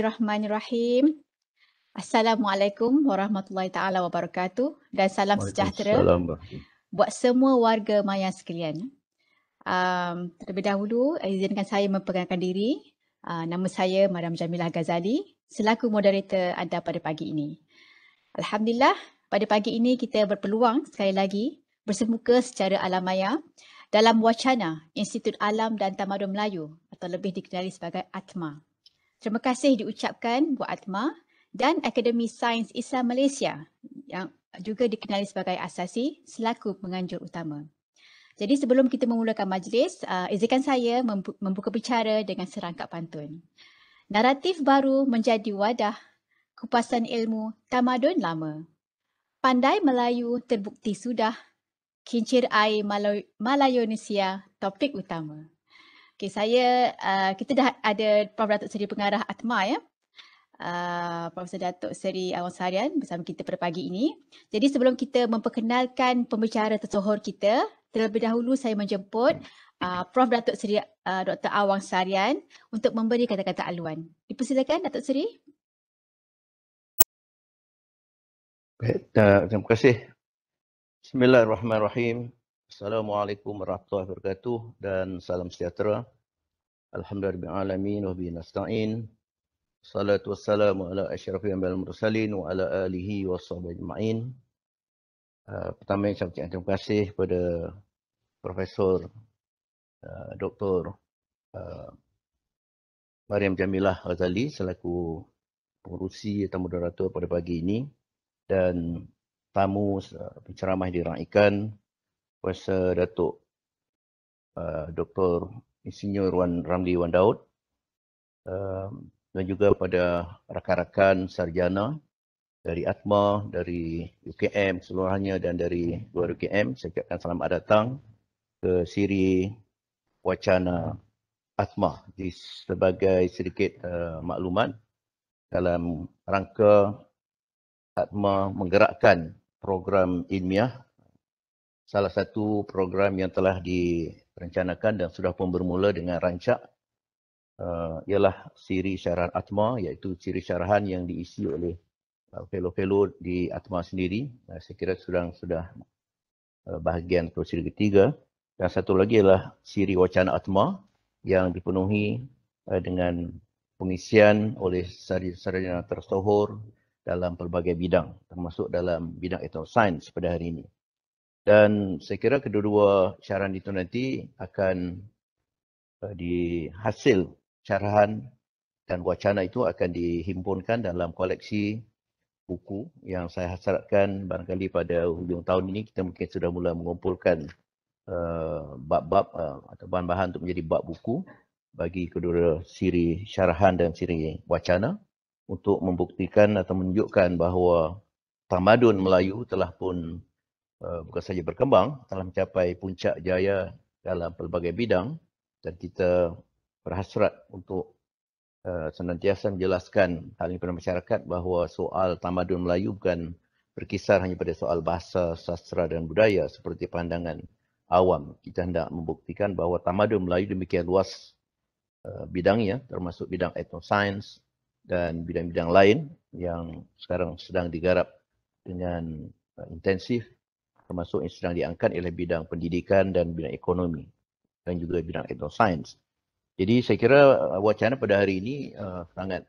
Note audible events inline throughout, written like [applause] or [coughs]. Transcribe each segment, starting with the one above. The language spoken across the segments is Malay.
Bismillahirrahmanirrahim. Assalamualaikum warahmatullahi taala wabarakatuh dan salam sejahtera buat semua warga maya sekalian. Um, terlebih dahulu izinkan saya memperkenalkan diri. Uh, nama saya Madam Jamilah Ghazali selaku moderator anda pada pagi ini. Alhamdulillah pada pagi ini kita berpeluang sekali lagi bersemuka secara alam maya dalam wacana Institut Alam dan Tamadun Melayu atau lebih dikenali sebagai ATMA. Terima kasih diucapkan Bu Atma dan Akademi Sains Islam Malaysia yang juga dikenali sebagai asasi selaku penganjur utama. Jadi sebelum kita memulakan majlis, uh, izinkan saya membuka bicara dengan serangkap pantun. Naratif baru menjadi wadah kupasan ilmu tamadun lama. Pandai Melayu terbukti sudah kincir air Malay- Malayonesia topik utama. Okay, saya uh, kita dah ada Prof Datuk Seri Pengarah Atma ya. Uh, Prof Datuk Seri Awang Saharian bersama kita pada pagi ini. Jadi sebelum kita memperkenalkan pembicara tersohor kita, terlebih dahulu saya menjemput uh, Prof Datuk Seri uh, Dr Awang Saharian untuk memberi kata-kata aluan. Dipersilakan Datuk Seri. Baik, uh, terima kasih. Bismillahirrahmanirrahim. Assalamualaikum warahmatullahi wabarakatuh dan salam sejahtera. Alhamdulillahirrahmanirrahim wa bin nasta'in. Salatu wassalamu ala ashrafi ambil mursalin wa ala alihi wa sahbihi Uh, pertama yang saya terima kasih kepada Profesor uh, ah, Dr. Uh, ah, Mariam Jamilah Azali selaku pengurusi atau moderator pada pagi ini dan tamu uh, penceramah diraikan kuasa Datuk uh, Dr. Insinyur Wan Ramli Wan Daud uh, dan juga pada rakan-rakan sarjana dari ATMA, dari UKM seluruhnya dan dari luar UKM, saya ucapkan selamat datang ke siri wacana ATMA. di sebagai sedikit uh, maklumat dalam rangka ATMA menggerakkan program ilmiah salah satu program yang telah direncanakan dan sudah pun bermula dengan rancak uh, ialah siri syarahan Atma iaitu siri syarahan yang diisi oleh uh, fellow-fellow di Atma sendiri. Uh, saya kira sudah, sudah bahagian atau siri ketiga. Dan satu lagi ialah siri wacana Atma yang dipenuhi uh, dengan pengisian oleh sarjana tersohor dalam pelbagai bidang termasuk dalam bidang atau sains pada hari ini. Dan saya kira kedua-dua syarahan itu nanti akan uh, dihasil syarahan dan wacana itu akan dihimpunkan dalam koleksi buku yang saya hasratkan barangkali pada hujung tahun ini kita mungkin sudah mula mengumpulkan uh, bab-bab uh, atau bahan-bahan untuk menjadi bab buku bagi kedua siri syarahan dan siri wacana untuk membuktikan atau menunjukkan bahawa tamadun Melayu telah pun Eh, bukan saja berkembang telah mencapai puncak jaya dalam pelbagai bidang dan kita berhasrat untuk uh, senantiasa menjelaskan hal ini kepada masyarakat bahawa soal tamadun Melayu bukan berkisar hanya pada soal bahasa, sastra dan budaya seperti pandangan awam. Kita hendak membuktikan bahawa tamadun Melayu demikian luas uh, bidangnya termasuk bidang etnosains dan bidang-bidang lain yang sekarang sedang digarap dengan intensif termasuk yang sedang diangkat ialah bidang pendidikan dan bidang ekonomi dan juga bidang ethnoscience. Jadi saya kira uh, wacana pada hari ini uh, sangat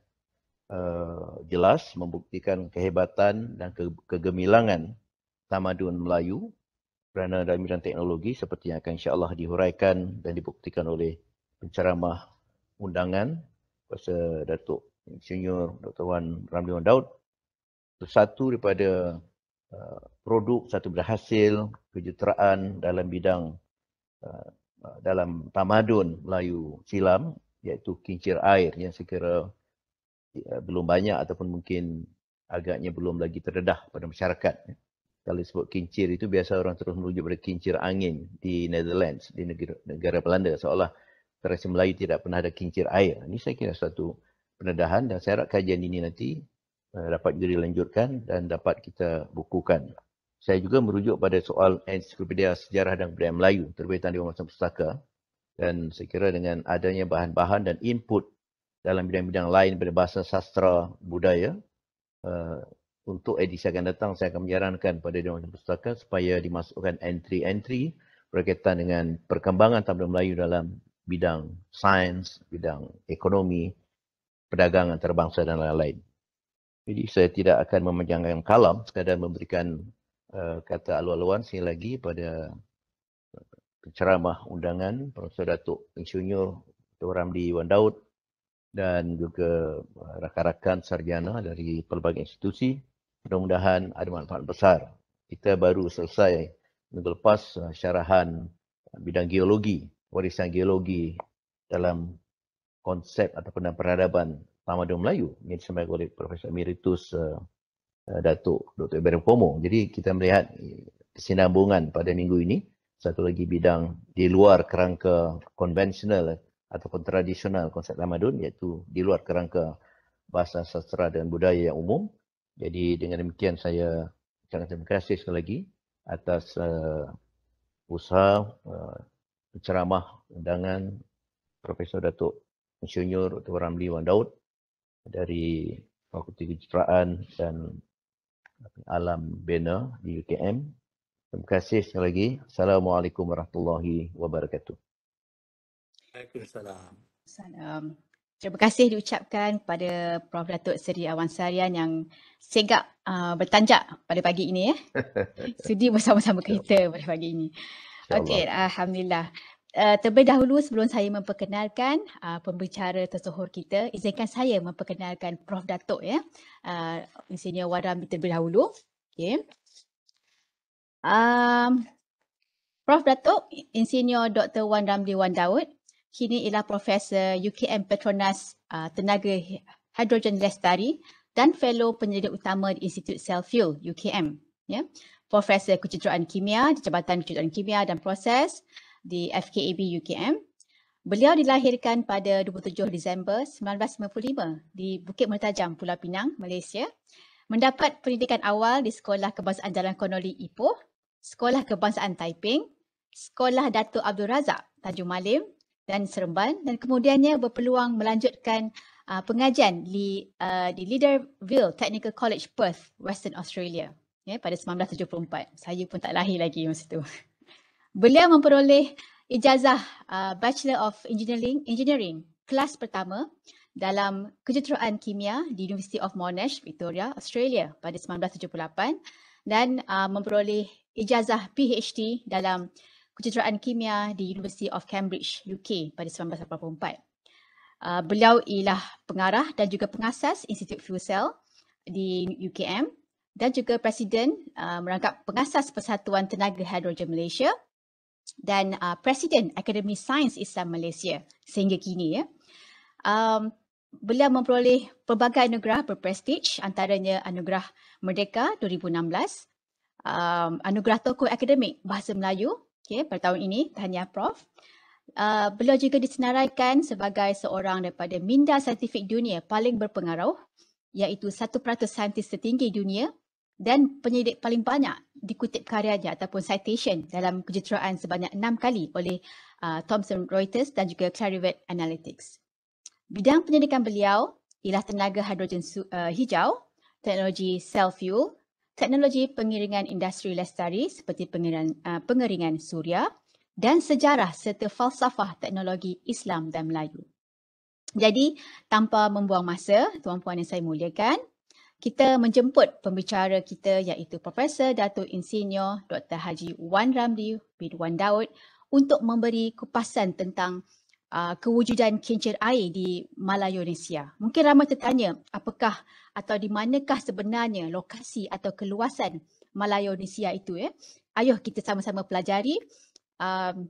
uh, jelas membuktikan kehebatan dan ke- kegemilangan tamadun Melayu kerana dalam bidang teknologi seperti yang akan insyaAllah dihuraikan dan dibuktikan oleh penceramah undangan Kuasa Datuk Senior Dr. Wan Ramli Wan Daud. Satu daripada Uh, produk satu berhasil kejuteraan dalam bidang uh, uh, dalam tamadun Melayu silam iaitu kincir air yang sekira belum banyak ataupun mungkin agaknya belum lagi terdedah pada masyarakat. Kalau disebut kincir itu biasa orang terus merujuk pada kincir angin di Netherlands, di negara, negara Belanda. Seolah terasa Melayu tidak pernah ada kincir air. Ini saya kira satu penedahan dan saya harap kajian ini nanti Eh, dapat kita dilanjutkan dan dapat kita bukukan. Saya juga merujuk pada soal ensiklopedia sejarah dan budaya Melayu terbitan di Masa Pustaka dan saya kira dengan adanya bahan-bahan dan input dalam bidang-bidang lain pada bahasa sastra budaya uh, untuk edisi akan datang saya akan menyarankan pada Dewan Masa Pustaka supaya dimasukkan entry-entry berkaitan dengan perkembangan tabung Melayu dalam bidang sains, bidang ekonomi, perdagangan antarabangsa dan lain-lain. Jadi saya tidak akan memanjangkan kalam sekadar memberikan uh, kata alu-aluan sekali lagi pada eh, ceramah undangan Profesor Datuk Insinyur Dr. Ramdi Wan Daud dan juga eh, rakan-rakan sarjana dari pelbagai institusi. Mudah-mudahan ada manfaat besar. Kita baru selesai minggu lepas syarahan bidang geologi, warisan geologi dalam konsep ataupun peradaban Pemadu Melayu yang disampaikan oleh Profesor Emeritus uh, Datuk Dr. Ibrahim Pomo. Jadi kita melihat eh, kesinambungan pada minggu ini satu lagi bidang di luar kerangka konvensional ataupun tradisional konsep Ramadan iaitu di luar kerangka bahasa sastra dan budaya yang umum. Jadi dengan demikian saya ucapkan terima kasih sekali lagi atas uh, usaha uh, ceramah undangan Profesor Datuk Insinyur Dr. Ramli Wan Daud dari Fakulti Kejuruteraan dan Alam Bina di UKM. Terima kasih sekali lagi. Assalamualaikum warahmatullahi wabarakatuh. Waalaikumsalam. Salam. Terima kasih diucapkan kepada Prof. Datuk Seri Awan Sarian yang segak uh, bertanjak pada pagi ini. Ya. [laughs] Sudi bersama-sama kita pada pagi ini. Okey, Alhamdulillah. Uh, terlebih dahulu sebelum saya memperkenalkan uh, pembicara tersohor kita, izinkan saya memperkenalkan Prof. Datuk ya. Uh, eh, Insinyur Wadah terlebih dahulu. Okay. Um, Prof. Datuk Insinyur Dr. Wan Ramli Wan Daud kini ialah Profesor UKM Petronas uh, Tenaga Hidrogen Lestari dan Fellow penyelidik Utama di Institut Cell Fuel UKM. Yeah. Profesor Kecederaan Kimia di Jabatan Kecederaan Kimia dan Proses di FKAB UKM. Beliau dilahirkan pada 27 Disember 1955 di Bukit Mertajam, Pulau Pinang, Malaysia. Mendapat pendidikan awal di Sekolah Kebangsaan Jalan Konoli Ipoh, Sekolah Kebangsaan Taiping, Sekolah Dato' Abdul Razak, Tanjung Malim dan Seremban dan kemudiannya berpeluang melanjutkan uh, pengajian di, uh, di Leaderville Technical College Perth, Western Australia yeah, pada 1974. Saya pun tak lahir lagi masa itu beliau memperoleh ijazah uh, Bachelor of Engineering Engineering kelas pertama dalam kejuruteraan kimia di University of Monash Victoria Australia pada 1978 dan uh, memperoleh ijazah PhD dalam kejuruteraan kimia di University of Cambridge UK pada 1984. Uh, beliau ialah pengarah dan juga pengasas Institut Fuel Cell di UKM dan juga presiden uh, merangkap pengasas Persatuan Tenaga Hidrogen Malaysia dan uh, Presiden Akademi Sains Islam Malaysia sehingga kini ya. Um, beliau memperoleh pelbagai anugerah berprestij antaranya Anugerah Merdeka 2016, um, Anugerah Tokoh Akademik Bahasa Melayu okay, pada tahun ini, tahniah Prof. Uh, beliau juga disenaraikan sebagai seorang daripada minda saintifik dunia paling berpengaruh iaitu 1% saintis tertinggi dunia dan penyidik paling banyak dikutip karyanya ataupun citation dalam kejuruteraan sebanyak enam kali oleh uh, Thomson Reuters dan juga Clarivate Analytics. Bidang penyelidikan beliau ialah tenaga hidrogen uh, hijau, teknologi cell fuel, teknologi pengiringan industri lestari seperti pengiringan, uh, pengiringan suria dan sejarah serta falsafah teknologi Islam dan Melayu. Jadi tanpa membuang masa, tuan-puan yang saya muliakan, kita menjemput pembicara kita iaitu Profesor Datuk Insinyur Dr. Haji Wan Ramli bin Wan Daud untuk memberi kupasan tentang uh, kewujudan kincir air di Malaysia. Mungkin ramai tertanya apakah atau di manakah sebenarnya lokasi atau keluasan Malaysia itu ya. Eh? Ayuh kita sama-sama pelajari um,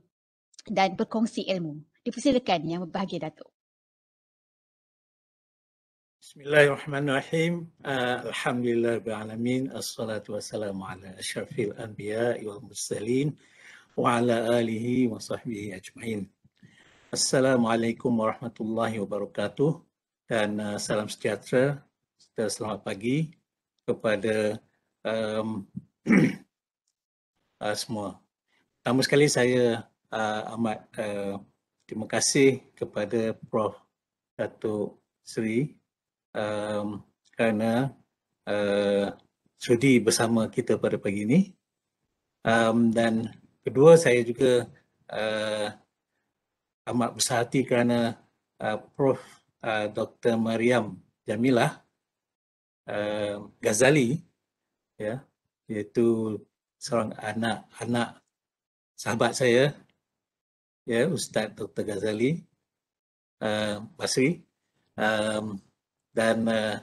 dan berkongsi ilmu. Dipersilakan yang berbahagia Datuk. Bismillahirrahmanirrahim. Uh, Alhamdulillah bi'alamin. Assalatu wassalamu ala asyrafil anbiya wal mursalin wa ala alihi wa sahbihi ajma'in. Assalamualaikum warahmatullahi wabarakatuh dan uh, salam sejahtera dan selamat pagi kepada um, [clears throat] uh, semua. Pertama sekali saya uh, amat uh, terima kasih kepada Prof. Datuk Sri um, kerana uh, sudi bersama kita pada pagi ini. Um, dan kedua, saya juga uh, amat besar hati kerana uh, Prof. Uh, Dr. Mariam Jamilah uh, Ghazali, ya, iaitu seorang anak-anak sahabat saya, ya, Ustaz Dr. Ghazali uh, Basri, um, dan uh,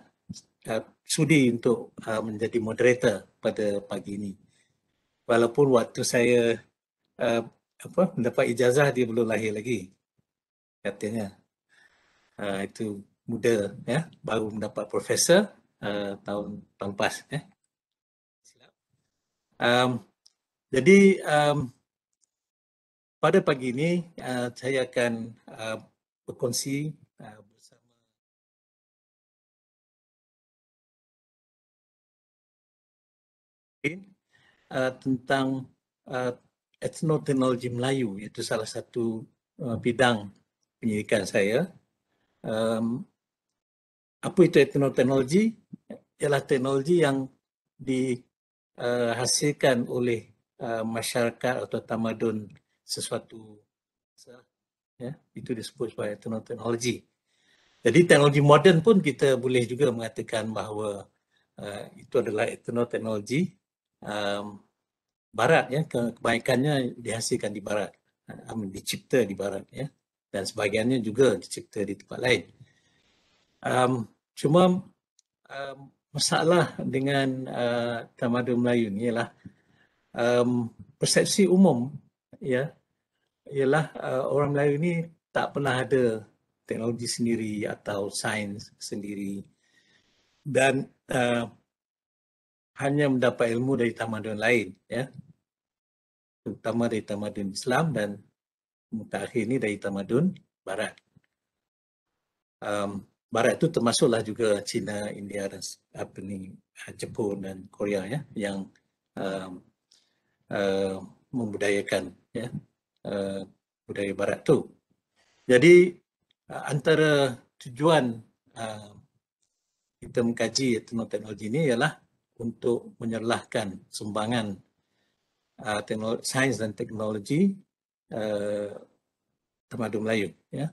uh, sudi untuk uh, menjadi moderator pada pagi ini. Walaupun waktu saya uh, apa mendapat ijazah dia belum lahir lagi katanya. Uh, itu muda ya baru mendapat profesor uh, tahun tahun lepas ya. Um, jadi um, pada pagi ini uh, saya akan uh, berkongsi uh, tentang uh, etnoteknologi Melayu iaitu salah satu uh, bidang penyelidikan saya. Um, apa itu etnoteknologi? Ialah teknologi yang dihasilkan uh, oleh uh, masyarakat atau tamadun sesuatu. So, ya, itu disebut sebagai etnoteknologi. Jadi teknologi moden pun kita boleh juga mengatakan bahawa uh, itu adalah etnoteknologi um, barat ya kebaikannya dihasilkan di barat um, dicipta di barat ya dan sebagiannya juga dicipta di tempat lain um, cuma um, masalah dengan uh, tamadun Melayu ni ialah um, persepsi umum ya ialah uh, orang Melayu ni tak pernah ada teknologi sendiri atau sains sendiri dan uh, hanya mendapat ilmu dari tamadun lain ya terutama dari tamadun Islam dan terakhir ini dari tamadun Barat um, Barat itu termasuklah juga China, India dan apa ni eh, Jepun dan Korea ya yang um, uh, membudayakan ya uh, budaya Barat tu. Jadi antara tujuan uh, kita mengkaji teknologi ini ialah untuk menyerlahkan sumbangan uh, teknologi, sains dan teknologi uh, temadu Melayu. Ya.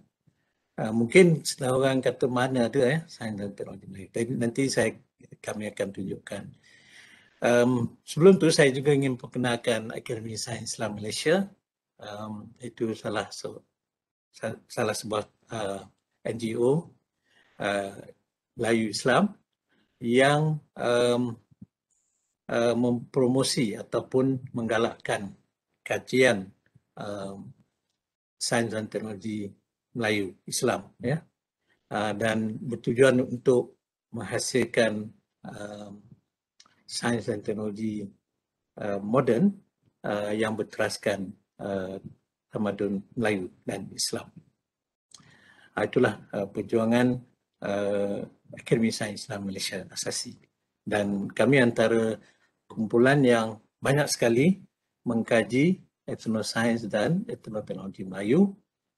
Uh, mungkin setelah orang kata mana ada ya, sains dan teknologi Melayu. Tapi nanti saya, kami akan tunjukkan. Um, sebelum itu saya juga ingin perkenalkan Akademi Sains Islam Malaysia. Um, itu salah so, salah sebuah uh, NGO uh, Melayu Islam yang um, uh, mempromosi ataupun menggalakkan kajian uh, sains dan teknologi Melayu Islam ya uh, dan bertujuan untuk menghasilkan uh, sains dan teknologi uh, moden uh, yang berteraskan uh, tamadun Melayu dan Islam. Uh, itulah uh, perjuangan uh, Akademi Sains Islam Malaysia Asasi dan kami antara kumpulan yang banyak sekali mengkaji ethnoscience dan ethnoteknologi Melayu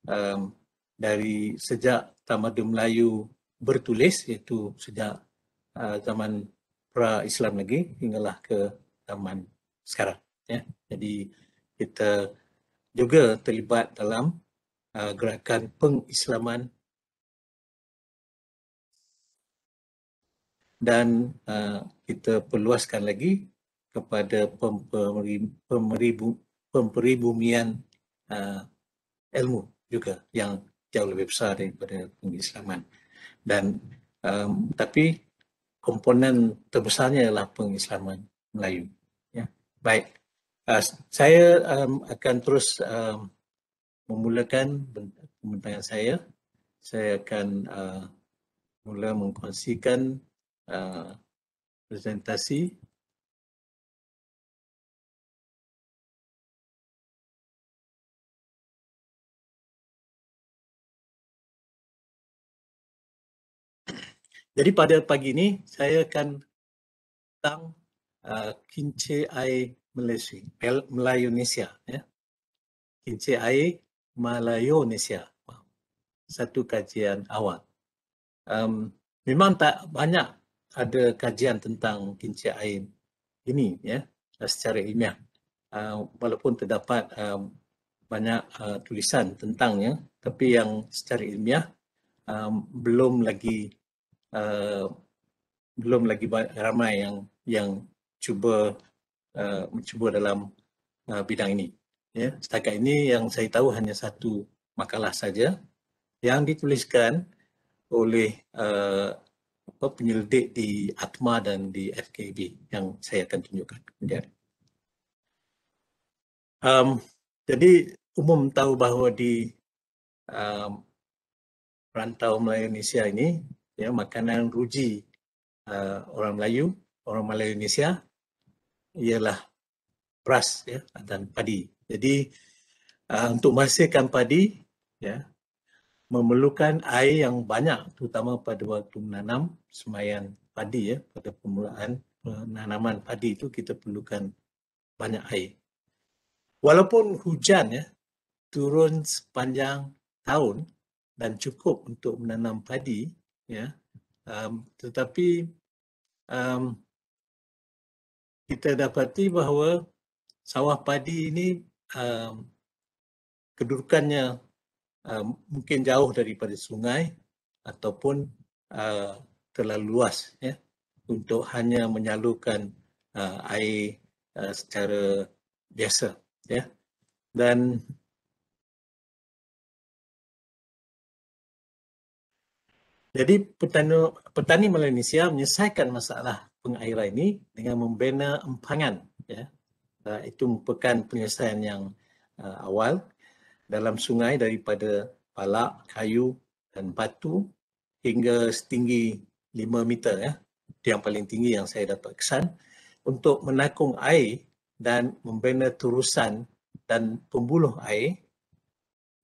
um, dari sejak tamadun Melayu bertulis iaitu sejak uh, zaman pra-Islam lagi hinggalah ke zaman sekarang. Ya. Jadi kita juga terlibat dalam uh, gerakan pengislaman dan uh, kita perluaskan lagi kepada pemperibumian uh, ilmu juga yang jauh lebih besar daripada pengislaman dan um, tapi komponen terbesarnya adalah pengislaman Melayu ya. baik uh, saya um, akan terus um, memulakan pembentangan saya saya akan uh, mula mengkongsikan uh, presentasi Jadi pada pagi ini saya akan tentang uh, kince air Malaysia, Mel- Melayu Malaysia, ya. kince air Melayu Malaysia. Satu kajian awal. Um, memang tak banyak ada kajian tentang kince air ini, ya, secara ilmiah. Uh, walaupun terdapat uh, banyak uh, tulisan tentangnya, tapi yang secara ilmiah um, belum lagi uh, belum lagi ramai yang yang cuba uh, mencuba dalam uh, bidang ini. Ya, setakat ini yang saya tahu hanya satu makalah saja yang dituliskan oleh uh, apa, penyelidik di Atma dan di FKB yang saya akan tunjukkan kemudian. Ya. Um, jadi umum tahu bahawa di um, rantau Melayu Indonesia ini ya makanan ruji uh, orang Melayu, orang Melayu Indonesia ialah beras ya dan padi. Jadi uh, untuk menghasilkan padi ya memerlukan air yang banyak terutama pada waktu menanam semayan padi ya pada permulaan penanaman padi itu kita perlukan banyak air. Walaupun hujan ya turun sepanjang tahun dan cukup untuk menanam padi ya um, tetapi um, kita dapati bahawa sawah padi ini um, kedudukannya um, mungkin jauh daripada sungai ataupun uh, terlalu luas ya untuk hanya menyalurkan uh, air uh, secara biasa ya dan Jadi petani, petani Malaysia menyelesaikan masalah pengairan ini dengan membina empangan. Ya. Uh, itu merupakan penyelesaian yang uh, awal dalam sungai daripada palak, kayu dan batu hingga setinggi 5 meter. Ya. Itu yang paling tinggi yang saya dapat kesan untuk menakung air dan membina turusan dan pembuluh air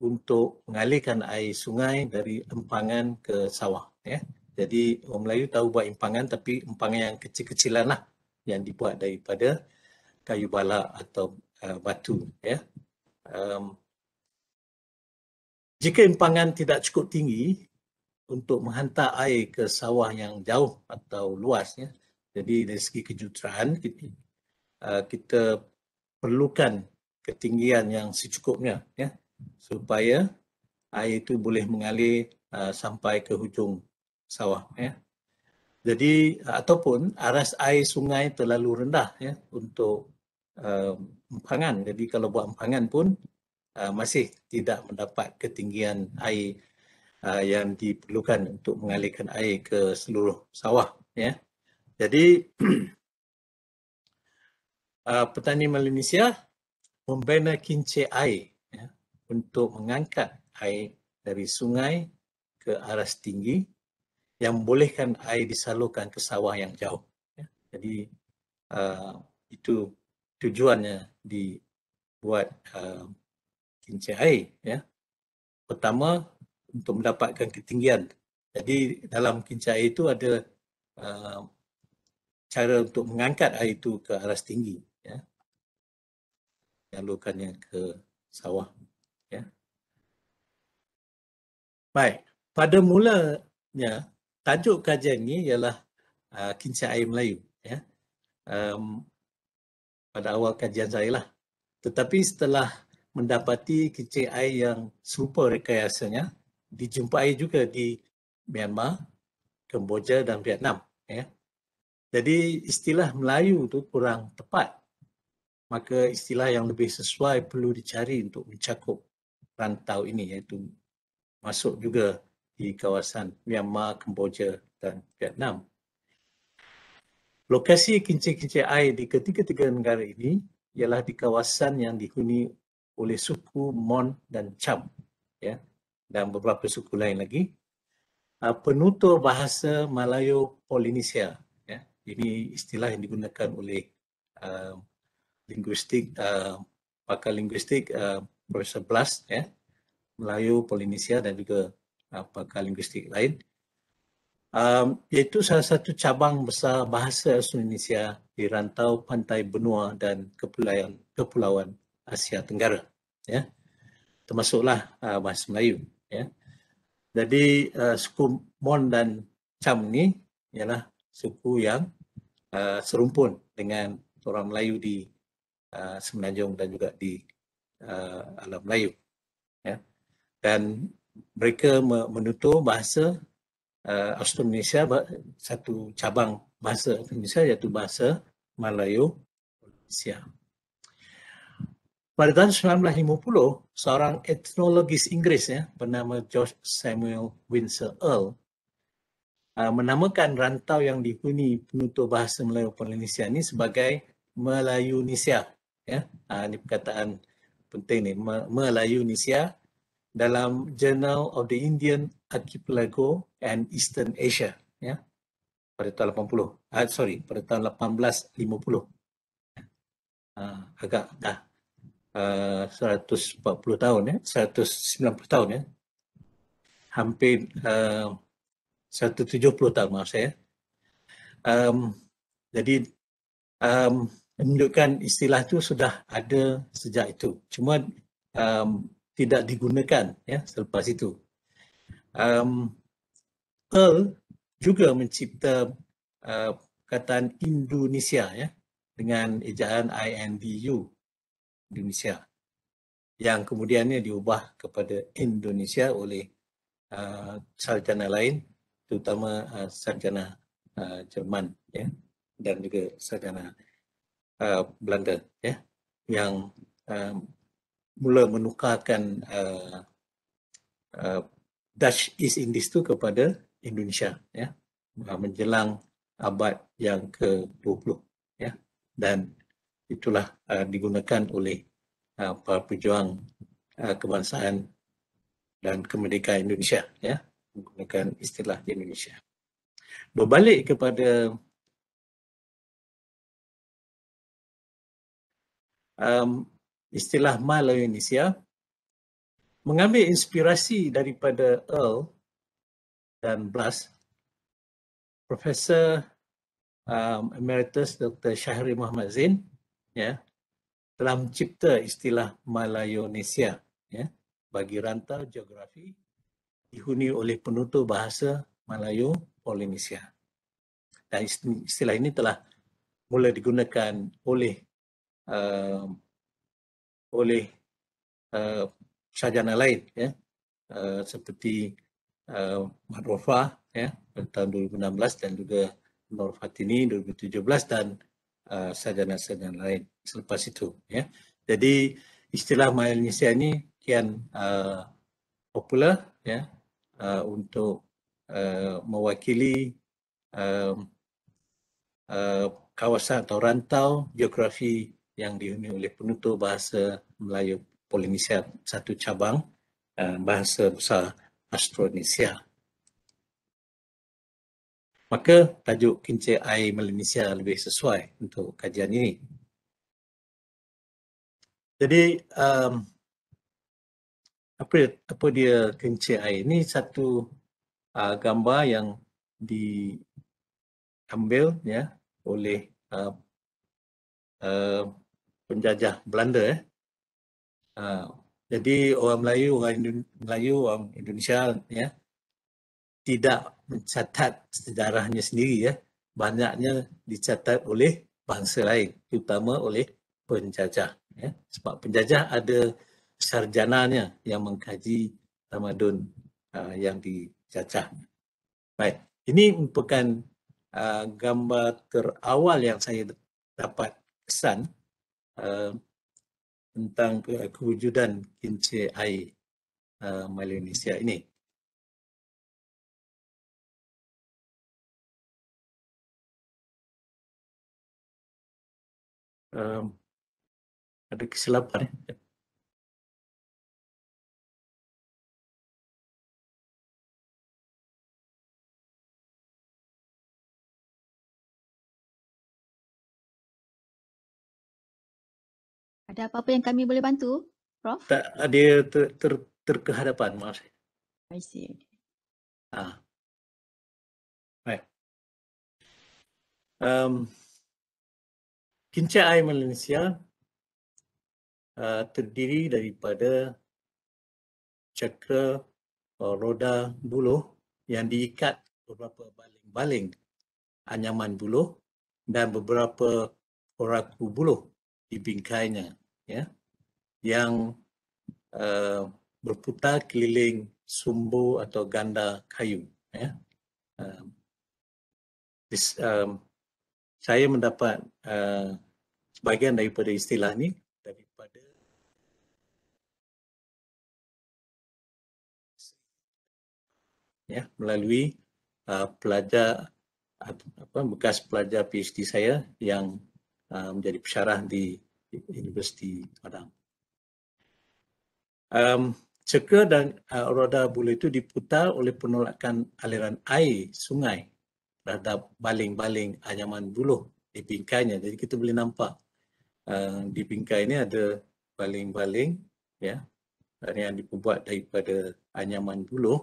untuk mengalirkan air sungai dari empangan ke sawah. Ya. Jadi orang Melayu tahu buat empangan tapi empangan yang kecil-kecilan lah yang dibuat daripada kayu balak atau uh, batu. Ya. Um, jika empangan tidak cukup tinggi untuk menghantar air ke sawah yang jauh atau luas, ya. jadi dari segi kejuteraan kita, uh, kita perlukan ketinggian yang secukupnya. Ya supaya air itu boleh mengalir uh, sampai ke hujung sawah ya. Jadi uh, ataupun aras air sungai terlalu rendah ya untuk uh, empangan. Jadi kalau buat empangan pun uh, masih tidak mendapat ketinggian air yang diperlukan untuk mengalirkan air ke seluruh sawah ya. Jadi [clears throat] petani Malaysia membina kincir air untuk mengangkat air dari sungai ke aras tinggi yang membolehkan air disalurkan ke sawah yang jauh. Ya, jadi uh, itu tujuannya dibuat uh, kinci air. Ya. Pertama untuk mendapatkan ketinggian. Jadi dalam kinci air itu ada uh, cara untuk mengangkat air itu ke aras tinggi. Ya. Salurkannya ke sawah Baik, pada mulanya tajuk kajian ini ialah uh, kincir air Melayu. Ya. Um, pada awal kajian saya lah. Tetapi setelah mendapati kincir air yang serupa rekayasanya, dijumpai juga di Myanmar, Kemboja dan Vietnam. Ya. Jadi istilah Melayu tu kurang tepat. Maka istilah yang lebih sesuai perlu dicari untuk mencakup rantau ini iaitu masuk juga di kawasan Myanmar, Kemboja dan Vietnam. Lokasi kincir-kincir air di ketiga-tiga negara ini ialah di kawasan yang dihuni oleh suku Mon dan Cham ya, dan beberapa suku lain lagi. Ah, penutur bahasa Melayu Polinesia. Ya. Ini istilah yang digunakan oleh uh, linguistik, uh, pakar linguistik uh, Professor Blast ya, Melayu, Polinesia dan juga apa ah, pakar lain. Um, iaitu salah satu cabang besar bahasa Indonesia di rantau pantai benua dan kepulauan, kepulauan Asia Tenggara. Ya. Termasuklah uh, bahasa Melayu. Ya. Jadi uh, suku Mon dan Cham ini ialah suku yang uh, serumpun dengan orang Melayu di uh, Semenanjung dan juga di uh, alam Melayu dan mereka menutur bahasa uh, Austronesia satu cabang bahasa Indonesia iaitu bahasa Melayu Polinesia. Pada tahun 1950, seorang etnologis Inggeris ya, bernama George Samuel Windsor Earl uh, menamakan rantau yang dihuni penutur bahasa Melayu Polinesia ini sebagai Melayu Nisia. Ya. Uh, ini perkataan penting ini Melayu Nisia dalam Journal of the Indian Archipelago and Eastern Asia ya pada tahun 80 uh, ah, sorry pada tahun 1850 uh, ah, agak dah ah, uh, 140 tahun ya 190 tahun ya hampir uh, 170 tahun maaf saya um, jadi um, menunjukkan istilah itu sudah ada sejak itu cuma um, tidak digunakan ya selepas itu. Um, Earl juga mencipta uh, perkataan Indonesia ya dengan ejaan INDU Indonesia yang kemudiannya diubah kepada Indonesia oleh uh, sarjana lain terutama uh, sarjana uh, Jerman ya dan juga sarjana uh, Belanda ya yang um, mula menukarkan uh, uh, Dutch East Indies tu kepada Indonesia ya yeah, uh, menjelang abad yang ke-20 ya dan itulah uh, digunakan oleh uh, para pejuang uh, kebangsaan dan kemerdekaan Indonesia ya yeah, menggunakan istilah Indonesia berbalik kepada um, istilah Malayonesia, mengambil inspirasi daripada Earl dan Blas, Profesor um, Emeritus Dr. Syahri Muhammad Zain ya, telah mencipta istilah Malayonesia ya, bagi rantau geografi dihuni oleh penutur bahasa Melayu Polinesia. Dan istilah ini telah mula digunakan oleh uh, oleh uh, sarjana lain ya uh, seperti uh, eh, Marofa ya tahun 2016 dan juga Nur Fatini 2017 dan uh, sajana sarjana lain selepas itu ya jadi istilah Malaysia ini kian uh, popular ya uh, untuk uh, mewakili uh, uh, kawasan atau rantau geografi yang dihuni oleh penutur bahasa Melayu Polinesia satu cabang eh, bahasa besar Austronesia. Maka tajuk kinci air Melanesia lebih sesuai untuk kajian ini. Jadi um, apa dia, apa dia kinci air ini satu uh, gambar yang diambil ya oleh uh, uh, penjajah Belanda eh. Uh, jadi orang Melayu, orang Indo- Melayu, orang Indonesia ya tidak mencatat sejarahnya sendiri ya. Banyaknya dicatat oleh bangsa lain, terutama oleh penjajah ya. Sebab penjajah ada sarjananya yang mengkaji tamadun uh, ah, yang dijajah. Baik, ini merupakan uh, gambar terawal yang saya dapat kesan Uh, tentang kewujudan kinci air uh, Malaysia ini. Um, ada kesilapan. Eh? Ada apa-apa yang kami boleh bantu, Prof? Tak, dia ter, ter, terkehadapan, maaf saya. I see. Okay. Ah. Ha. Baik. Um, Kincai Malaysia uh, terdiri daripada cakra uh, roda buluh yang diikat beberapa baling-baling anyaman buluh dan beberapa koraku buluh di bingkainya ya yang uh, berputar keliling sumbu atau ganda kayu ya um, this, um, saya mendapat uh, sebahagian daripada istilah ni daripada ya melalui uh, pelajar apa bekas pelajar PhD saya yang uh, menjadi pesyarah di Universiti Padang. Um, cakra dan uh, roda bulu itu diputar oleh penolakan aliran air sungai terhadap baling-baling anyaman buluh di bingkainya. Jadi kita boleh nampak uh, di pingkai ini ada baling-baling ya yang dibuat daripada anyaman buluh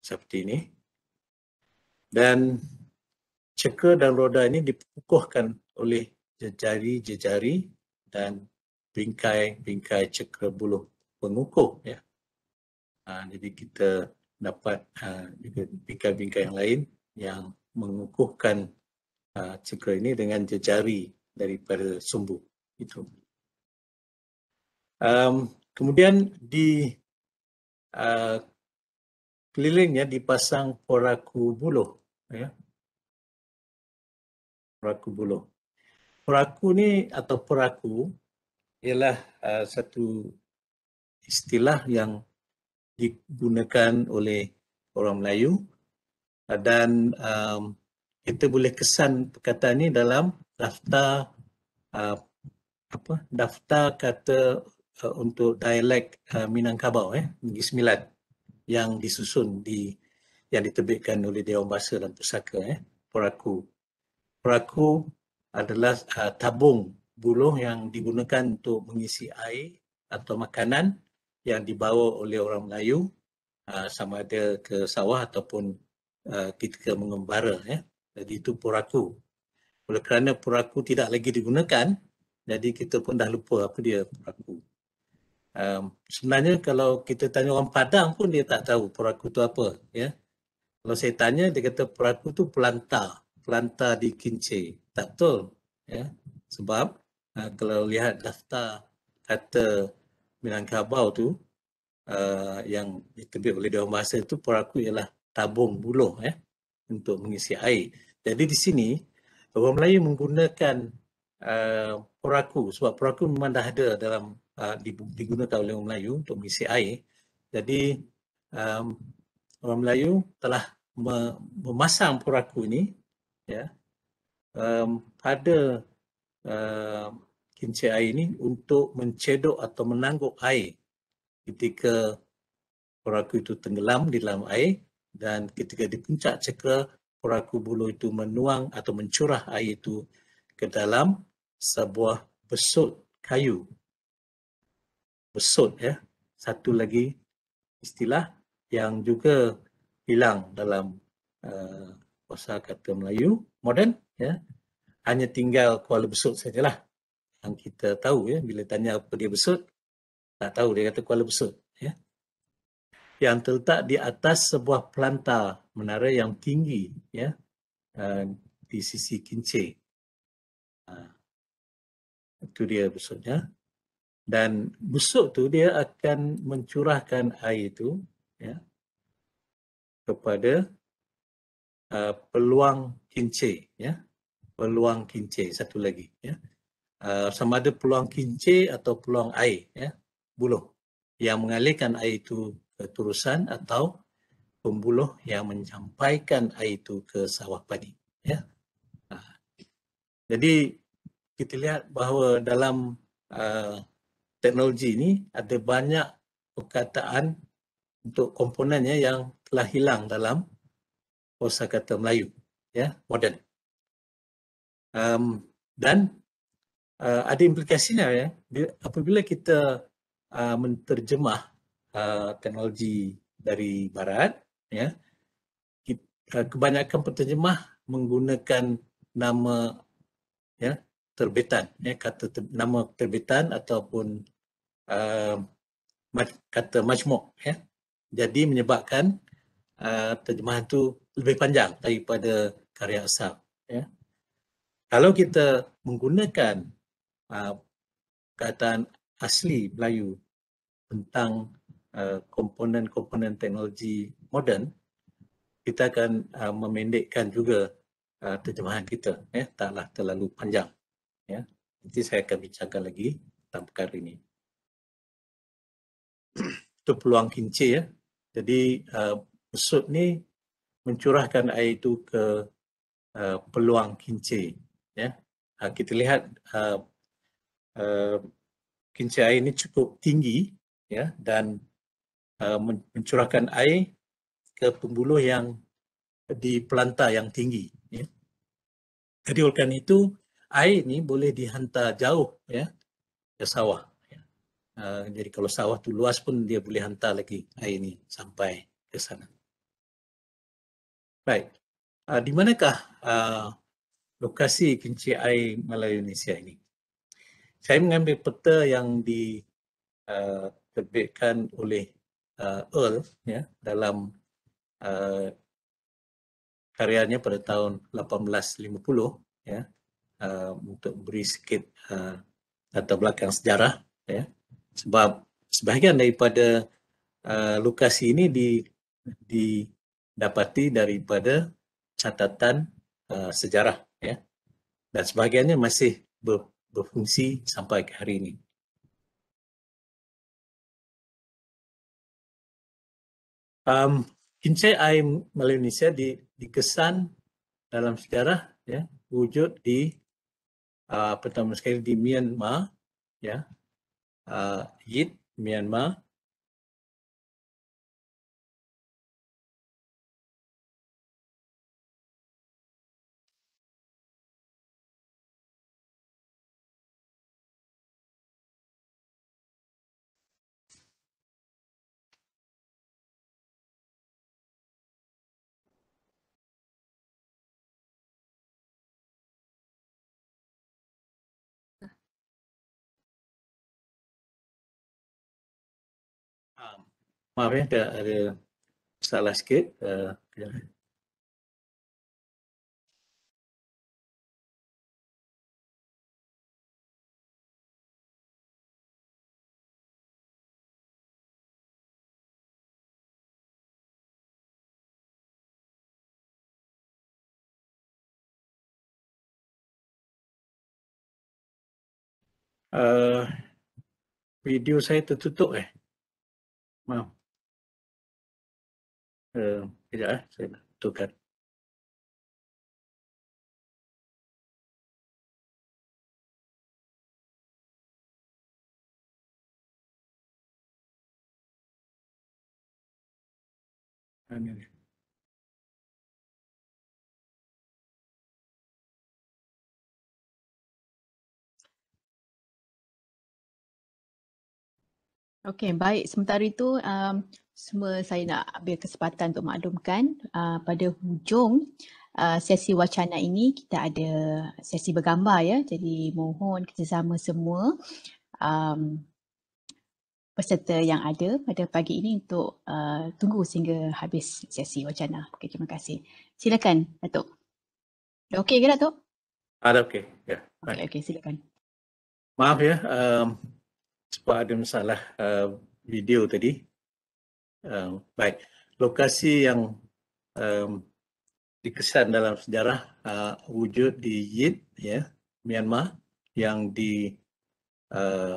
seperti ini. Dan cekra dan roda ini dipukuhkan oleh jejari-jejari dan bingkai-bingkai cekra buluh pengukuh ya. Ha, jadi kita dapat ha, bingkai-bingkai yang lain yang mengukuhkan ha, cekra ini dengan jejari daripada sumbu itu. Um, kemudian di uh, ha, kelilingnya dipasang poraku buluh ya. Poraku buluh peraku ni atau peraku ialah uh, satu istilah yang digunakan oleh orang Melayu uh, dan um, kita boleh kesan perkataan ini dalam daftar uh, apa daftar kata uh, untuk dialek uh, Minangkabau eh Negeri Sembilan yang disusun di yang diterbitkan oleh Dewan Bahasa dan Pusaka eh peraku peraku adalah uh, tabung buluh yang digunakan untuk mengisi air atau makanan yang dibawa oleh orang Melayu uh, sama ada ke sawah ataupun uh, ketika mengembara ya jadi itu puraku oleh kerana puraku tidak lagi digunakan jadi kita pun dah lupa apa dia puraku um, sebenarnya kalau kita tanya orang Padang pun dia tak tahu puraku tu apa ya kalau saya tanya dia kata puraku tu pelantar pelantar di kincir tak betul. Ya. Sebab uh, kalau lihat daftar kata Minangkabau tu uh, yang diterbit oleh Dewan Bahasa itu peraku ialah tabung buluh ya, untuk mengisi air. Jadi di sini orang Melayu menggunakan uh, ha, peraku sebab peraku memang dah ada dalam uh, digunakan oleh orang Melayu untuk mengisi air. Jadi um, orang Melayu telah memasang peraku ini ya, um, ada uh, kincir air ini untuk mencedok atau menangguk air ketika peraku itu tenggelam di dalam air dan ketika di puncak cekra peraku bulu itu menuang atau mencurah air itu ke dalam sebuah besut kayu. Besut ya. Satu lagi istilah yang juga hilang dalam uh, bahasa kata Melayu moden ya hanya tinggal kuala besut sajalah yang kita tahu ya bila tanya apa dia besut tak tahu dia kata kuala besut ya yang terletak di atas sebuah planta menara yang tinggi ya eh, di sisi kince ah, itu dia besutnya dan busuk tu dia akan mencurahkan air itu ya kepada uh, peluang kince ya peluang kince satu lagi ya uh, sama ada peluang kince atau peluang air ya buluh yang mengalirkan air itu ke terusan atau pembuluh yang menyampaikan air itu ke sawah padi ya uh, jadi kita lihat bahawa dalam uh, teknologi ini ada banyak perkataan untuk komponennya yang telah hilang dalam kosakata Melayu ya modern um, dan uh, ada implikasinya lah ya Bila, apabila kita uh, menterjemah uh, teknologi dari barat ya kita, uh, kebanyakan penterjemah menggunakan nama ya terbitan ya kata ter, nama terbitan ataupun uh, maj, kata majmuk ya jadi menyebabkan uh, terjemahan itu lebih panjang daripada karya asap. Ya. Kalau kita menggunakan uh, kataan asli Melayu tentang uh, komponen-komponen teknologi moden, kita akan uh, memendekkan juga uh, terjemahan kita. Ya. Taklah terlalu panjang. Ya. Nanti saya akan bincangkan lagi tentang perkara ini. itu peluang kincir ya. Jadi uh, besut ni mencurahkan air itu ke uh, peluang kincir. Ya, uh, kita lihat uh, uh, kincir air ini cukup tinggi, ya, dan uh, mencurahkan air ke pembuluh yang di pelantar yang tinggi. Yeah. Jadi oleh itu air ini boleh dihantar jauh, ya, ke sawah. Ya. Uh, jadi kalau sawah tu luas pun dia boleh hantar lagi air ini sampai ke sana. Baik, uh, di manakah uh, lokasi kunci air Melayu Malaysia ini? Saya mengambil peta yang diterbitkan ah, uh, oleh uh, Earl ya, dalam uh, karyanya pada tahun 1850 ya, uh, untuk beri sikit uh, latar belakang sejarah ya, sebab sebahagian daripada uh, lokasi ini di, di dapati daripada catatan uh, sejarah ya dan sebagainya masih ber, berfungsi sampai ke hari ini um Kinsey AI Malaysia di, dikesan dalam sejarah ya wujud di uh, pertama sekali di Myanmar ya uh, Yid Myanmar Maaf ya, ada, ada salah sikit. Uh, Uh, video saya tertutup eh. Maaf sekejap eh, eh, saya nak tukar. Okey, baik. Sementara itu, um, semua saya nak ambil kesempatan untuk maklumkan uh, pada hujung uh, sesi wacana ini kita ada sesi bergambar ya jadi mohon kerjasama semua um, peserta yang ada pada pagi ini untuk uh, tunggu sehingga habis sesi wacana. Okay, terima kasih. Silakan Datuk. Dah okey ke Datuk? Ada ah, okey. Ya. Yeah. Okey, okay, silakan. Maaf ya, um, sebab ada masalah uh, video tadi. Uh, baik, lokasi yang um, dikesan dalam sejarah uh, wujud di Yid, ya, Myanmar, yang di uh,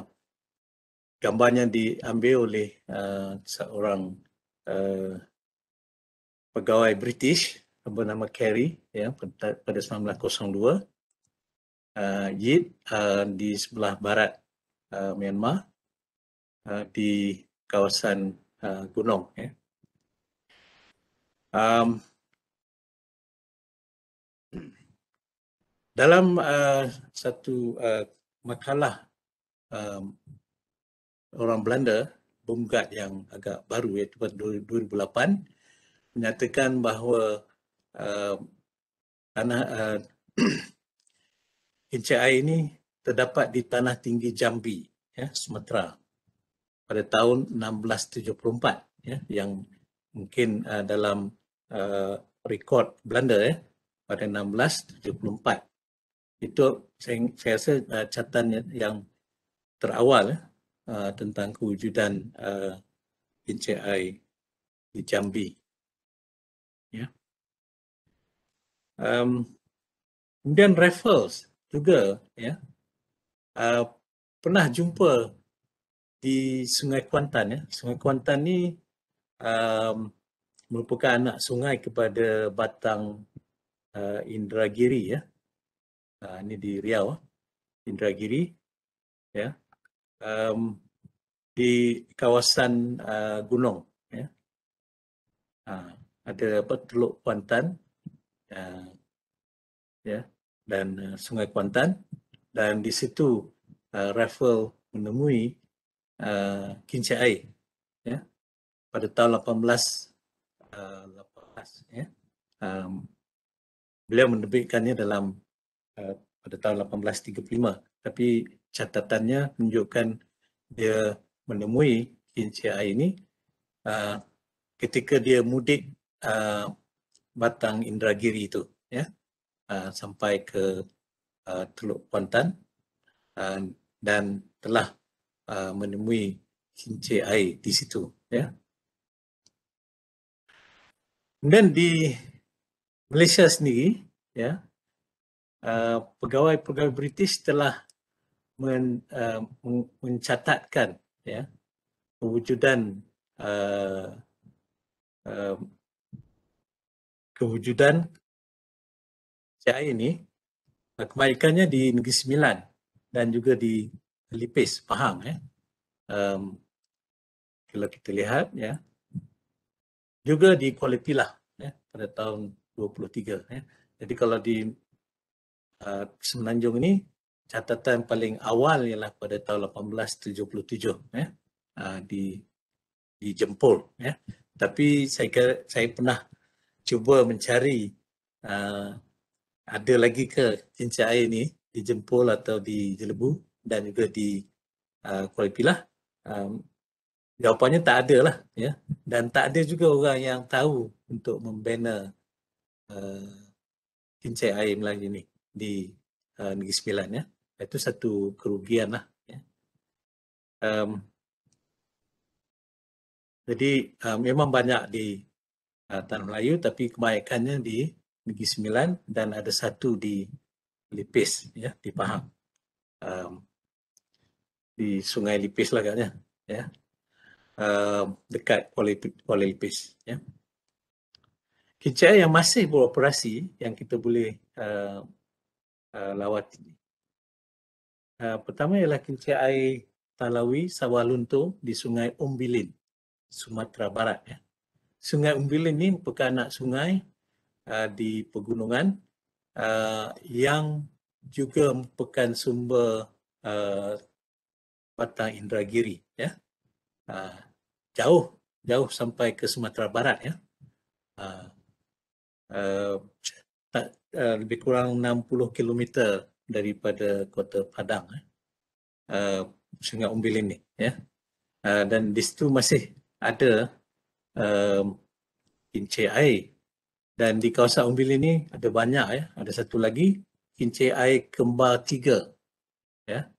gambarnya diambil oleh uh, seorang uh, pegawai British bernama Kerry ya, pada 1902. Uh, Yid uh, di sebelah barat uh, Myanmar uh, di kawasan Uh, gunung. Yeah. Um, dalam uh, satu uh, makalah um, orang Belanda, Bumgat yang agak baru iaitu pada 2008, menyatakan bahawa uh, tanah uh, air [clears throat] ini terdapat di tanah tinggi Jambi, ya, Sumatera pada tahun 1674 ya yang mungkin uh, dalam uh, rekod Belanda ya pada 1674 itu saya, saya rasa uh, catatan yang terawal ya, uh, tentang kewujudan uh, BCI di Jambi ya um, kemudian raffles juga ya uh, pernah jumpa di Sungai Kuantan ya. Sungai Kuantan ni um, merupakan anak sungai kepada Batang uh, Indragiri ya. Uh, ini di Riau Indragiri ya. Um, di kawasan uh, gunung ya. Uh, ada apa Teluk Kuantan uh, ya dan uh, Sungai Kuantan dan di situ uh, Raffle menemui uh, eh, Kinci Ai ya, pada tahun 1818. Uh, eh, ya. um, beliau menerbitkannya dalam uh, pada tahun 1835 tapi catatannya menunjukkan dia menemui Kinci Ai ini uh, ketika dia mudik uh, Batang Indragiri itu ya uh, sampai ke uh, Teluk Kuantan uh, dan telah uh, menemui cincin air di situ. Ya. Kemudian di Malaysia sendiri, ya, uh, pegawai-pegawai uh, British telah men, uh, mencatatkan ya, kewujudan uh, uh, kewujudan cincin air ini uh, kebaikannya di Negeri Sembilan dan juga di lipis faham ya um, kalau kita lihat ya juga di quality lah ya pada tahun 23 ya jadi kalau di uh, semenanjung ini catatan paling awal ialah pada tahun 1877 ya uh, di di jempol ya tapi saya saya pernah cuba mencari uh, ada lagi ke cincin air ni di jempol atau di jelebu dan juga di uh, Kuala Pilah um, jawapannya tak ada lah ya dan tak ada juga orang yang tahu untuk membina uh, kincir air Melayu ni di uh, Negeri Sembilan ya itu satu kerugian lah ya. um, jadi uh, memang banyak di uh, Tanah Melayu tapi kebanyakannya di Negeri Sembilan dan ada satu di Lipis ya di Pahang um, di Sungai Lipis lah katanya ya uh, dekat Kuala Lipis ya kecil yang masih beroperasi yang kita boleh uh, uh, lawat uh, pertama ialah kecil Talawi Sawah Luntur di Sungai Umbilin Sumatera Barat ya Sungai Umbilin ini merupakan anak sungai uh, di pegunungan uh, yang juga merupakan sumber uh, Patra Indragiri ya. Uh, jauh jauh sampai ke Sumatera Barat ya. Uh, uh, tak, uh, lebih kurang 60 km daripada Kota Padang eh. Uh, Sungai Umbil ini ya. Uh, dan di situ masih ada uh, kincir air dan di kawasan Umbil ini ada banyak ya. Ada satu lagi kincir air kembar tiga ya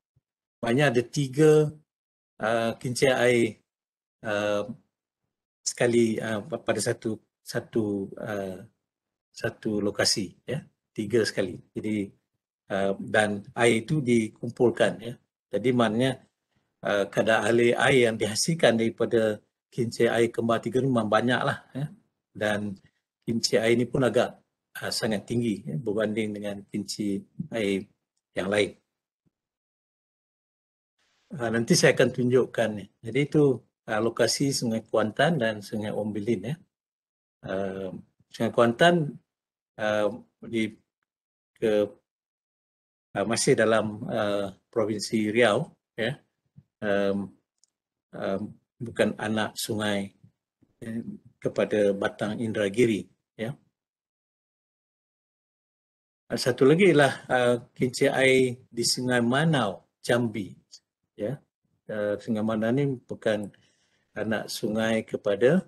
maknanya ada tiga uh, kincir air uh, sekali uh, pada satu satu uh, satu lokasi ya tiga sekali jadi uh, dan air itu dikumpulkan ya jadi maknanya uh, kadar air air yang dihasilkan daripada kincir air kembar tiga ini memang banyaklah ya dan kincir air ini pun agak uh, sangat tinggi ya, berbanding dengan kincir air yang lain Uh, nanti saya akan tunjukkan Jadi itu uh, lokasi Sungai Kuantan dan Sungai Ombilin ya. Uh, Sungai Kuantan uh, di ke uh, masih dalam uh, provinsi Riau ya. Um, um, bukan anak sungai eh, kepada Batang Indragiri ya. Satu lagi ialah uh, kincir di Sungai Manau, Jambi ya uh, eh, sungai mana ni bukan anak sungai kepada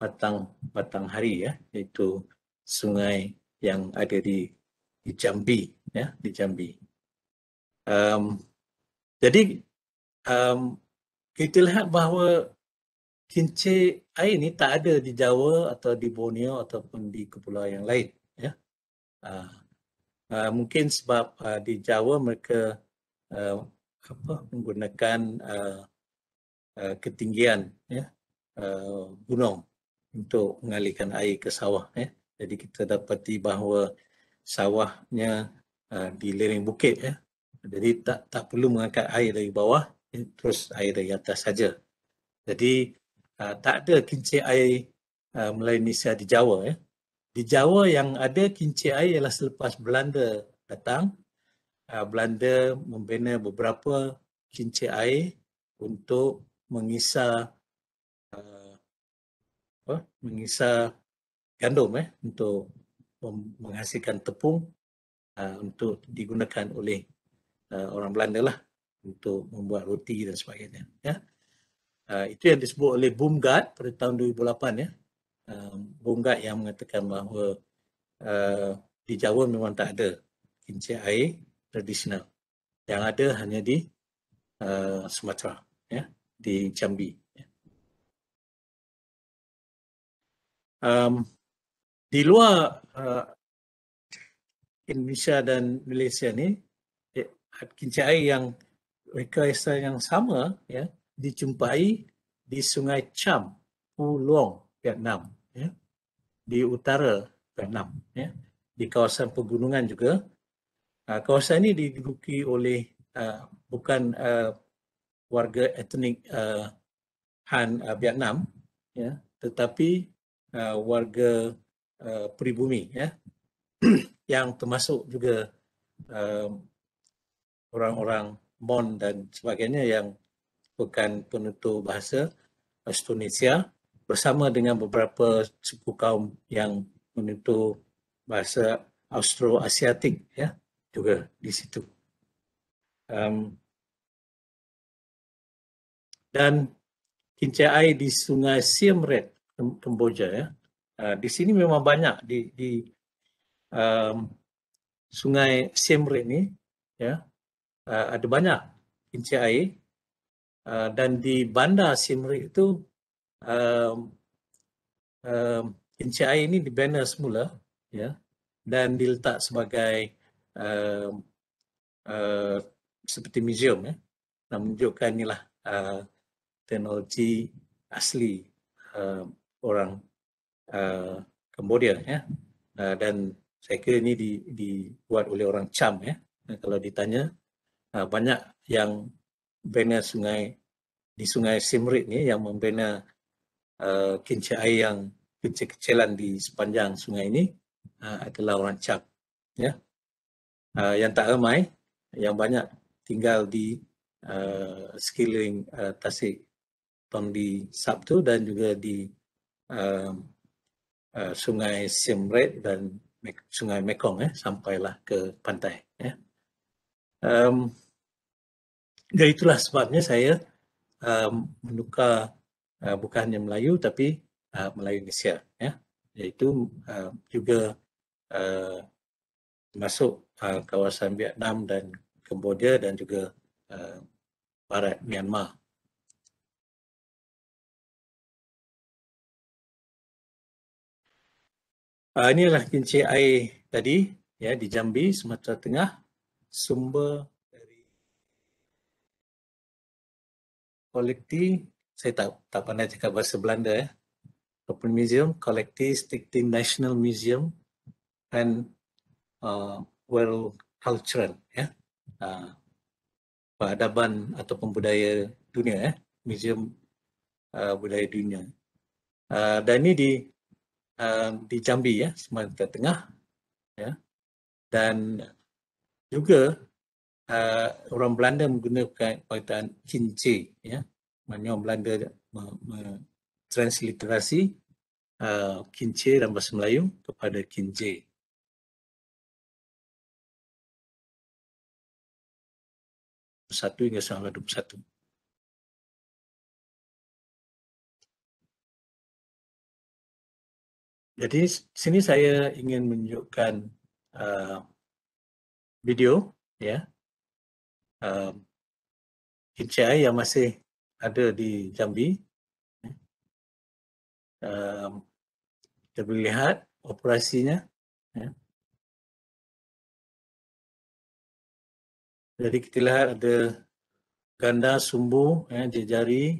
batang batang hari ya itu sungai yang ada di di Jambi ya di Jambi um, jadi um, kita lihat bahawa kincir air ni tak ada di Jawa atau di Borneo ataupun di kepulauan yang lain ya uh, uh, mungkin sebab uh, di Jawa mereka uh, apa menggunakan uh, uh, ketinggian ya uh, gunung untuk mengalirkan air ke sawah ya jadi kita dapati bahawa sawahnya uh, di lereng bukit ya jadi tak tak perlu mengangkat air dari bawah ya? terus air dari atas saja jadi uh, tak ada kincir air uh, melalui Malaysia di Jawa ya di Jawa yang ada kincir air ialah selepas Belanda datang uh, Belanda membina beberapa kincir air untuk mengisar uh, apa mengisar gandum eh untuk menghasilkan tepung uh, untuk digunakan oleh uh, orang Belanda lah untuk membuat roti dan sebagainya ya uh, itu yang disebut oleh Bumgard pada tahun 2008 ya uh, Bumgard yang mengatakan bahawa uh, di Jawa memang tak ada kincir air tradisional yang ada hanya di uh, Sumatera ya di Jambi ya. um, di luar uh, Indonesia dan Malaysia ni eh, kincir air yang rekaisa yang sama ya dijumpai di Sungai Cham Pulong Vietnam ya di utara Vietnam ya di kawasan pegunungan juga Uh, kawasan ini diduduki oleh uh, bukan uh, warga etnik uh, Han uh, Vietnam ya, tetapi uh, warga uh, pribumi ya [clears throat] yang termasuk juga orang-orang uh, Mon dan sebagainya yang bukan penutur bahasa Estonia bersama dengan beberapa suku kaum yang menutur bahasa Austroasiatik ya. Yeah juga di situ. Um, dan kincir air di Sungai Siem Reap, Kemboja ya. Uh, di sini memang banyak di, di um, Sungai Siem Reap ni, ya uh, ada banyak kincir air. Uh, dan di bandar Siem Reap itu um, um, kincir air ini dibina semula, ya dan diletak sebagai Um, uh, seperti museum ya, nak menunjukkan inilah uh, teknologi asli uh, orang uh, Cambodia ya. Uh, dan saya kira ini di, dibuat oleh orang Cham ya. Nah, kalau ditanya uh, banyak yang bina sungai di Sungai Simrit ni yang membina uh, kincir air yang kecil-kecilan di sepanjang sungai ini uh, adalah orang Cham Yeah uh, yang tak ramai yang banyak tinggal di uh, sekeliling uh, Tasik Tong di Sabtu dan juga di uh, uh, Sungai Simret dan Sungai Mekong eh, sampailah ke pantai. Eh. Um, dan itulah sebabnya saya um, menukar uh, bukan hanya Melayu tapi uh, Melayu Malaysia. Eh. Iaitu uh, juga uh, masuk uh, kawasan Vietnam dan Cambodia dan juga uh, barat Myanmar. Uh, ah, inilah kincir air tadi ya di Jambi Sumatera Tengah sumber dari kolekti saya tak tak pandai cakap bahasa Belanda ya. Open Museum, Collecti, Stichting National Museum and uh, well cultural ya ah, peradaban atau budaya dunia ya museum uh, budaya dunia uh, dan ini di uh, di Jambi ya Sumatera Tengah ya dan juga uh, orang Belanda menggunakan kaitan cinci ya maknanya orang Belanda transliterasi uh, kinci dalam bahasa Melayu kepada kinci. 1 hingga Sahabat 21. Jadi sini saya ingin menunjukkan uh, video ya uh, um, KCI yang masih ada di Jambi. Uh, kita boleh lihat operasinya. Ya. Jadi kita lihat ada ganda sumbu eh, jari-jari.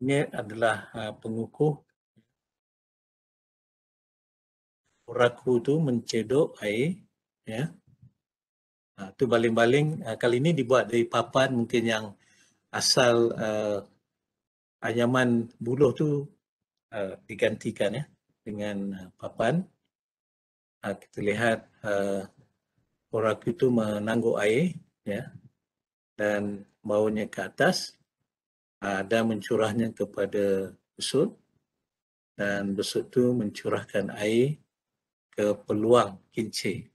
Ini adalah uh, pengukuh. Uraku tu mencedok air. Ya. Yeah. Ha, Itu baling-baling. Uh, kali ini dibuat dari papan mungkin yang asal uh, anyaman buluh tu uh, digantikan ya dengan uh, papan. Uh, kita lihat uh, orang itu menangguk air ya dan bawanya ke atas uh, dan mencurahnya kepada besut dan besut itu mencurahkan air ke peluang kincir.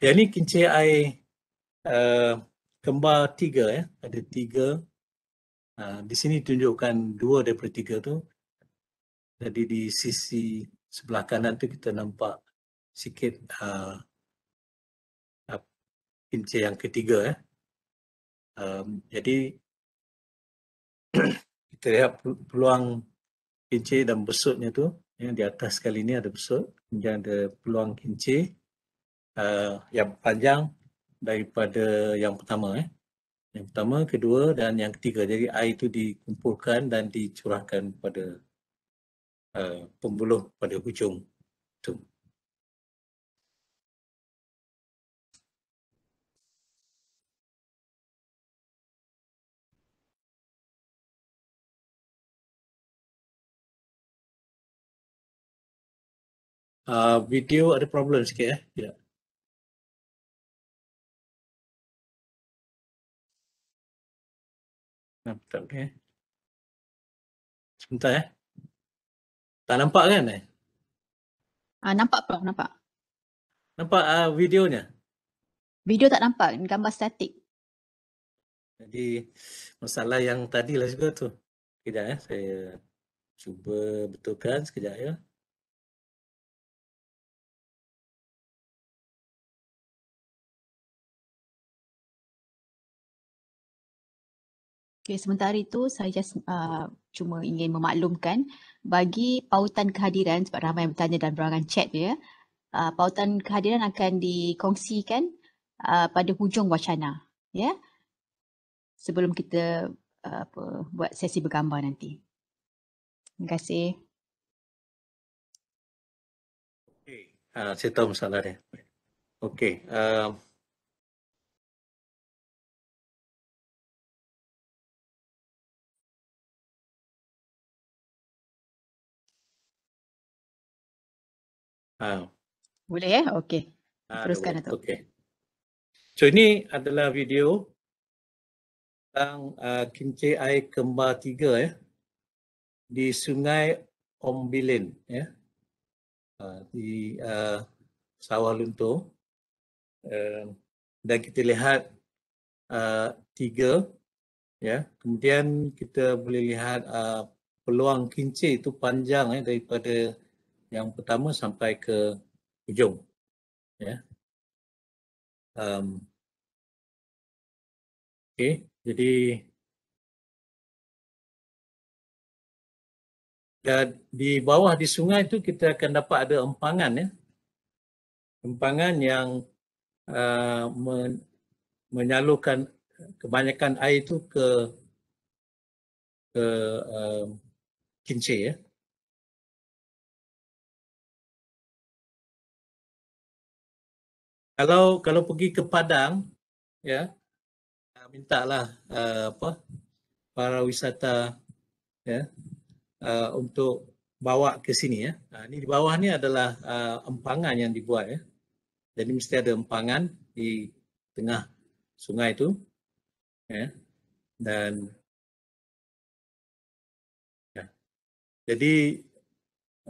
Yang ini kincir air uh, kembar tiga. Ya. Ada tiga. Uh, di sini tunjukkan dua daripada tiga tu. Jadi di sisi sebelah kanan tu kita nampak sikit uh, pincir yang ketiga eh. um, jadi [clears throat] kita lihat peluang pincir dan besutnya tu yang di atas sekali ni ada besut kemudian ada peluang pincir uh, yang panjang daripada yang pertama eh. yang pertama, kedua dan yang ketiga jadi air itu dikumpulkan dan dicurahkan pada uh, eh, pembuluh pada hujung tu. Uh, video ada problem sikit eh. Ya. Yeah. Nampak tak okay. Eh? Sebentar ya. Eh. Tak nampak kan? Eh? Ah nampak pro, nampak. Nampak ah uh, videonya. Video tak nampak, gambar statik. Jadi masalah yang tadi lah juga tu. Kejap ya, eh, saya cuba betulkan sekejap ya. Okay, sementara itu saya just uh, cuma ingin memaklumkan bagi pautan kehadiran sebab ramai yang bertanya dalam ruangan chat dia. Uh, pautan kehadiran akan dikongsikan uh, pada hujung wacana. Ya. Sebelum kita uh, apa, buat sesi bergambar nanti. Terima kasih. Okay. Uh, saya tahu masalah dia. Okay. Uh... Ah. Boleh ya? Eh? Okey. Ah, Teruskan atau? Okey. So ini adalah video tentang uh, ah, kinci air kembar tiga ya di Sungai Ombilin ya uh, di uh, Sawah Lunto uh, dan kita lihat uh, tiga ya kemudian kita boleh lihat uh, peluang kinci itu panjang ya daripada yang pertama sampai ke ujung. Ya. Um, okay, jadi dan ya, di bawah di sungai itu kita akan dapat ada empangan ya. Empangan yang uh, eh, men menyalurkan kebanyakan air itu ke ke uh, kincir ya. kalau kalau pergi ke Padang ya yeah, minta uh, ah, apa para wisata ya yeah, uh, untuk bawa ke sini ya yeah. uh, ini di bawah ni adalah uh, empangan yang dibuat ya yeah. jadi mesti ada empangan di tengah sungai itu ya yeah. dan yeah. jadi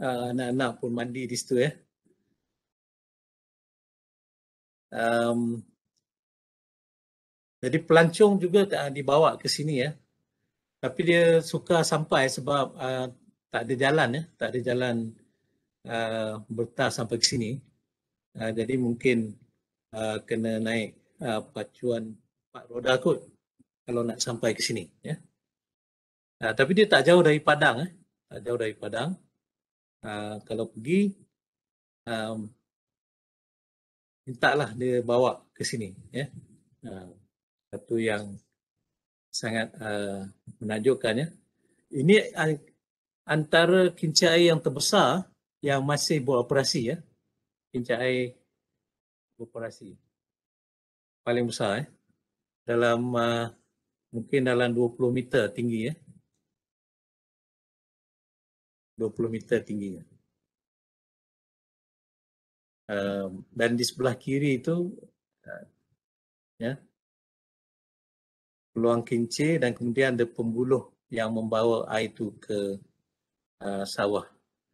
ah, anak-anak uh, pun mandi di situ ya yeah. um, jadi pelancong juga uh, dibawa ke sini ya tapi dia suka sampai sebab uh, tak ada jalan ya tak ada jalan uh, bertas sampai ke sini uh, jadi mungkin uh, kena naik uh, pacuan empat roda kot kalau nak sampai ke sini ya uh, tapi dia tak jauh dari padang eh tak jauh dari padang uh, kalau pergi um, mintalah dia bawa ke sini ya uh, satu yang sangat uh, menakjubkan ya ini antara kincir air yang terbesar yang masih beroperasi ya kincir air beroperasi paling besar eh dalam uh, mungkin dalam 20 meter tinggi ya 20 meter tingginya um, dan di sebelah kiri itu uh, ya peluang kince dan kemudian ada pembuluh yang membawa air itu ke uh, sawah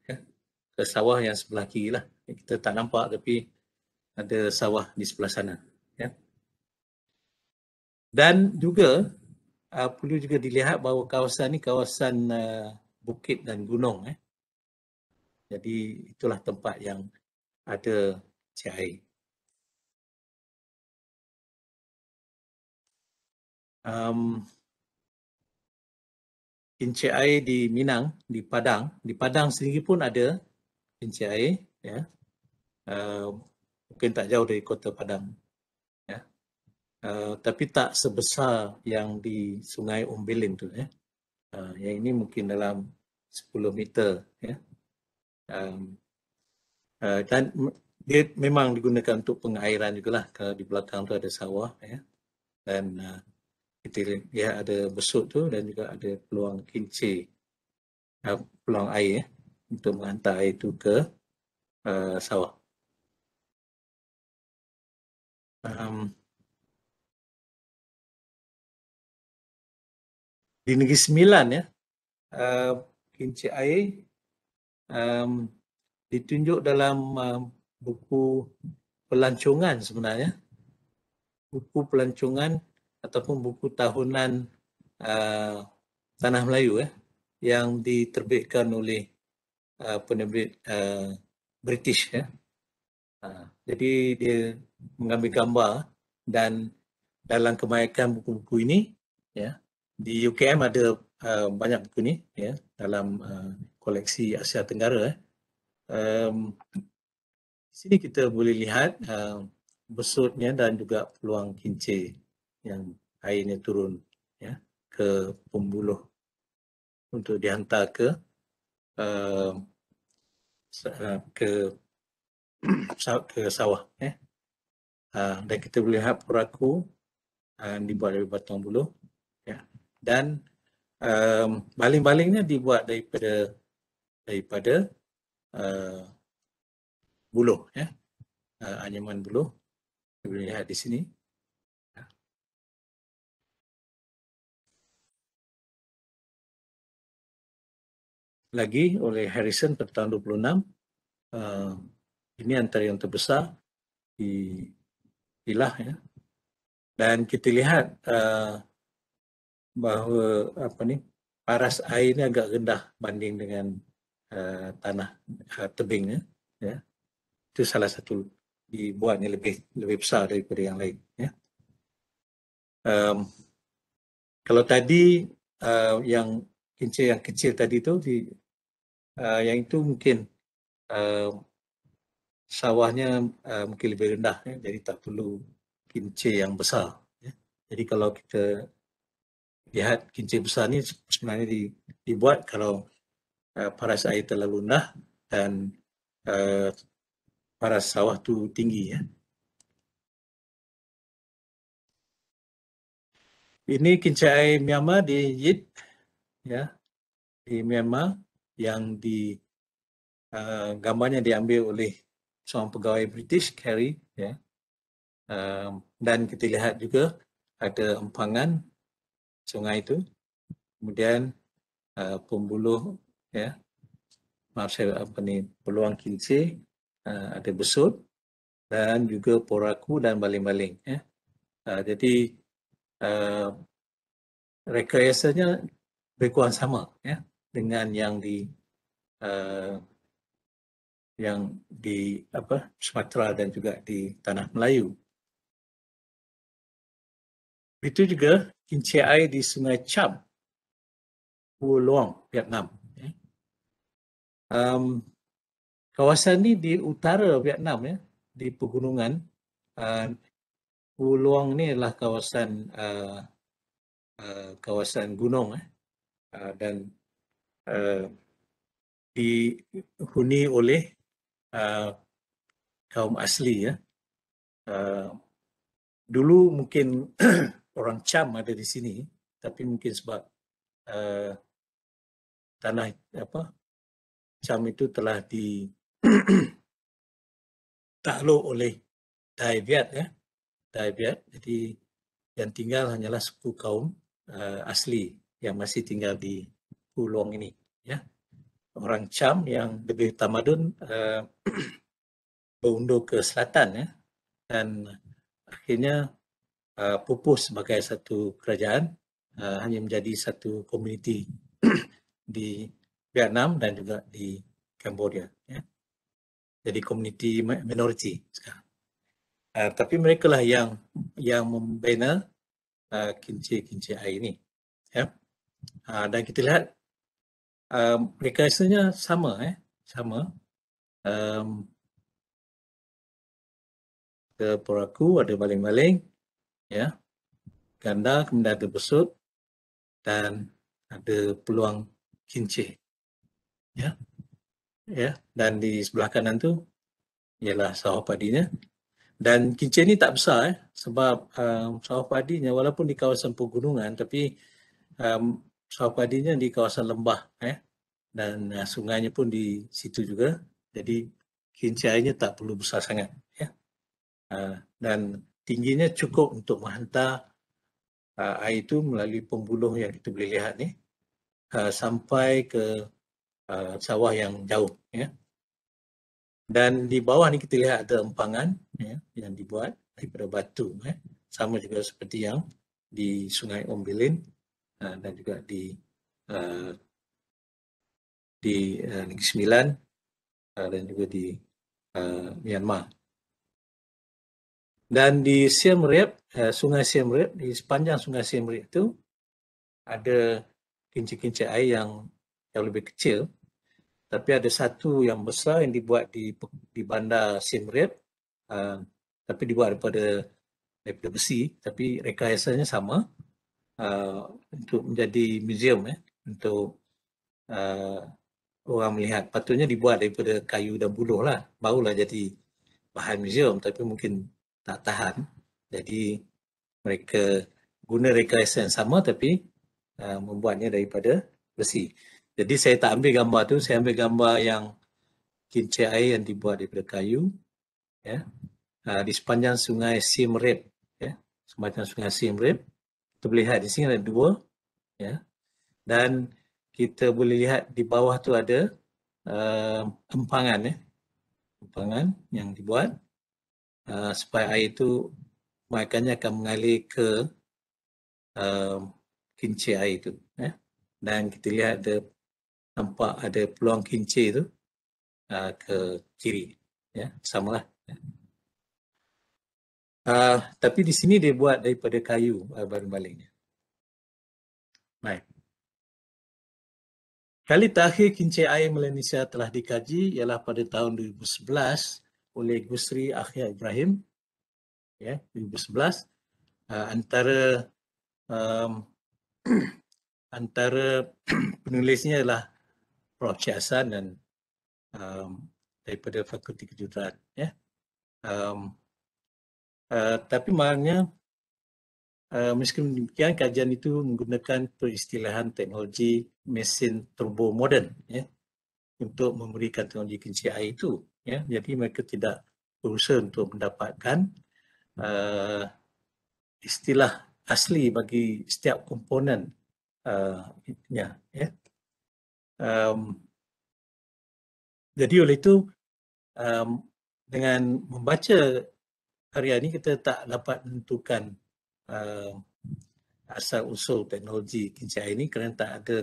ya. ke sawah yang sebelah kiri lah kita tak nampak tapi ada sawah di sebelah sana ya. dan juga uh, perlu juga dilihat bahawa kawasan ni kawasan uh, bukit dan gunung eh. jadi itulah tempat yang ada cahaya. Um, pinca air di Minang, di Padang, di Padang sendiri pun ada pinca air, ya. Uh, mungkin tak jauh dari kota Padang, ya. Uh, tapi tak sebesar yang di Sungai Umbilin tu, ya. Uh, yang ini mungkin dalam 10 meter, ya. Um, Eh, dan dia memang digunakan untuk pengairan juga lah. kalau di belakang tu ada sawah ya dan uh, ya ada besut tu dan juga ada peluang kincir uh, peluang air eh, untuk menghantar air tu ke uh, sawah um, di negeri sembilan ya uh, kincir air um, ditunjuk dalam uh, buku pelancongan sebenarnya buku pelancongan ataupun buku tahunan uh, tanah Melayu eh yang diterbitkan oleh uh, penerbit uh, British ya. Uh, jadi dia mengambil gambar dan dalam kemayakan buku-buku ini ya di UKM ada uh, banyak buku ini ya dalam uh, koleksi Asia Tenggara eh um, di sini kita boleh lihat uh, ehm, besutnya dan juga peluang kincir yang airnya turun ya ke pembuluh untuk dihantar ke uh, ke [clears throat] ke sawah eh. uh, dan kita boleh lihat poraku uh, ah, dibuat dari batang buluh ya. dan um, baling-balingnya dibuat daripada daripada uh, buluh ya uh, anyaman buluh kita boleh lihat di sini lagi oleh Harrison pada tahun 26 uh, eh, ini antara yang terbesar di ilah ya dan kita lihat uh, bahawa apa ni paras air ni agak rendah banding dengan uh, tanah uh, tebingnya ya itu salah satu dibuatnya lebih lebih besar daripada yang lain ya um, kalau tadi uh, yang kincir yang kecil tadi tu di uh, yang itu mungkin uh, sawahnya uh, mungkin lebih rendah ya jadi tak perlu kincir yang besar ya jadi kalau kita lihat kincir besar ni sebenarnya dibuat kalau Eh, paras air terlalu rendah dan uh, paras sawah tu tinggi ya. Ini kincir air Myanmar di Yid ya. Di Myanmar yang di uh, gambarnya diambil oleh seorang pegawai British Kerry ya. Uh, dan kita lihat juga ada empangan sungai itu. Kemudian uh, pembuluh ya maaf saya apa ni peluang kincir eh, ada besut dan juga poraku dan baling-baling ya eh, jadi uh, eh, rekreasinya berkuasa sama ya dengan yang di uh, yang di apa Sumatera dan juga di tanah Melayu. Itu juga kincir air di Sungai Cham, Hua Luang, Vietnam um, kawasan ni di utara Vietnam ya di pegunungan uh, Uluang ni adalah kawasan uh, uh, kawasan gunung ya. eh. uh, dan uh, dihuni oleh uh, kaum asli ya. Uh, dulu mungkin [clears throat] orang Cham ada di sini tapi mungkin sebab uh, tanah apa Syam itu telah di [clears throat] takluk oleh Dai Viet ya. Dai Viet. Jadi yang tinggal hanyalah suku kaum uh, asli yang masih tinggal di Pulong ini ya. Orang Cham yang lebih tamadun uh, eh, [clears throat] berundur ke selatan ya. Dan akhirnya uh, pupus sebagai satu kerajaan uh, hanya menjadi satu komuniti [clears throat] di Vietnam dan juga di Cambodia. Ya. Jadi komuniti minoriti sekarang. Uh, tapi mereka lah yang yang membina uh, ah, kinci-kinci air ini. Ya. Uh, dan kita lihat uh, mereka rasanya sama. Eh. Sama. Um, ada poraku, ada baling-baling. Ya. Ganda, kemudian ada besut. Dan ada peluang kinci ya ya dan di sebelah kanan tu ialah sawah padinya dan kincir ni tak besar eh, sebab um, sawah padinya walaupun di kawasan pegunungan tapi um, sawah padinya di kawasan lembah eh, dan uh, sungainya pun di situ juga jadi kincir airnya tak perlu besar sangat ya. Uh, dan tingginya cukup untuk menghantar uh, air itu melalui pembuluh yang kita boleh lihat ni uh, sampai ke Uh, sawah yang jauh ya. Dan di bawah ni kita lihat ada empangan ya, yang dibuat daripada batu ya. Sama juga seperti yang di Sungai Ombilin uh, dan juga di uh, di uh, Negeri Sembilan uh, dan juga di uh, Myanmar. Dan di Siem Reap, uh, Sungai Siem Reap, di sepanjang Sungai Siem Reap itu ada kincir-kincir air yang yang lebih kecil tapi ada satu yang besar yang dibuat di di bandar Simrit, uh, tapi dibuat daripada daripada besi tapi rekayasanya sama uh, untuk menjadi museum eh untuk uh, orang melihat patutnya dibuat daripada kayu dan buluh lah barulah jadi bahan museum tapi mungkin tak tahan jadi mereka guna rekayasa yang sama tapi uh, membuatnya daripada besi. Jadi saya tak ambil gambar tu, saya ambil gambar yang kincir air yang dibuat daripada kayu ya. Ha, di sepanjang sungai Siem Reap ya. Sepanjang sungai Siem Reap. Kita boleh lihat di sini ada dua ya. Dan kita boleh lihat di bawah tu ada uh, empangan ya. Empangan yang dibuat uh, supaya air itu makanya akan mengalir ke uh, kincir air itu ya. Dan kita lihat ada nampak ada peluang kincir tu uh, ke kiri ya samalah uh, tapi di sini dia buat daripada kayu uh, baling-balingnya baik kali terakhir kincir air Malaysia telah dikaji ialah pada tahun 2011 oleh Gusri Akhir Ibrahim ya 2011 uh, antara um, [clears throat] antara [clears throat] penulisnya adalah Prof. Cik Hassan dan um, daripada Fakulti Kejuruteraan. Ya. Um, uh, tapi malangnya uh, meskipun demikian kajian itu menggunakan peristilahan teknologi mesin turbo moden ya, untuk memberikan teknologi kunci air itu. Ya. Jadi mereka tidak berusaha untuk mendapatkan uh, istilah asli bagi setiap komponen uh, ya. ya um, jadi oleh itu um, dengan membaca karya ini kita tak dapat menentukan uh, asal usul teknologi kincir air ini kerana tak ada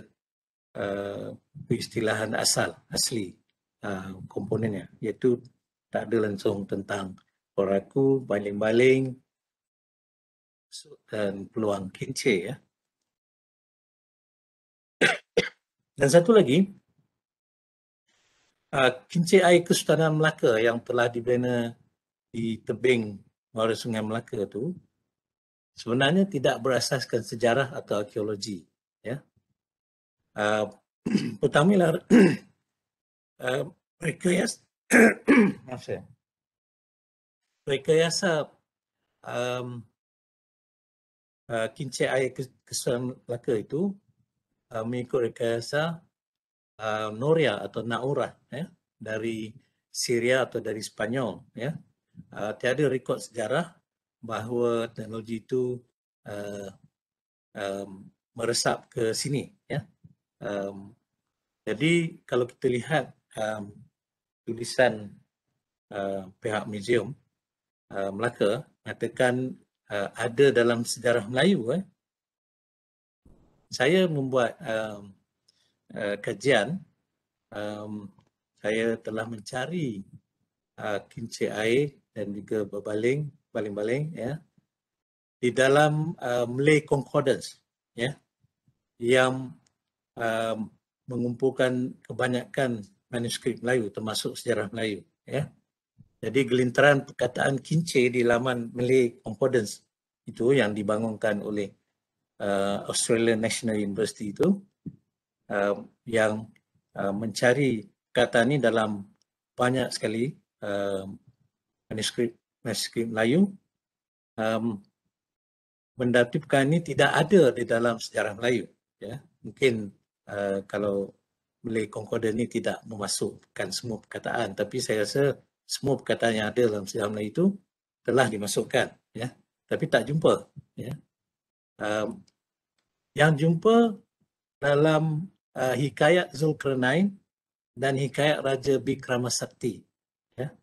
uh, istilahan asal asli uh, komponennya iaitu tak ada langsung tentang koraku baling-baling dan peluang kincir ya. Dan satu lagi, uh, kincir air Kesultanan Melaka yang telah dibina di tebing Muara Sungai Melaka itu sebenarnya tidak berasaskan sejarah atau arkeologi. Ya. Uh, pertama [clears throat] ialah [clears throat] uh, [clears throat] rekayasa, rekayasa um, uh, kincir air Kesultanan Melaka itu uh, mengikut rekayasa uh, Noria atau Naura ya, dari Syria atau dari Spanyol. Ya. Uh, tiada rekod sejarah bahawa teknologi itu uh, um, meresap ke sini. Ya. Um, jadi kalau kita lihat um, tulisan uh, pihak museum uh, Melaka mengatakan uh, ada dalam sejarah Melayu eh, saya membuat um, uh, kajian um, saya telah mencari uh, kinci air dan juga berbaling baling-baling ya di dalam uh, Malay concordance ya yang um, mengumpulkan kebanyakan manuskrip Melayu termasuk sejarah Melayu ya jadi gelintaran perkataan kinci di laman Malay concordance itu yang dibangunkan oleh uh, Australian National University itu uh, yang uh, mencari kata ini dalam banyak sekali uh, manuskrip manuskrip Melayu um, mendatipkan ini tidak ada di dalam sejarah Melayu ya mungkin uh, kalau Malay Concordance ini tidak memasukkan semua perkataan tapi saya rasa semua perkataan yang ada dalam sejarah Melayu itu telah dimasukkan ya tapi tak jumpa ya um, yang jumpa dalam uh, hikayat Zulkarnain dan hikayat Raja Bikramasakti. Ya.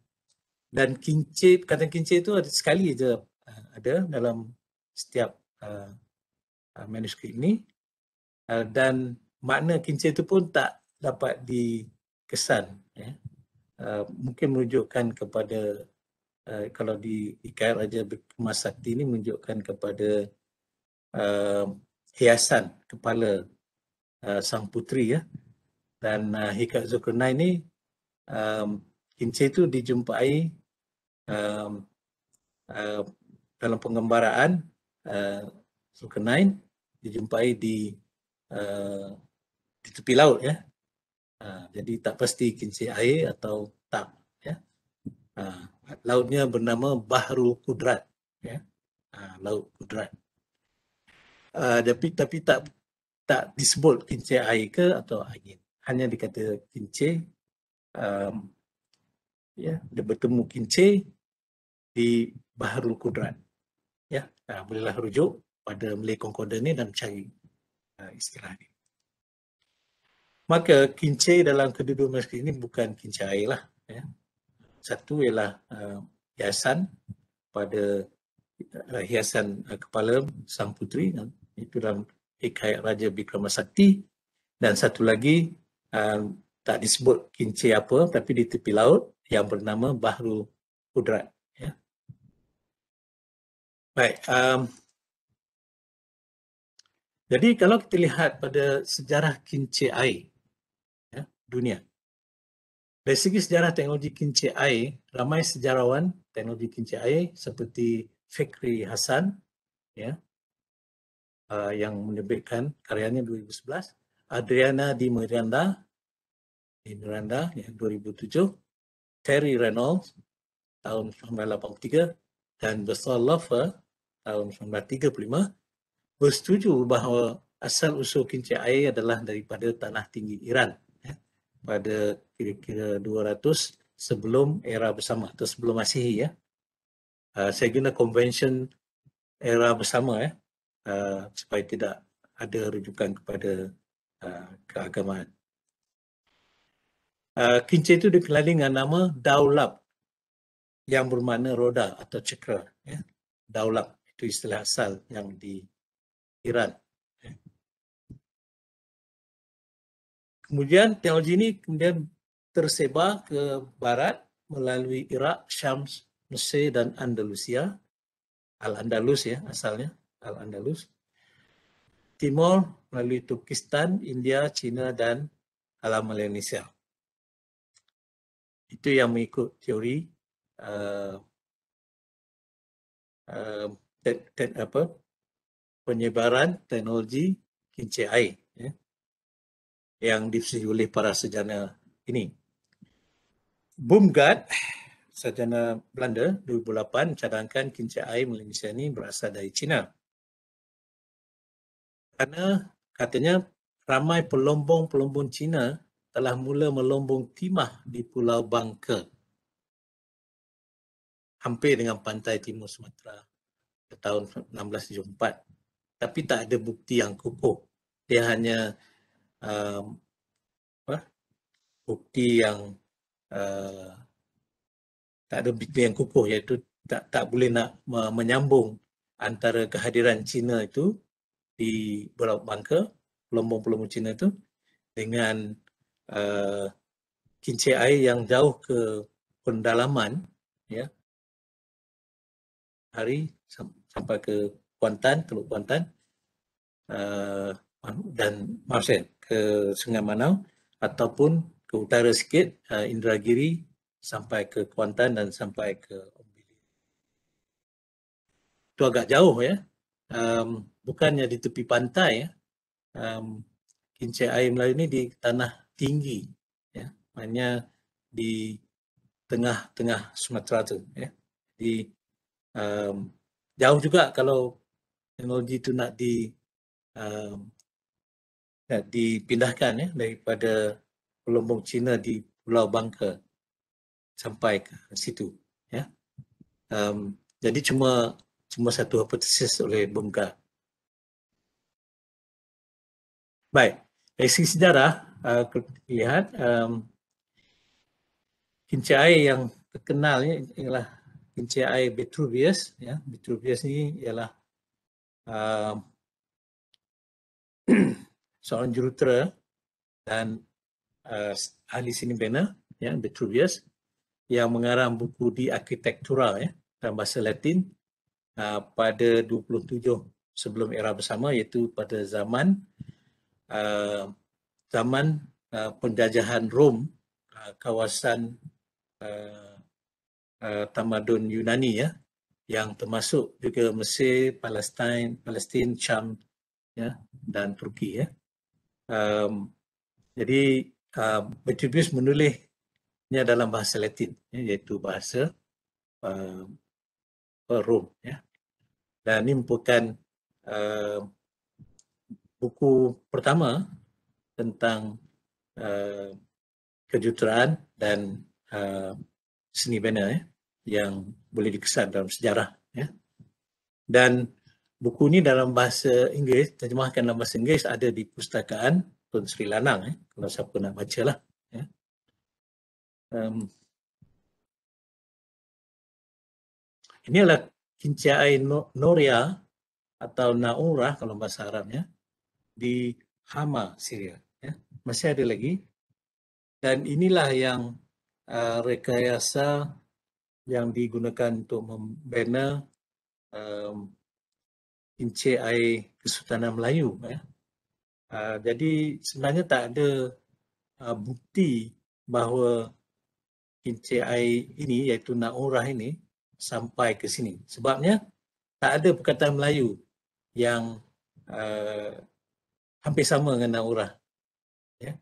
Dan kincir, kata kincir itu ada sekali je uh, ada dalam setiap uh, uh, manuskrip ini. Uh, dan makna kincir itu pun tak dapat dikesan. Ya. Uh, mungkin menunjukkan kepada uh, kalau di hikayat Raja Bikramasakti ini menunjukkan kepada uh, hiasan kepala uh, sang putri ya. Dan uh, Hikat Zulkarnain ni um, Kinci itu dijumpai um, uh, dalam pengembaraan uh, Zulkarnain dijumpai di uh, di tepi laut ya. Uh, jadi tak pasti kinci air atau tak ya. Uh, lautnya bernama Bahru Kudrat ya. Uh, laut Kudrat tapi ah, tapi tak tak disebut kincir air ke atau angin hanya dikata kincir um, ya yeah, bertemu kincir di baharul kudrat ya yeah, uh, bolehlah rujuk pada Malay Concordance ni dan cari uh, istilah ni maka kincir dalam kedua-dua masjid ini bukan kincir air lah ya. satu ialah uh, hiasan pada uh, hiasan uh, kepala sang putri itu dalam hikayat Raja Sakti dan satu lagi um, tak disebut kincir apa tapi di tepi laut yang bernama Bahru Kudrat ya. Baik, um, jadi kalau kita lihat pada sejarah kincir air ya, dunia. Dari segi sejarah teknologi kincir air, ramai sejarawan teknologi kincir air seperti Fikri Hasan ya, uh, yang menerbitkan karyanya 2011 Adriana Di Miranda Di Miranda ya, 2007 Terry Reynolds tahun 1983 dan Besar Lover tahun 1935 bersetuju bahawa asal usul kincir air adalah daripada tanah tinggi Iran ya, pada kira-kira 200 sebelum era bersama atau sebelum masihi ya. Uh, saya guna convention era bersama ya, Uh, supaya tidak ada rujukan kepada uh, keagamaan. Uh, kincir itu dikenali dengan nama daulab yang bermakna roda atau cekra. Ya. Daulab itu istilah asal yang di Iran. Ya. Kemudian teknologi ini kemudian tersebar ke barat melalui Irak, Syams, Mesir dan Andalusia. Al-Andalus ya asalnya. Al-Andalus. Timur melalui Turkistan, India, China dan alam Malaysia. Itu yang mengikut teori uh, uh, ten, ten, apa, penyebaran teknologi kinci air ya, yang disediakan oleh para sejana ini. Bumgat, sejana Belanda 2008 cadangkan kinci air Malaysia ini berasal dari China kerana katanya ramai pelombong-pelombong Cina telah mula melombong timah di Pulau Bangka. Hampir dengan pantai timur Sumatera pada tahun 1674. Tapi tak ada bukti yang kukuh. Dia hanya um, apa? bukti yang uh, tak ada bukti yang kukuh iaitu tak tak boleh nak menyambung antara kehadiran Cina itu di Berat Bangka, pelombong-pelombong Cina itu dengan uh, kincir air yang jauh ke pendalaman ya hari sampai ke Kuantan, Teluk Kuantan uh, dan maaf ke Sungai Manau ataupun ke utara sikit uh, Indragiri sampai ke Kuantan dan sampai ke Ombilin. Itu agak jauh ya. Um, bukannya di tepi pantai um, kincir air Melayu ini di tanah tinggi ya hanya di tengah-tengah Sumatera tu ya di um, jauh juga kalau teknologi itu nak di um, nak dipindahkan ya daripada pelombong Cina di Pulau Bangka sampai ke situ ya um, jadi cuma cuma satu hipotesis oleh Bumgar Baik, dari segi sejarah, uh, kalau kita lihat, um, kinci air yang terkenal ialah kinci air Vitruvius. Ya. Vitruvius ini ialah uh, [clears throat] seorang jurutera dan uh, ahli sini bina, ya, Vitruvius, yang mengarang buku di arkitektura ya, dalam bahasa Latin uh, pada 27 sebelum era bersama iaitu pada zaman Uh, zaman uh, penjajahan Rom uh, kawasan uh, uh, tamadun Yunani ya yang termasuk juga Mesir, Palestin, Palestin, Cham ya dan Turki ya. Um, jadi uh, menulisnya dalam bahasa Latin ya, iaitu bahasa uh, Rom ya. Dan ini merupakan uh, buku pertama tentang uh, eh, kejuteraan dan uh, seni bina ya, yang boleh dikesan dalam sejarah. Ya. Dan buku ini dalam bahasa Inggeris, terjemahkan dalam bahasa Inggeris ada di pustakaan Tun Sri Lanang. Ya. Kalau siapa nak baca lah. Ya. Um, ini adalah Kincia Noria atau Naurah kalau bahasa Arabnya di Hama, Syria. Ya. Masih ada lagi. Dan inilah yang uh, rekayasa yang digunakan untuk membina um, Inci Air Kesultanan Melayu. Ya. Uh, jadi sebenarnya tak ada uh, bukti bahawa Inci Air ini iaitu Naurah ini sampai ke sini. Sebabnya tak ada perkataan Melayu yang uh, hampir sama dengan Naura. Ya.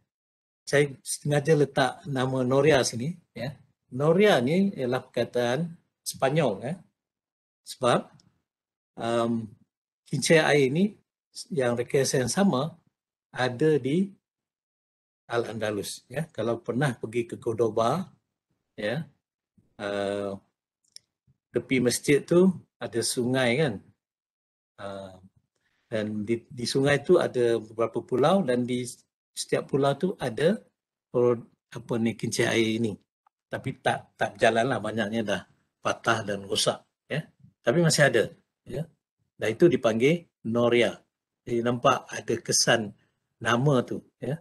Saya sengaja letak nama Noria sini. Ya. Noria ni ialah perkataan Sepanyol. Ya. Sebab um, kincir air ini yang rekayasa yang sama ada di Al-Andalus. Ya. Kalau pernah pergi ke Cordoba, ya, uh, tepi masjid tu ada sungai kan. Uh, dan di, di sungai itu ada beberapa pulau dan di setiap pulau tu ada per, apa ni kincir air ini tapi tak tak jalan lah banyaknya dah patah dan rosak ya tapi masih ada ya dan itu dipanggil Noria jadi nampak ada kesan nama tu ya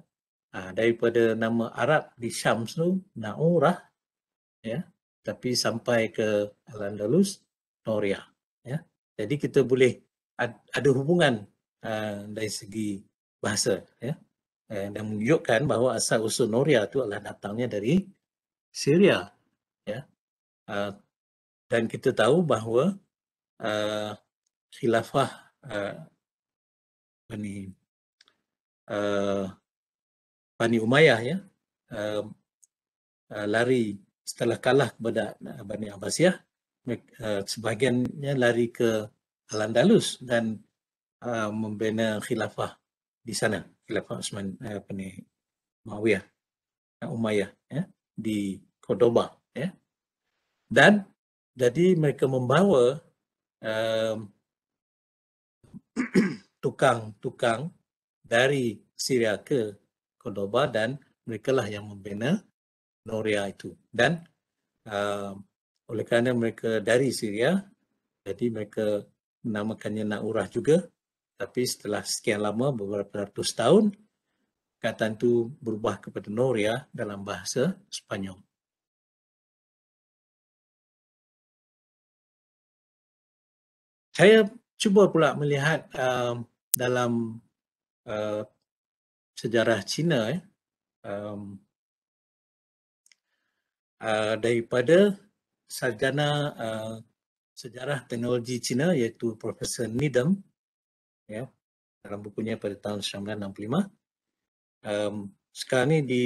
ha, daripada nama Arab di Syam tu Naurah ya tapi sampai ke Al-Andalus Noria ya jadi kita boleh ada hubungan uh, dari segi bahasa ya eh, dan menunjukkan bahawa asal usul Noria itu adalah datangnya dari Syria ya uh, dan kita tahu bahawa uh, khilafah uh, Bani uh, Bani Umayyah ya uh, uh, lari setelah kalah kepada uh, Bani Abbasiah, uh, sebahagiannya lari ke Al-Andalus dan uh, membina khilafah di sana khilafah Osman uh, apa ni Muawiyah eh, Umayyah ya di Cordoba ya dan jadi mereka membawa um, [clears throat] tukang-tukang uh, dari Syria ke Cordoba dan mereka lah yang membina Noria itu dan uh, oleh kerana mereka dari Syria jadi mereka menamakannya Naurah juga. Tapi setelah sekian lama, beberapa ratus tahun, kataan itu berubah kepada Noria dalam bahasa Spanyol. Saya cuba pula melihat uh, dalam uh, sejarah Cina uh, uh, daripada sarjana uh, sejarah teknologi Cina iaitu Profesor Needham ya dalam bukunya pada tahun 1965. Um, sekarang ni di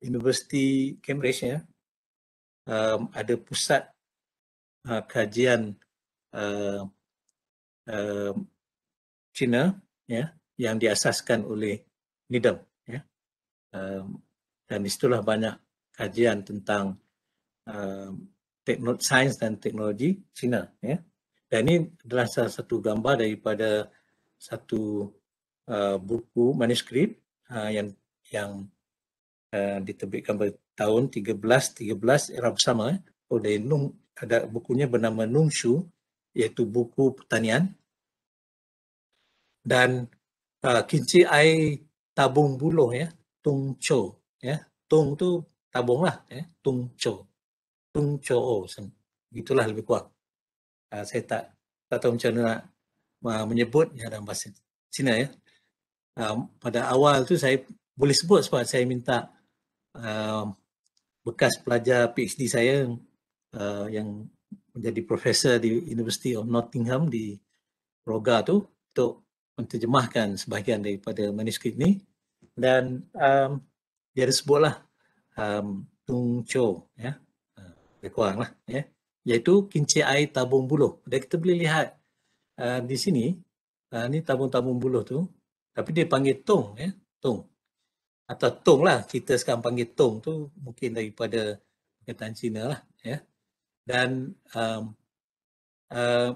Universiti Cambridge ya um, ada pusat uh, kajian uh, uh, Cina ya yang diasaskan oleh Needham ya um, dan disitulah banyak kajian tentang um, tekno, sains dan teknologi Cina. Ya. Dan ini adalah salah satu gambar daripada satu uh, buku manuskrip uh, yang yang uh, diterbitkan pada tahun 1313 era bersama eh, ya. oh, oleh Nung, ada bukunya bernama Nung Shu iaitu buku pertanian dan uh, kinci air tabung buluh ya Tung Cho ya Tung tu tabung lah ya Tung Cho uh, Tung Cho begitulah oh, lebih kuat. Uh, saya tak tak tahu macam mana nak uh, ah, menyebutnya dalam bahasa Cina ya. Uh, pada awal tu saya boleh sebut sebab saya minta uh, bekas pelajar PhD saya uh, yang menjadi profesor di University of Nottingham di Roga tu untuk menterjemahkan sebahagian daripada manuskrip ni dan um, dia ada sebutlah um, Tung Cho ya. Yeah lebih kurang lah, ya. iaitu kincir air tabung buluh. Dan kita boleh lihat uh, di sini, uh, ni tabung-tabung buluh tu, tapi dia panggil tong, ya, tong. Atau tong lah, kita sekarang panggil tong tu mungkin daripada perkataan Cina lah, ya. Dan um, uh,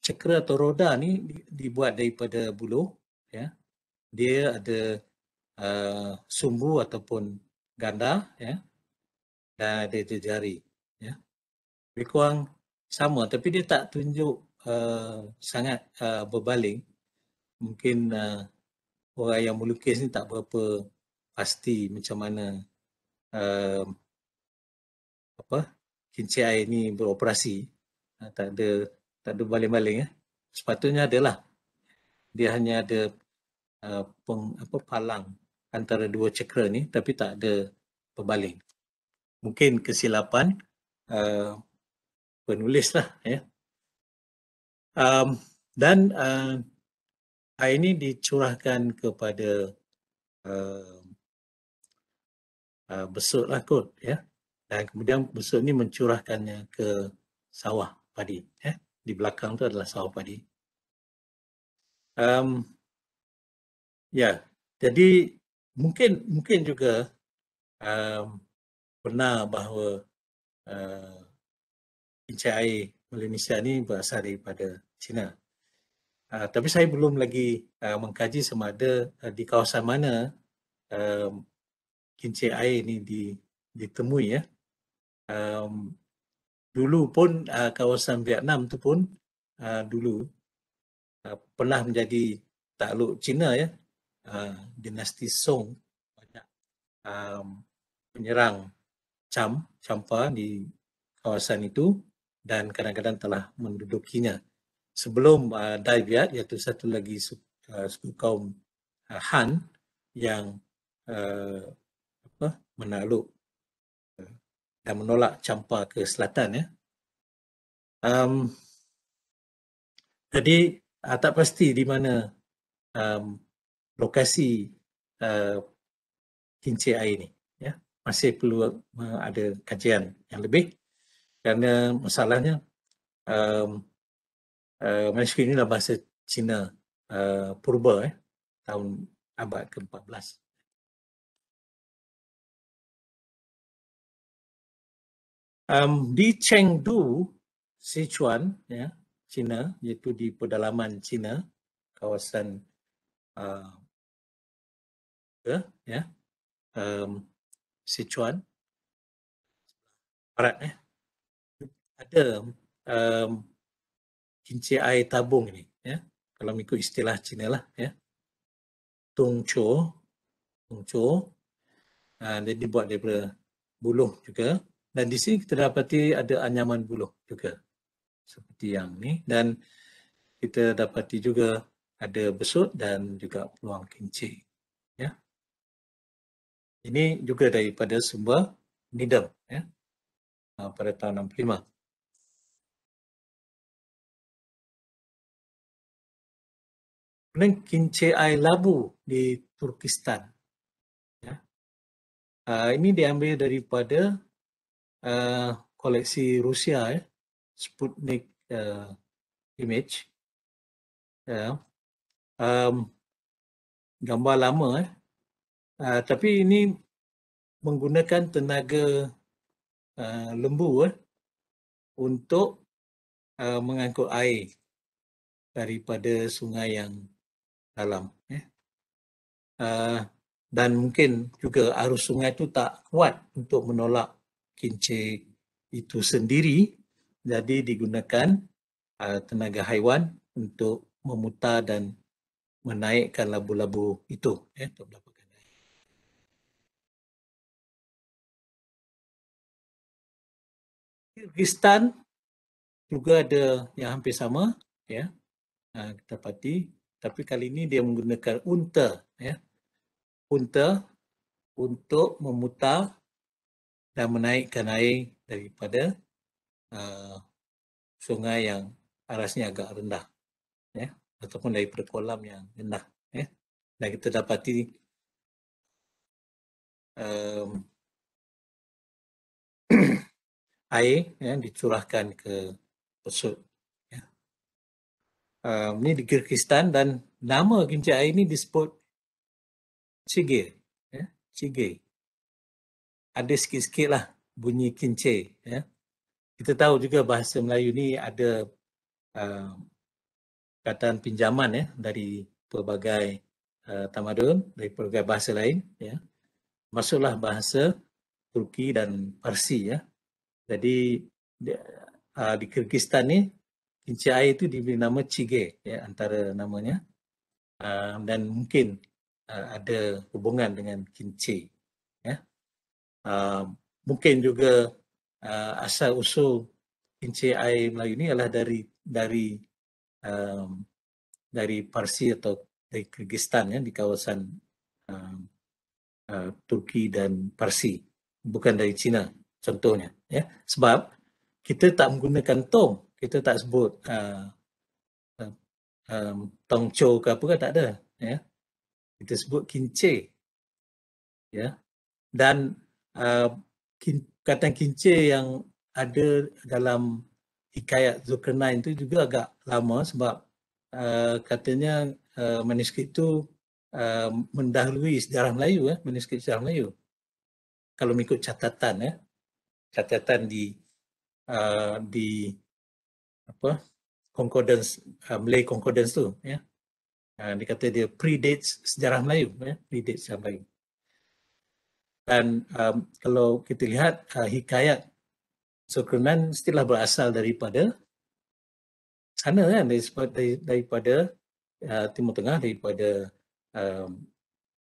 cekera atau roda ni dibuat daripada buluh, ya. Dia ada uh, sumbu ataupun ganda, ya. Dan ada jari lebih kurang sama tapi dia tak tunjuk uh, sangat uh, berbaling mungkin uh, orang yang melukis ni tak berapa pasti macam mana uh, apa kincir air ni beroperasi uh, tak ada tak ada baling-baling ya sepatutnya adalah dia hanya ada uh, peng, apa palang antara dua cekra ni tapi tak ada berbaling mungkin kesilapan uh, penulis lah ya. Um, dan uh, air ini dicurahkan kepada uh, uh, besut lah kot ya. Dan kemudian besut ini mencurahkannya ke sawah padi ya. Di belakang tu adalah sawah padi. Um, ya, jadi mungkin mungkin juga um, pernah bahawa uh, cincin air Malaysia ni berasal daripada China. Uh, tapi saya belum lagi uh, mengkaji sama ada uh, ah, di kawasan mana um, kincir air ini di, ditemui ya. Um, dulu pun uh, kawasan Vietnam tu pun uh, dulu uh, pernah menjadi takluk China ya. Uh, dinasti Song banyak um, menyerang Cham, Champa di kawasan itu dan kadang-kadang telah mendudukinya. Sebelum uh, Daiviat, iaitu satu lagi suku, uh, suku kaum uh, Han yang uh, apa, menakluk uh, dan menolak campa ke selatan. Ya. Um, jadi, uh, tak pasti di mana um, lokasi uh, kincir air ini. Ya. Masih perlu uh, ada kajian yang lebih kerana masalahnya um, uh, Malaysia ini adalah bahasa Cina uh, purba eh, tahun abad ke-14. Um, di Chengdu, Sichuan, ya, Cina, iaitu di pedalaman Cina, kawasan uh, ya, um, Sichuan, barat, eh, ada um, kincir air tabung ni ya kalau mengikut istilah Cina lah ya tungco tungco uh, ah, dia dibuat daripada buluh juga dan di sini kita dapati ada anyaman buluh juga seperti yang ni dan kita dapati juga ada besut dan juga peluang kincir ya ini juga daripada sumber Nidam ya ah, pada tahun 65 Kemudian kince air labu di Turkistan. Ya. Uh, ini diambil daripada uh, koleksi Rusia, ya. Sputnik uh, image. Ya. Um, gambar lama. Ya. Uh, tapi ini menggunakan tenaga uh, lembu ya, untuk uh, mengangkut air daripada sungai yang dalam Ya. Uh, dan mungkin juga arus sungai itu tak kuat untuk menolak kincir itu sendiri. Jadi digunakan uh, tenaga haiwan untuk memutar dan menaikkan labu-labu itu. Ya, untuk Kyrgyzstan juga ada yang hampir sama ya. Ha, kita tapi kali ini dia menggunakan unta ya unta untuk memutar dan menaikkan air daripada uh, sungai yang arasnya agak rendah ya ataupun dari kolam yang rendah ya dan kita dapati um, [clears throat] air ya dicurahkan ke pesut um, ni di Kyrgyzstan dan nama kincir air ni disebut Chige. Ya? Chige. Ada sikit-sikit lah bunyi kincir. Ya? Kita tahu juga bahasa Melayu ni ada um, kataan pinjaman ya, dari pelbagai uh, tamadun, dari pelbagai bahasa lain. Ya? Masuklah bahasa Turki dan Parsi. Ya? Jadi di, uh, di Kyrgyzstan ni kelinci air itu diberi nama cige ya, antara namanya uh, dan mungkin uh, ada hubungan dengan kinci. Ya. Uh, mungkin juga uh, asal usul kinci air Melayu ini adalah dari dari um, dari Parsi atau dari Kyrgyzstan ya, di kawasan um, uh, Turki dan Parsi bukan dari China contohnya ya sebab kita tak menggunakan tong kita tak sebut uh, ah, um, ah, ah, tongco ke apa ke tak ada ya yeah. kita sebut kince ya yeah. dan perkataan uh, kin, kince yang ada dalam hikayat Zulkarnain itu juga agak lama sebab uh, katanya uh, manuskrip itu uh, mendahului sejarah Melayu ya eh, manuskrip sejarah Melayu kalau mengikut catatan ya eh, catatan di uh, di apa concordance uh, Malay concordance tu ya. Yeah. Uh, dia kata dia predates sejarah Melayu ya, predates sejarah Melayu. Dan um, kalau kita lihat uh, hikayat Sokrenan istilah berasal daripada sana kan daripada, daripada uh, Timur Tengah daripada um,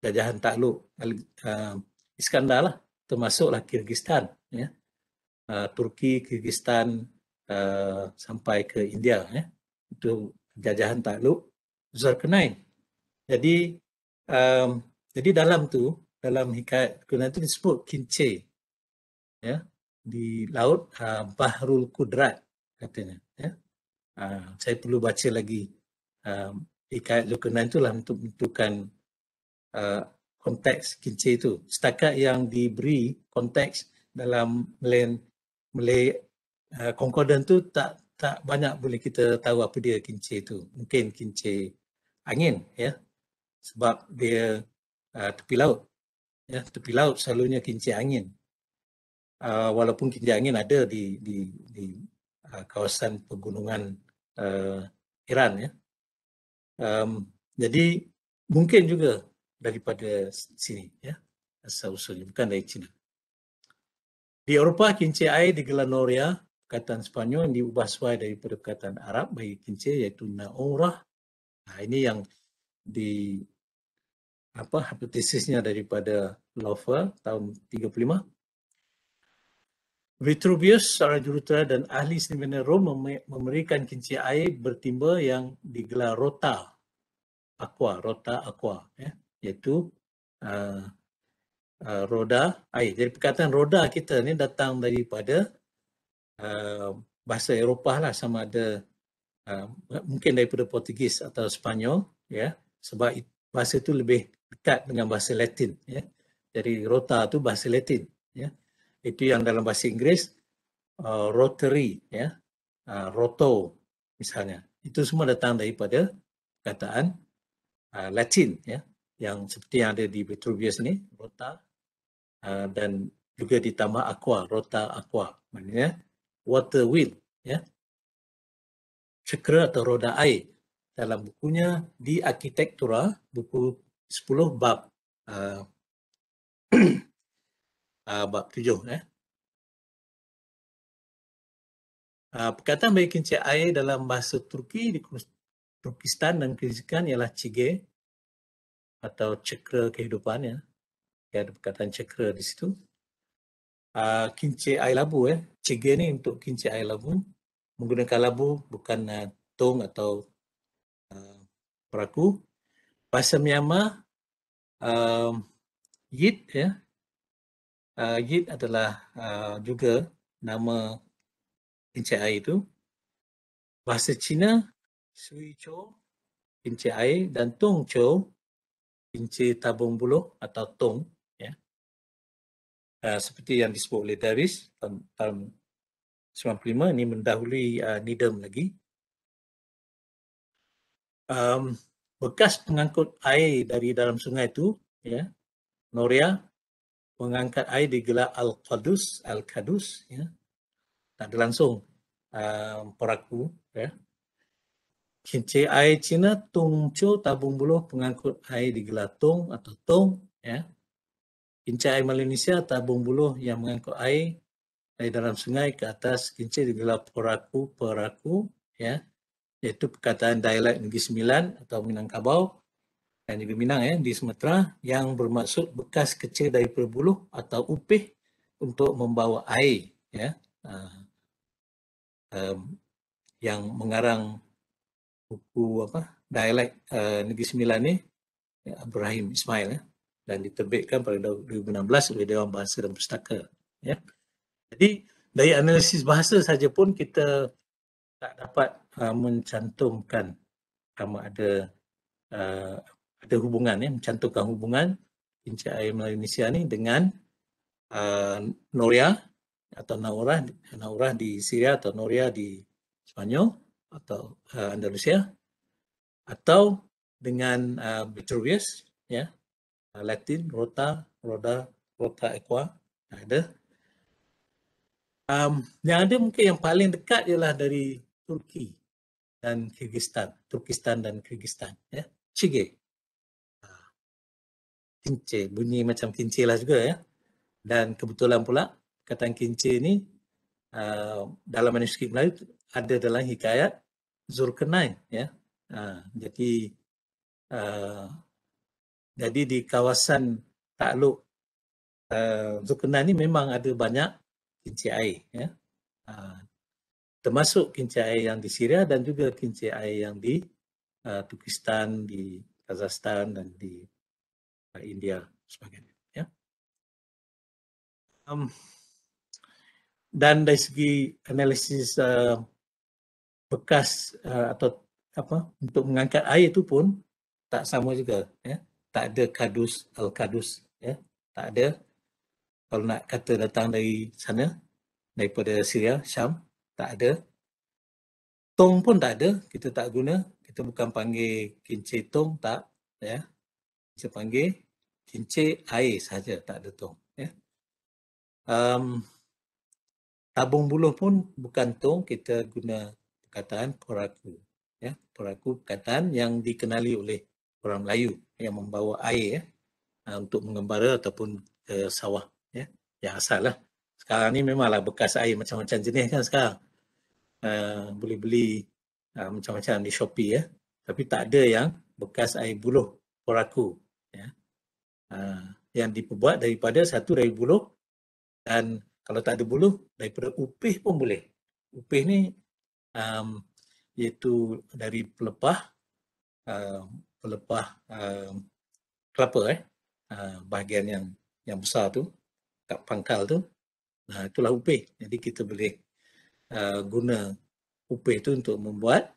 jajahan takluk uh, Iskandar lah termasuklah Kyrgyzstan ya. Uh, Turki, Kyrgyzstan, uh, sampai ke India ya. Itu jajahan takluk Zulkarnain. Jadi um, jadi dalam tu dalam hikayat Quran itu disebut kinche ya di laut uh, Bahrul Kudrat katanya ya. Uh, saya perlu baca lagi um, hikayat Zulkarnain itulah untuk menentukan uh, konteks kinche itu. Setakat yang diberi konteks dalam Melayu Eh, concordant tu tak tak banyak boleh kita tahu apa dia kinci tu. Mungkin kinci angin ya. Sebab dia uh, tepi laut. Ya, tepi laut selalunya kinci angin. Uh, walaupun kinci angin ada di di di uh, kawasan pegunungan uh, Iran ya. Um, jadi mungkin juga daripada sini ya. Asal usulnya bukan dari China. Di Eropah kinci air digelar Noria perkataan Sepanyol yang diubah sesuai daripada perkataan Arab bagi kincir iaitu naurah. Nah, ini yang di apa hipotesisnya daripada Lover tahun 35. Vitruvius, seorang jurutera dan ahli seni benda Rom memberikan kincir air bertimba yang digelar rota aqua, rota aqua, ya, iaitu uh, uh, roda air. Jadi perkataan roda kita ni datang daripada uh, bahasa Eropah lah sama ada uh, mungkin daripada Portugis atau Spanyol ya yeah, sebab bahasa itu lebih dekat dengan bahasa Latin ya yeah. jadi rota itu bahasa Latin ya yeah. itu yang dalam bahasa Inggeris uh, rotary ya yeah. uh, roto misalnya itu semua datang daripada kataan uh, Latin ya yang seperti yang ada di Vitruvius ni rota uh, dan juga ditambah aqua rota aqua maknanya water wheel ya cakra atau roda air dalam bukunya di arkitektura buku 10 bab uh, [clears throat] uh, bab 7 eh ya. uh, perkataan bagi kincir air dalam bahasa Turki di Turkistan dan Kirgistan ialah cige atau cakra kehidupan ya ada perkataan cakra di situ Ah, kincir air labu ya. Eh. Ciga ni untuk kincir air labu menggunakan labu bukan uh, tong atau uh, peraku. Bahasa Myanmar uh, yit ya. Yeah. Uh, yit adalah uh, juga nama kincir air itu. Bahasa Cina sui cho kincir air dan tong cho kincir tabung buluh atau tong Eh, seperti yang disebut oleh Davis tahun, tahun 95 ini mendahului uh, eh, Needham lagi. Um, bekas pengangkut air dari dalam sungai itu, ya, Noria mengangkat air di gelar Al-Qadus, Al-Qadus, ya. Tak ada langsung um, eh, poraku, ya. Kinci air Cina, Tung Cho, tabung buluh, pengangkut air di gelatung atau Tong, ya. Kincir air Malaysia tabung buluh yang mengangkut air dari dalam sungai ke atas kincir digelar peraku peraku ya iaitu perkataan dialek Negeri Sembilan atau Minangkabau dan juga Minang ya di Sumatera yang bermaksud bekas kecil dari perbuluh atau upih untuk membawa air ya uh, um, yang mengarang buku apa dialek uh, Negeri Sembilan ni Ibrahim Ismail ya dan diterbitkan pada tahun 2016 oleh Dewan Bahasa dan Pustaka. Ya. Jadi dari analisis bahasa saja pun kita tak dapat uh, mencantumkan sama ada uh, ada hubungan ya, mencantumkan hubungan Pinca Air Indonesia ni dengan uh, Noria atau Naura, Naura di Syria atau Noria di Spanyol atau uh, Andalusia atau dengan uh, Vitruvius ya, Ah, Latin rota roda rota equa ada um, yang ada mungkin yang paling dekat ialah dari Turki dan Kyrgyzstan Turkistan dan Kyrgyzstan ya cige ah, kince bunyi macam kince lah juga ya dan kebetulan pula kataan kince ni uh, dalam manuskrip Melayu ada dalam hikayat Zulkarnain ya uh, jadi jadi di kawasan Takluk uh, eh, Zulkarnain ni memang ada banyak kincir air. Ya. Uh, termasuk kincir air yang di Syria dan juga kincir air yang di uh, Turkistan, di Kazakhstan dan di uh, India sebagainya. Ya. Um, dan dari segi analisis uh, bekas uh, atau apa untuk mengangkat air itu pun tak sama juga. Ya tak ada kadus al kadus ya tak ada kalau nak kata datang dari sana daripada Syria Syam tak ada tong pun tak ada kita tak guna kita bukan panggil kincir tong tak ya kita panggil kincir air saja tak ada tong ya um, tabung buluh pun bukan tong kita guna perkataan poraku ya poraku perkataan yang dikenali oleh orang Melayu yang membawa air ya, untuk mengembara ataupun ke sawah ya, yang asal lah. Sekarang ni memanglah bekas air macam-macam jenis kan sekarang. Uh, boleh beli uh, macam-macam di Shopee ya. Tapi tak ada yang bekas air buluh poraku ya. Uh, yang diperbuat daripada satu dari buluh dan kalau tak ada buluh daripada upih pun boleh. Upih ni um, iaitu dari pelepah um, pelepah uh, kelapa eh uh, bahagian yang yang besar tu kat pangkal tu nah uh, itulah upih jadi kita boleh uh, guna upih tu untuk membuat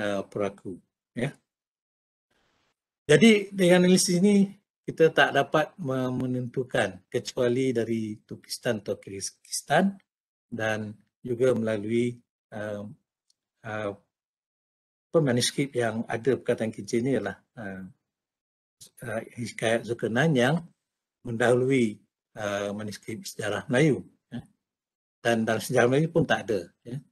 uh, peraku ya jadi dengan analisis ini kita tak dapat menentukan kecuali dari Turkistan atau Kyrgyzstan dan juga melalui uh, uh, pun manuskrip yang ada perkataan kincir ni ialah uh, uh, Hikayat Zulkarnain yang mendahului uh, manuskrip sejarah Melayu. Ya. Dan dalam sejarah Melayu pun tak ada. Ya.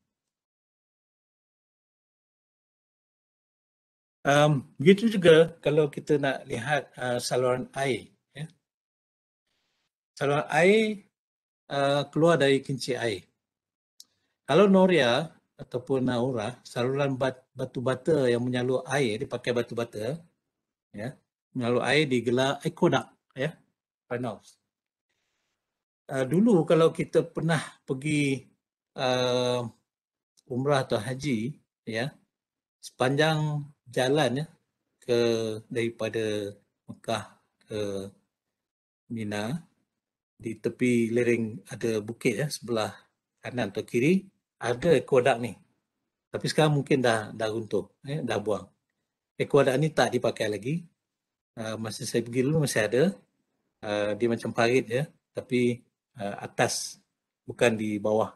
Um, begitu juga kalau kita nak lihat uh, saluran air. Ya. Saluran air uh, keluar dari kincir air. Kalau Noria, ataupun aura saluran bat, batu bata yang menyalur air dipakai batu bata ya menyalur air digelar aqueduct ya panels uh, ah, dulu kalau kita pernah pergi uh, umrah atau haji ya sepanjang jalan ya ke daripada Mekah ke Mina di tepi lereng ada bukit ya sebelah kanan atau kiri ada ekodak ni. Tapi sekarang mungkin dah dah runtuh, eh, dah buang. Ekodak eh, ni tak dipakai lagi. Uh, masa saya pergi dulu masih ada. Uh, dia macam parit ya, tapi uh, atas bukan di bawah.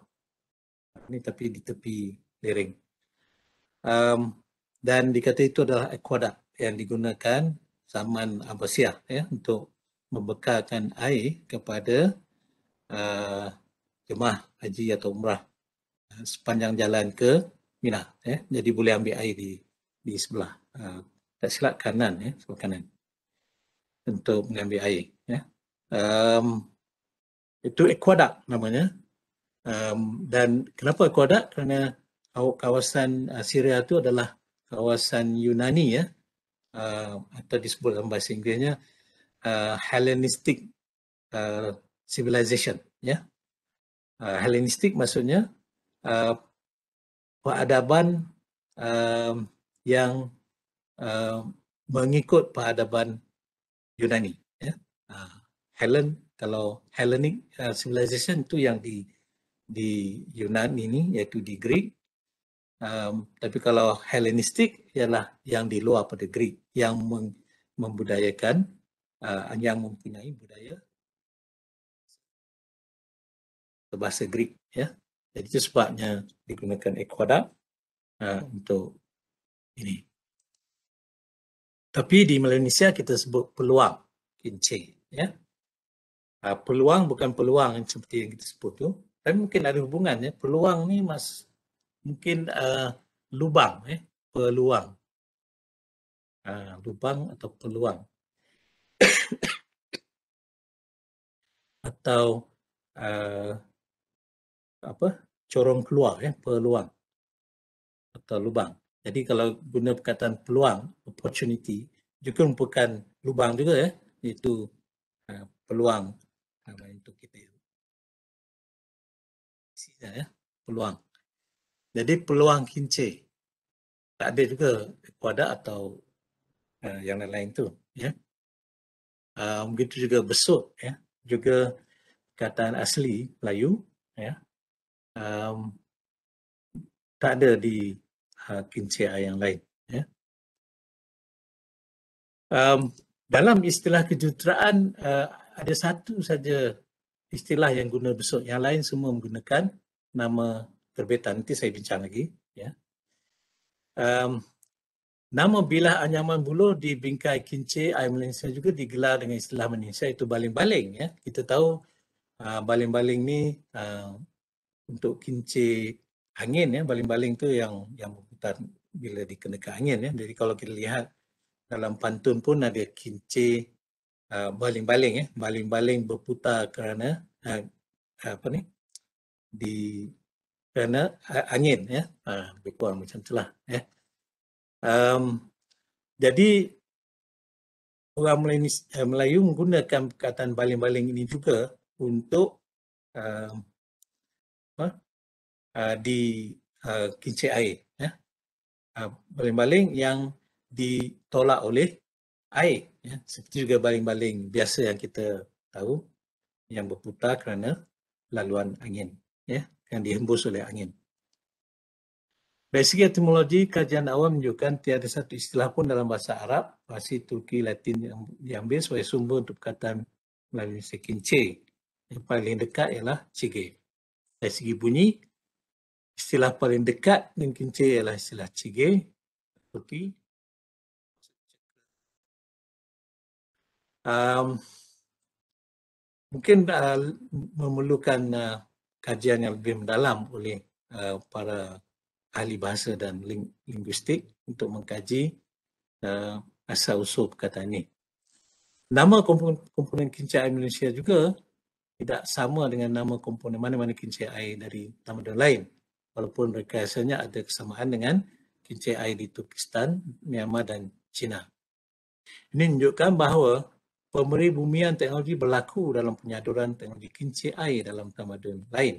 Ini tapi di tepi lereng. Um, dan dikata itu adalah ekodak yang digunakan zaman Abbasia ya untuk membekalkan air kepada uh, jemaah haji atau umrah sepanjang jalan ke Mina. Ya. Eh. Jadi boleh ambil air di di sebelah. Uh, tak silap kanan ya, sebelah kanan. Untuk mengambil air. Ya. Um, itu Aquaduct namanya. Um, dan kenapa Aquaduct? Kerana kawasan eh, Syria itu adalah kawasan Yunani ya. Uh, atau disebut dalam bahasa Inggerisnya uh, Hellenistic uh, civilization ya. Uh, Hellenistic maksudnya uh, peradaban uh, yang uh, mengikut peradaban Yunani. Ya. Uh, Helen, kalau Hellenic uh, civilization itu yang di di Yunani ini, iaitu di Greek. Um, tapi kalau Hellenistik ialah yang di luar pada Greek, yang membudayakan, uh, yang mempunyai budaya bahasa Greek. Ya. Jadi itu sebabnya digunakan ekwada uh, hmm. untuk ini. Tapi di Malaysia kita sebut peluang kincir. Ya? Uh, peluang bukan peluang seperti yang kita sebut tu. Tapi mungkin ada hubungannya. Peluang ni mas mungkin uh, lubang, eh? peluang. Uh, lubang atau peluang. [coughs] atau uh, apa corong keluar ya peluang atau lubang. Jadi kalau guna perkataan peluang opportunity juga merupakan lubang juga ya itu uh, peluang uh, untuk kita isinya ya peluang. Jadi peluang kincir tak ada juga kuada atau uh, yang lain-lain tu ya. Uh, begitu juga besut ya juga kataan asli layu ya um, tak ada di uh, kinciah yang lain. Ya. Um, dalam istilah kejuteraan, uh, ada satu saja istilah yang guna besok. Yang lain semua menggunakan nama terbitan. Nanti saya bincang lagi. Ya. Um, nama bilah anyaman buluh di bingkai kinci air Malaysia juga digelar dengan istilah Malaysia itu baling-baling. Ya. Kita tahu uh, baling-baling ni uh, untuk kinci angin ya baling-baling tu yang yang berputar bila dikena angin ya jadi kalau kita lihat dalam pantun pun ada kinci uh, baling-baling uh, ya baling-baling berputar kerana uh, apa ni di kerana uh, angin ya uh, lebih kurang macam itulah ya um, jadi orang Melayu, uh, Melayu menggunakan perkataan baling-baling ini juga untuk uh, uh, di uh, kincir air. Ya. Uh, baling-baling yang ditolak oleh air. Ya. Seperti juga baling-baling biasa yang kita tahu yang berputar kerana laluan angin ya, yang dihembus oleh angin. Basic etimologi, kajian awam menunjukkan tiada satu istilah pun dalam bahasa Arab, bahasa Turki, Latin yang diambil sebagai sumber untuk perkataan Melayu Mesir Yang paling dekat ialah Cige dari segi bunyi. Istilah paling dekat dengan kincir ialah istilah cige, tuti. Um, mungkin uh, memerlukan uh, kajian yang lebih mendalam oleh uh, para ahli bahasa dan ling linguistik untuk mengkaji uh, asal-usul perkataan ini. Nama komponen, komponen kincir air Malaysia juga tidak sama dengan nama komponen mana-mana kincir air dari nama dan lain. Walaupun mereka rekayasanya ada kesamaan dengan kincir air di Turkistan, Myanmar dan China. Ini menunjukkan bahawa pemberi bumian teknologi berlaku dalam penyaduran teknologi kincir air dalam tamadun lain.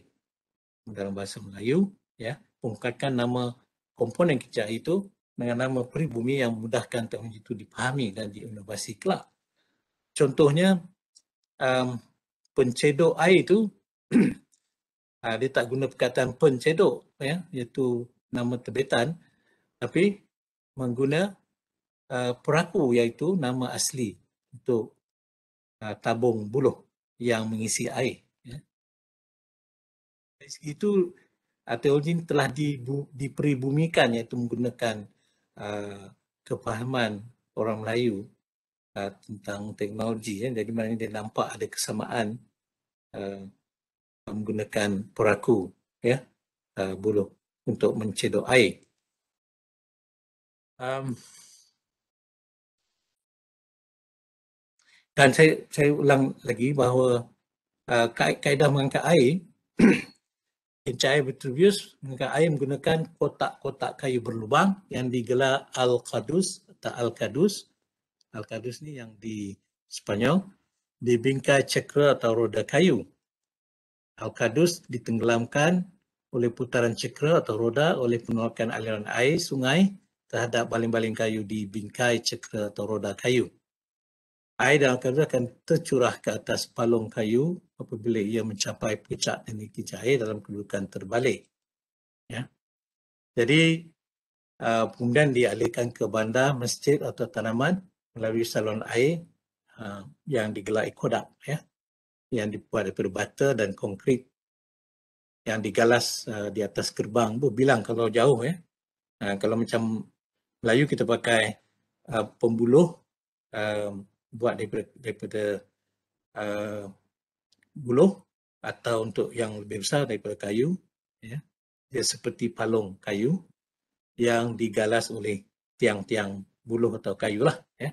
Dalam bahasa Melayu, ya, pengkatkan nama komponen kincir air itu dengan nama peri bumi yang memudahkan teknologi itu dipahami dan diinovasi kelak. Contohnya, um, pencedok air itu [clears throat] ah, dia tak guna perkataan pencedok ya iaitu nama tebetan tapi mengguna uh, peraku iaitu nama asli untuk uh, tabung buluh yang mengisi air ya dari segi itu uh, teologi ini telah dibu- diperibumikan iaitu menggunakan uh, kefahaman orang Melayu uh, tentang teknologi ya. jadi mana dia nampak ada kesamaan uh, menggunakan peraku ya uh, buluh untuk mencedok air um, dan saya saya ulang lagi bahawa uh, kaedah mengangkat air [clears throat] Cahaya Vitruvius mengangkat air menggunakan kotak-kotak kayu berlubang yang digelar Al-Qadus atau Al-Qadus. Alcaduz ni yang di Spanyol di bingkai cekra atau roda kayu. Alcaduz ditenggelamkan oleh putaran cekra atau roda oleh penolakan aliran air sungai terhadap baling-baling kayu di bingkai cekra atau roda kayu. Air dan Alcaduz akan tercurah ke atas palung kayu apabila ia mencapai pucat teknik air dalam kedudukan terbalik. Ya. Jadi, uh, kemudian dialihkan ke bandar, masjid atau tanaman melalui salon air uh, yang digelar ekodak ya yang dibuat daripada bata dan konkrit yang digalas uh, di atas gerbang Bu, bilang kalau jauh ya uh, kalau macam Melayu kita pakai uh, pembuluh uh, buat daripada, daripada uh, buluh atau untuk yang lebih besar daripada kayu ya dia seperti palung kayu yang digalas oleh tiang-tiang buluh atau kayu lah ya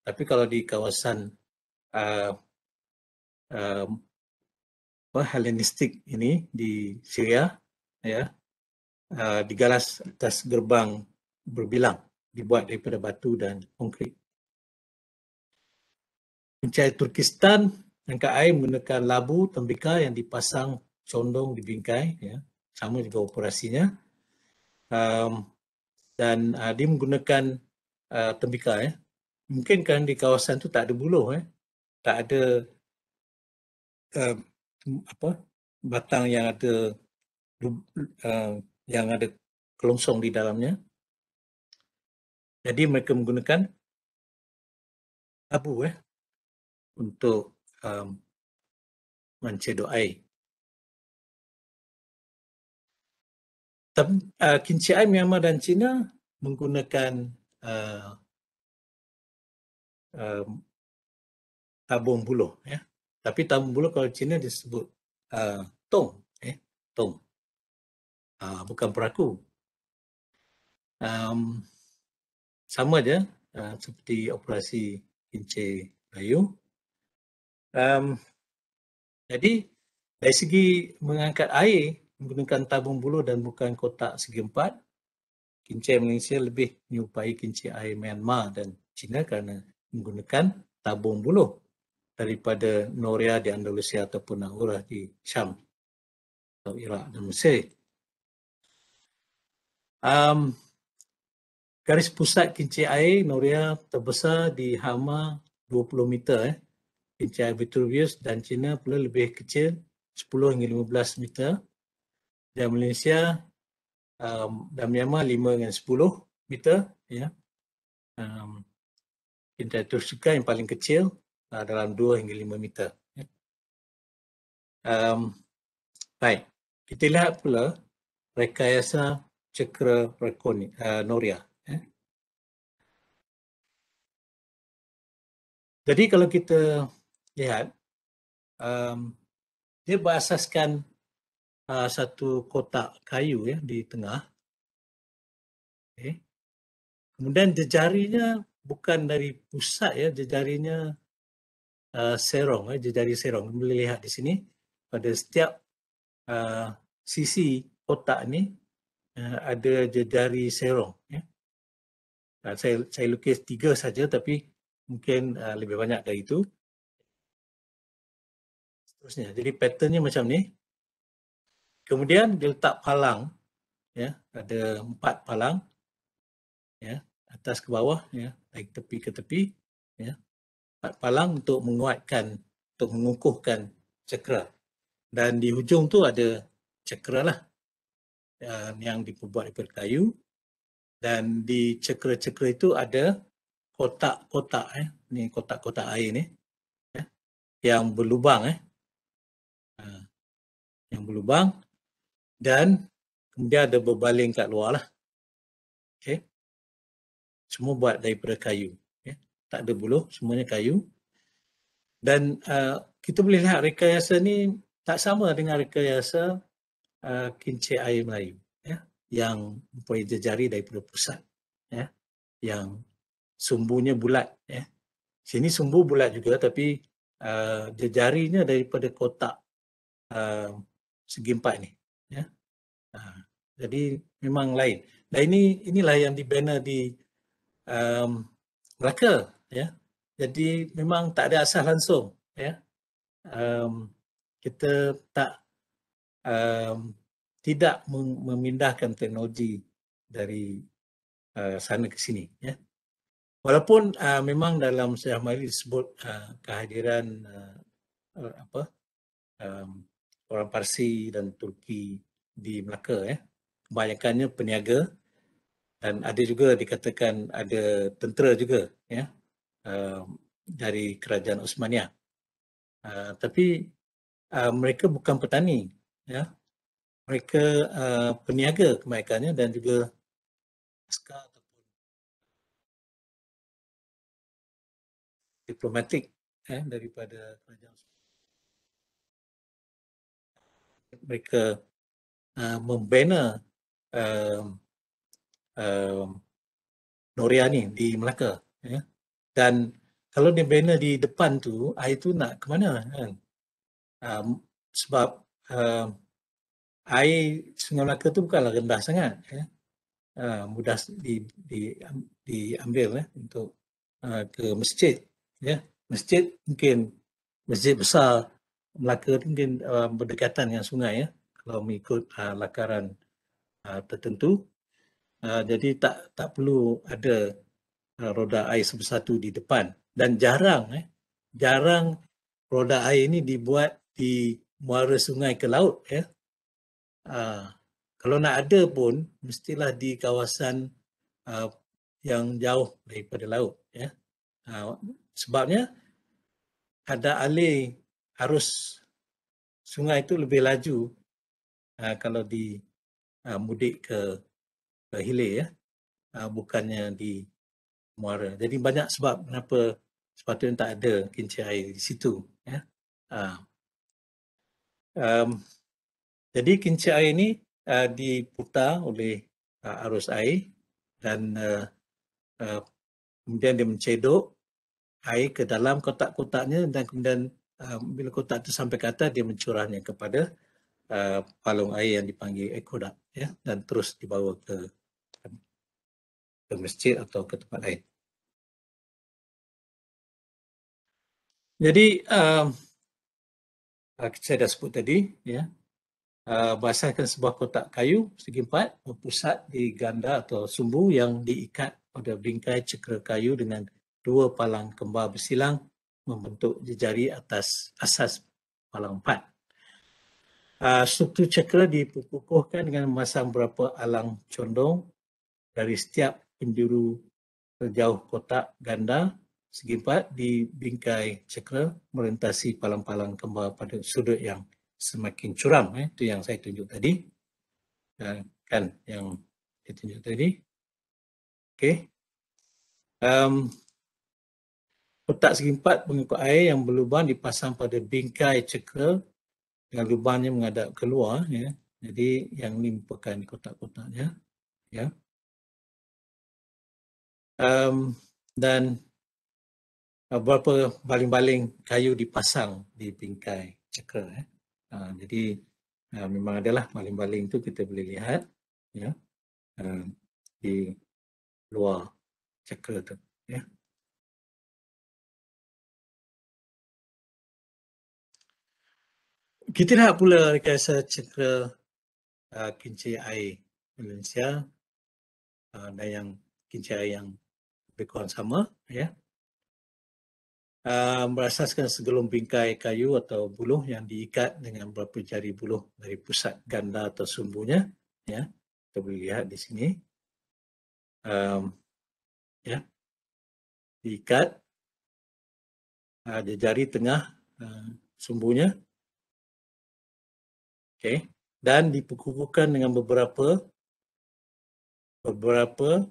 tapi kalau di kawasan uh, uh, Hellenistik ini di Syria, ya, uh, digalas atas gerbang berbilang dibuat daripada batu dan konkrit. Pencai Turkistan angka air menggunakan labu tembikar yang dipasang condong di bingkai, ya, sama juga operasinya. Um, dan uh, dia menggunakan uh, tembikar ya, mungkin kan di kawasan tu tak ada buluh eh tak ada uh, apa batang yang ada uh, yang ada kelongsong di dalamnya jadi mereka menggunakan abu eh untuk um, eh, mencedok air tapi uh, kinci air Myanmar dan China menggunakan uh, um, tabung buluh ya tapi tabung buluh kalau Cina disebut uh, tong eh tong uh, bukan peraku um, sama aja uh, eh, seperti operasi kincir bayu um, jadi dari segi mengangkat air menggunakan tabung buluh dan bukan kotak segi empat kincir Malaysia lebih menyupai kincir air Myanmar dan China kerana menggunakan tabung buluh daripada Noria di Andalusia ataupun Nahura di Syam atau Iraq dan Mesir. Um, garis pusat kincir air Noria terbesar di Hama 20 meter. Eh. Kincir air Vitruvius dan Cina pula lebih kecil 10 hingga 15 meter. Dan Malaysia um, dan Myanmar 5 hingga 10 meter. Ya. Yeah. Um, temperatur sukan yang paling kecil uh, dalam 2 hingga 5 meter. Um, baik, kita lihat pula rekayasa cekera rekoni, uh, ah, noria. Eh. Jadi kalau kita lihat, um, dia berasaskan uh, satu kotak kayu ya di tengah. Okay. Kemudian jejarinya bukan dari pusat ya jejarinya uh, serong ya jejari serong boleh lihat di sini pada setiap uh, sisi otak ni uh, ada jejari serong ya dan saya saya lukis tiga saja tapi mungkin uh, lebih banyak dari itu seterusnya jadi patternnya macam ni kemudian dia letak palang ya ada empat palang ya atas ke bawah ya dari tepi ke tepi ya empat palang untuk menguatkan untuk mengukuhkan cakra dan di hujung tu ada cakra lah um, yang diperbuat daripada kayu dan di cakra-cakra itu ada kotak-kotak eh ni kotak-kotak air ni ya yang berlubang eh ha, yang berlubang dan kemudian ada berbaling kat luar lah. Okay semua buat daripada kayu ya. tak ada buluh semuanya kayu dan uh, kita boleh lihat rekayasa ni tak sama dengan rekayasa uh, kincir air Melayu ya yang mempunyai jejari daripada pusat ya yang sumbunya bulat ya sini sumbu bulat juga tapi uh, jejarinya daripada kotak uh, segi empat ni ya uh, jadi memang lain dan ini inilah yang dibina di, banner di um, Melaka ya. Jadi memang tak ada asas langsung ya. Um, kita tak um, tidak memindahkan teknologi dari uh, sana ke sini ya. Walaupun uh, memang dalam sejarah Melayu disebut uh, kehadiran uh, apa um, orang Parsi dan Turki di Melaka ya. Kebanyakannya peniaga dan ada juga dikatakan ada tentera juga ya uh, dari kerajaan Osmania. Uh, tapi uh, mereka bukan petani ya. Mereka uh, peniaga kemaikannya dan juga askar ataupun diplomatik eh, daripada kerajaan Osmania. Mereka uh, membina uh, uh, um, Noria ni di Melaka ya. dan kalau dia banner di depan tu air tu nak ke mana kan um, sebab uh, air Sungai Melaka tu bukanlah rendah sangat ya. Uh, mudah di di diambil ya, untuk uh, ke masjid ya masjid mungkin masjid besar Melaka tu mungkin uh, berdekatan dengan sungai ya kalau mengikut uh, lakaran uh, tertentu Ah, jadi tak tak perlu ada uh, roda air sebesar tu di depan dan jarang eh jarang roda air ini dibuat di muara sungai ke laut ya uh, kalau nak ada pun mestilah di kawasan uh, yang jauh daripada laut ya uh, sebabnya ada alih arus sungai itu lebih laju uh, kalau di uh, mudik ke uh, hilir ya. Uh, bukannya di muara. Jadi banyak sebab kenapa sepatutnya tak ada kincir air di situ ya. Uh, um, jadi kincir air ini uh, ah, diputar oleh uh, arus air dan uh, uh, kemudian dia mencedok air ke dalam kotak-kotaknya dan kemudian uh, bila kotak itu sampai ke atas dia mencurahnya kepada uh, palung air yang dipanggil ekodak ya dan terus dibawa ke ke masjid atau ke tempat lain. Jadi uh, saya dah sebut tadi, ya, uh, ah, basahkan sebuah kotak kayu segi empat berpusat di ganda atau sumbu yang diikat pada bingkai cekera kayu dengan dua palang kembar bersilang membentuk jejari atas asas palang empat. Uh, struktur cekera dipukuhkan dengan memasang beberapa alang condong dari setiap penjuru terjauh kotak ganda segi empat di bingkai cekra merentasi palang-palang kembar pada sudut yang semakin curam. Eh. Itu yang saya tunjuk tadi. Dan kan yang saya tunjuk tadi. Okey. Um, kotak segi empat pengikut air yang berlubang dipasang pada bingkai cekra dengan lubangnya menghadap keluar. Ya. Jadi yang ini merupakan kotak-kotaknya. Ya um, dan uh, beberapa baling-baling kayu dipasang di bingkai cekra. Eh. Uh, jadi uh, memang adalah baling-baling itu kita boleh lihat ya, uh, di luar cekra itu. Ya. Kita nak pula rekayasa cekra uh, kincir air Malaysia uh, dan yang kincir air yang background sama ya. Ah, merasaskan segelum bingkai kayu atau buluh yang diikat dengan beberapa jari buluh dari pusat ganda atau sumbunya ya. Kita boleh lihat di sini. Um, ya. Diikat ada ah, jari tengah uh, sumbunya. Okey, dan dipukukkan dengan beberapa beberapa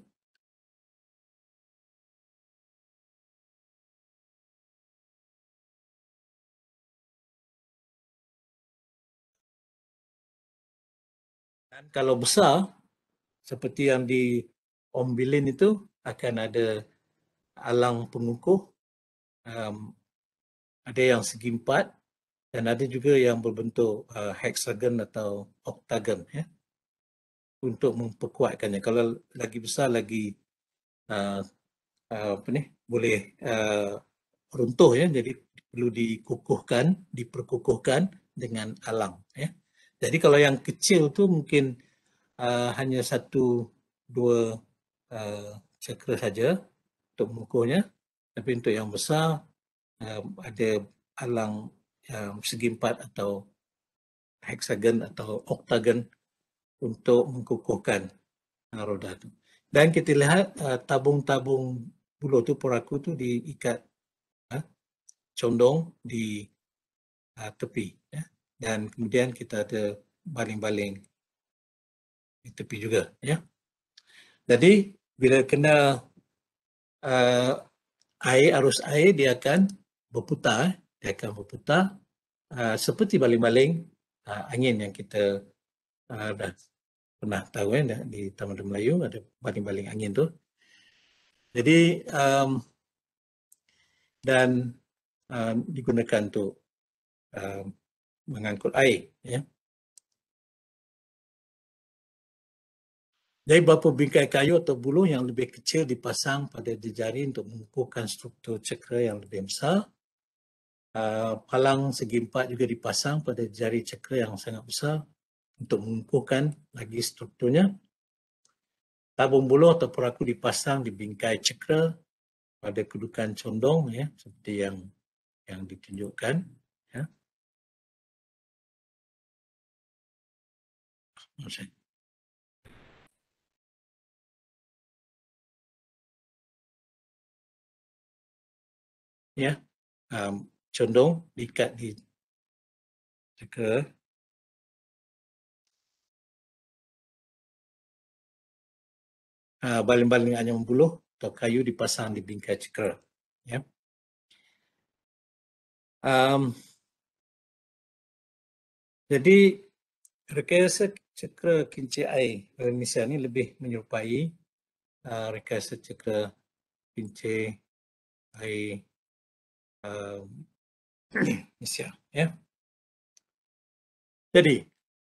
kalau besar seperti yang di Ombilin itu akan ada alang pengukuh um, ada yang segi empat dan ada juga yang berbentuk uh, hexagon atau octagon ya untuk memperkuatkannya kalau lagi besar lagi uh, uh, apa ni boleh uh, runtuh ya jadi perlu dikukuhkan diperkukuhkan dengan alang ya jadi kalau yang kecil tu mungkin uh, hanya satu dua uh, eh, cakra saja untuk mengukurnya, Tapi untuk yang besar um, ada alang um, segi empat atau heksagon atau oktagon untuk mengkukuhkan roda itu. Dan kita lihat tabung-tabung uh, buluh tu poraku tu diikat uh, condong di uh, tepi. Ya dan kemudian kita ada baling-baling di tepi juga ya jadi bila kena uh, air arus air dia akan berputar dia akan berputar uh, seperti baling-baling uh, angin yang kita uh, dah pernah tahu ya di Taman Dua Melayu ada baling-baling angin tu jadi um, dan um, digunakan untuk um, mengangkut air. Ya. Jadi beberapa bingkai kayu atau bulung yang lebih kecil dipasang pada jari untuk mengukuhkan struktur cekera yang lebih besar. Uh, palang segi empat juga dipasang pada jari cekera yang sangat besar untuk mengukuhkan lagi strukturnya. Tabung buluh atau peraku dipasang di bingkai cekera pada kedudukan condong ya, seperti yang yang ditunjukkan. No sé. Ya, um, condong diikat di jika uh, ah, baling-baling hanya membuluh atau kayu dipasang di bingkai cekera. Yeah. Um, jadi rekayasa cakra kincir air Malaysia ni lebih menyerupai uh, rekayasa cakra kincir air um, remisa. [clears throat] Uh, ya. Jadi,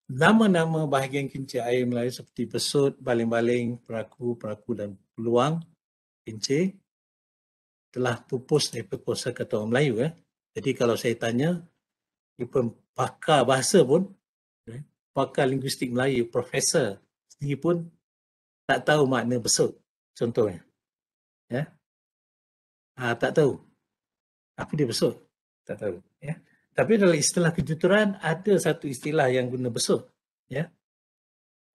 nama-nama bahagian kincir air Melayu seperti pesut, baling-baling, peraku, peraku dan peluang kincir telah pupus dari perkosa kata orang Melayu. Eh. Jadi kalau saya tanya, even pakar bahasa pun pakar linguistik Melayu, profesor sendiri pun tak tahu makna besut contohnya. Ya. Ha, tak tahu. Apa dia besut? Tak tahu. Ya. Tapi dalam istilah kejuturan ada satu istilah yang guna besut. Ya.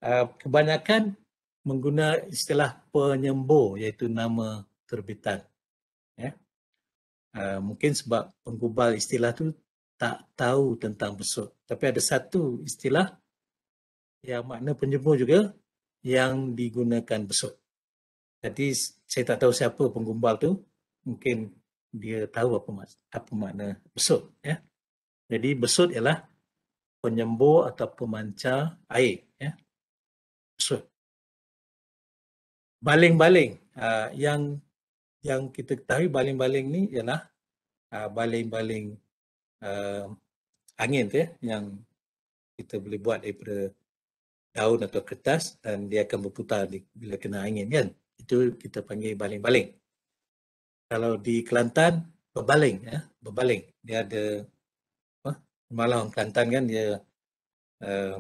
Ha, kebanyakan menggunakan istilah penyembuh iaitu nama terbitan. Ya. Ha, mungkin sebab penggubal istilah tu tak tahu tentang besut. Tapi ada satu istilah yang makna penjemur juga yang digunakan besuk. Jadi saya tak tahu siapa penggumbal tu, mungkin dia tahu apa, mak- apa makna besuk. Ya. Jadi besut ialah penyembur atau pemancar air. Ya. Besut. Baling-baling. Uh, yang yang kita ketahui baling-baling ni ialah uh, baling-baling uh, angin tu ya, yang kita boleh buat daripada daun atau kertas dan dia akan berputar bila kena angin kan. Itu kita panggil baling-baling. Kalau di Kelantan, berbaling. Ya? Berbaling. Dia ada malah orang Kelantan kan dia uh,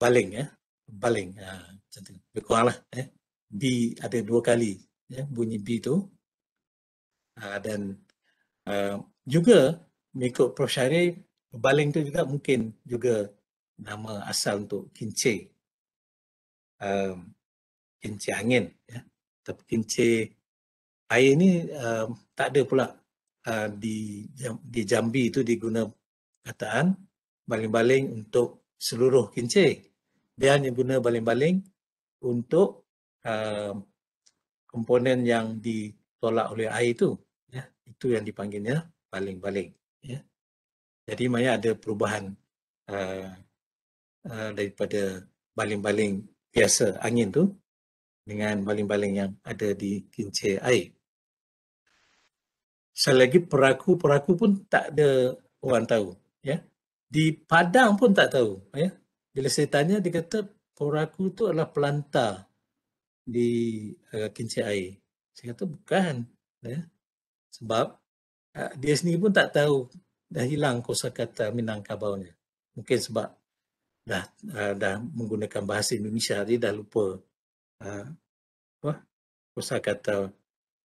baling ya baling ha, macam tu lebih kurang lah eh. Ya. B ada dua kali ya, bunyi B tu ha, dan uh, juga mengikut prof baling tu juga mungkin juga nama asal untuk kincir um, kincir angin ya. tapi kincir air ini um, tak ada pula uh, di di Jambi itu diguna kataan baling-baling untuk seluruh kincir dia hanya guna baling-baling untuk um, komponen yang ditolak oleh air itu ya. itu yang dipanggilnya baling-baling ya. jadi maknanya ada perubahan uh, Ah, daripada baling-baling biasa angin tu dengan baling-baling yang ada di kincir air. Selagi peraku-peraku pun tak ada orang tahu. Ya. Di Padang pun tak tahu. Ya. Bila saya tanya, dia kata peraku tu adalah pelantar di uh, kincir air. Saya kata bukan. Ya. Sebab uh, dia sendiri pun tak tahu dah hilang kosa kata Minangkabau ni. Mungkin sebab dah uh, dah menggunakan bahasa Indonesia hari dah lupa uh, apa kosa kata uh,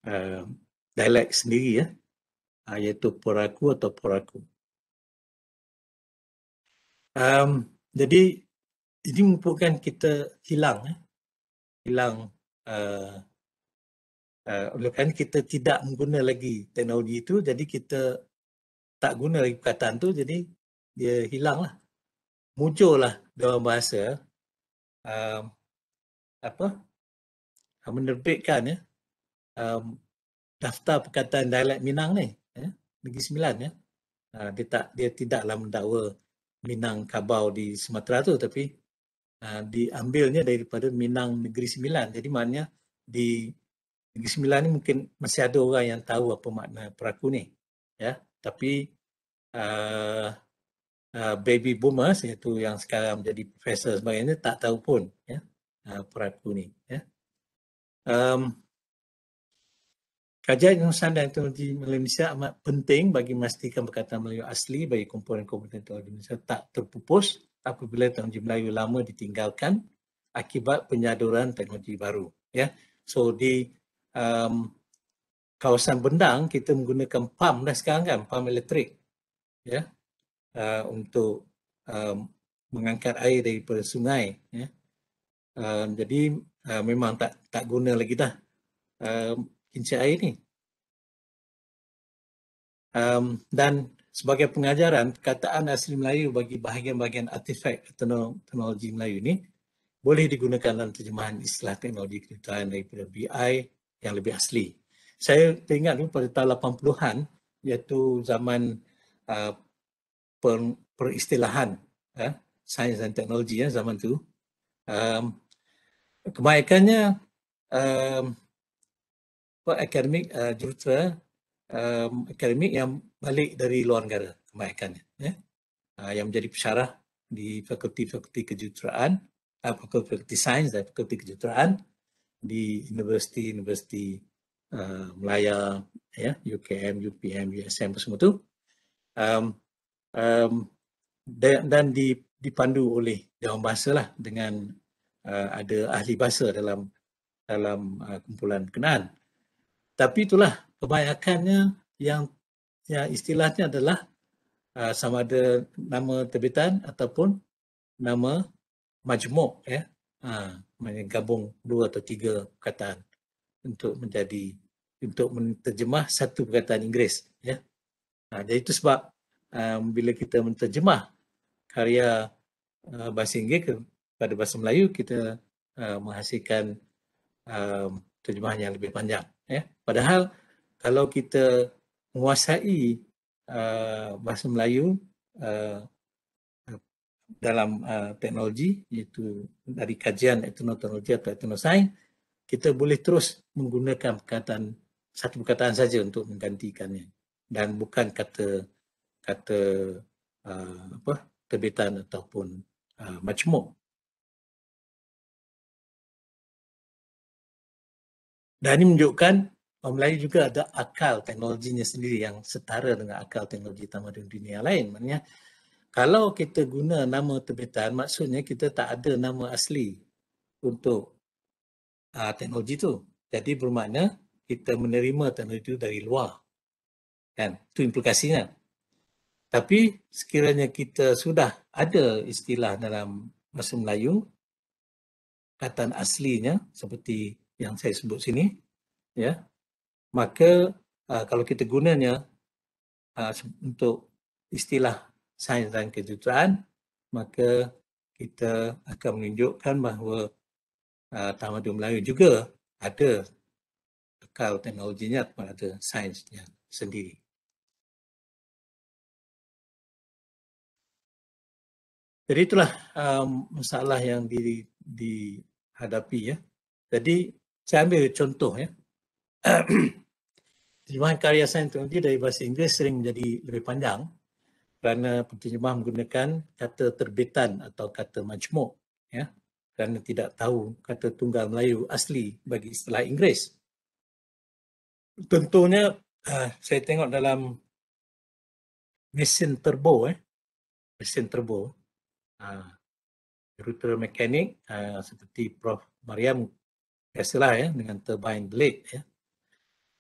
ah, dialek sendiri ya uh, iaitu poraku atau poraku um, jadi ini merupakan kita hilang eh? hilang uh, Uh, oleh kerana kita tidak mengguna lagi teknologi itu, jadi kita tak guna lagi perkataan itu, jadi dia hilanglah muncullah dalam bahasa um, apa ah, menerbitkan ya um, daftar perkataan dialek Minang ni ya, negeri sembilan ya uh, dia tak dia tidaklah mendakwa Minang Kabau di Sumatera tu tapi uh, diambilnya daripada Minang negeri sembilan jadi maknanya di negeri sembilan ni mungkin masih ada orang yang tahu apa makna peraku ni ya tapi uh, Uh, baby boomers iaitu yang sekarang menjadi professor sebagainya tak tahu pun ya yeah, uh, peraku ni ya. Um, Kajian Nusantara dan Teknologi Malaysia amat penting bagi memastikan perkataan Melayu asli bagi komponen komponen teknologi Malaysia tak terpupus apabila teknologi Melayu lama ditinggalkan akibat penyaduran teknologi baru. Ya, So di um, kawasan bendang kita menggunakan pam dah sekarang kan, pam elektrik. Ya, uh, untuk um, mengangkat air daripada sungai. Ya. Um, jadi uh, memang tak tak guna lagi dah um, kincir air ni. Um, dan sebagai pengajaran, kataan asli Melayu bagi bahagian-bahagian artifak teknologi Melayu ini boleh digunakan dalam terjemahan istilah teknologi kejutan daripada BI yang lebih asli. Saya teringat dulu pada tahun 80-an iaitu zaman uh, per, peristilahan eh, sains dan teknologi eh, zaman itu. Um, kebaikannya um, per akademik uh, jurutera um, akademik yang balik dari luar negara kebaikannya eh, uh, yang menjadi pesarah di fakulti-fakulti kejuruteraan uh, fakulti-fakulti sains dan fakulti kejuruteraan di universiti-universiti uh, Melayu, ya, UKM, UPM, USM semua tu. Um, um, dan, dan dipandu oleh dewan bahasa lah dengan uh, ada ahli bahasa dalam dalam uh, kumpulan kenaan. Tapi itulah kebanyakannya yang yang istilahnya adalah uh, sama ada nama terbitan ataupun nama majmuk ya. Ha, maknanya gabung dua atau tiga perkataan untuk menjadi untuk menterjemah satu perkataan Inggeris ya. Ha, jadi itu sebab um, bila kita menterjemah karya uh, bahasa Inggeris kepada bahasa Melayu kita uh, menghasilkan um, terjemahan yang lebih panjang ya padahal kalau kita menguasai uh, bahasa Melayu uh, dalam uh, teknologi iaitu dari kajian etnoteknologi atau etnosains kita boleh terus menggunakan perkataan satu perkataan saja untuk menggantikannya dan bukan kata kata uh, apa terbitan ataupun uh, majmuk. Dan ini menunjukkan orang Melayu juga ada akal teknologinya sendiri yang setara dengan akal teknologi tamadun dunia lain. Maknanya kalau kita guna nama terbitan, maksudnya kita tak ada nama asli untuk uh, teknologi itu. Jadi bermakna kita menerima teknologi itu dari luar. Kan? Itu implikasinya. Tapi sekiranya kita sudah ada istilah dalam bahasa Melayu, kataan aslinya seperti yang saya sebut sini, ya, maka uh, kalau kita gunanya uh, untuk istilah sains dan kejuruteraan, maka kita akan menunjukkan bahawa uh, tamadun Melayu juga ada bekal teknologinya atau ada sainsnya sendiri. Jadi itulah um, masalah yang di, dihadapi ya. Jadi saya ambil contoh ya. [clears throat] Terjemahan karya saya itu nanti dari bahasa Inggeris sering menjadi lebih panjang kerana penterjemah menggunakan kata terbitan atau kata majmuk ya kerana tidak tahu kata tunggal Melayu asli bagi istilah Inggeris. Tentunya uh, saya tengok dalam mesin turbo eh mesin turbo Ah, router mekanik ah, seperti Prof. Mariam biasalah ya dengan turbine blade ya.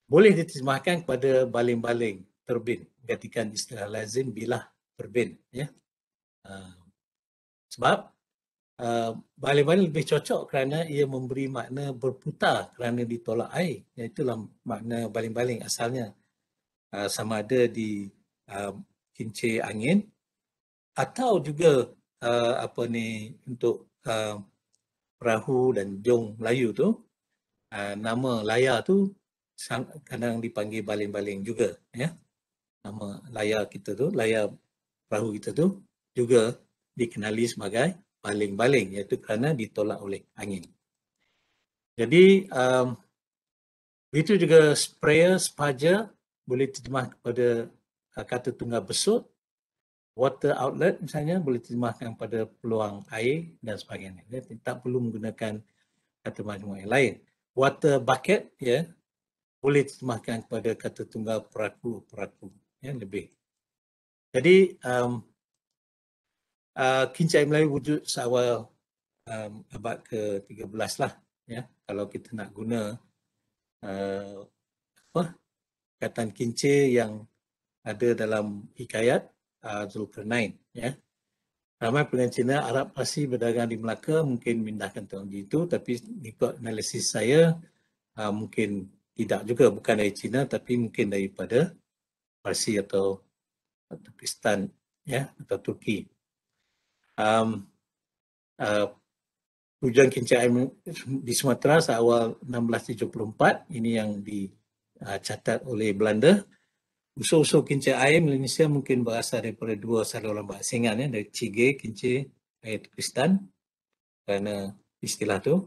Boleh diterjemahkan kepada baling-baling turbin. Gantikan istilah lazim bilah turbin ya. Ah, sebab Uh, baling-baling lebih cocok kerana ia memberi makna berputar kerana ditolak air itulah makna baling-baling asalnya uh, sama ada di uh, kincir angin atau juga uh, apa ni untuk uh, perahu dan jong Melayu tu uh, nama layar tu kadang dipanggil baling-baling juga ya nama layar kita tu layar perahu kita tu juga dikenali sebagai baling-baling iaitu kerana ditolak oleh angin jadi um, itu juga sprayer, spaja boleh terjemah kepada kata tunggal besut water outlet misalnya boleh terjemahkan pada peluang air dan sebagainya. Ya, tak perlu menggunakan kata majmuk yang lain. Water bucket ya boleh terjemahkan kepada kata tunggal peraku peraku ya lebih. Jadi um, uh, kincir Melayu wujud seawal um, abad ke-13 lah ya kalau kita nak guna uh, apa kataan kincir yang ada dalam hikayat Zulkarnain. Ya. Ramai pelanggan Cina Arab pasti berdagang di Melaka mungkin mindahkan teknologi itu tapi ikut analisis saya uh, mungkin tidak juga bukan dari Cina tapi mungkin daripada Parsi atau Pakistan ya atau Turki. Um, uh, hujan kincir di Sumatera seawal 1674 ini yang dicatat ah, oleh Belanda. Usul-usul kincir air Malaysia mungkin berasal daripada dua saluran berasingan ya, eh, dari Cige, kincir, air Turkistan kerana istilah tu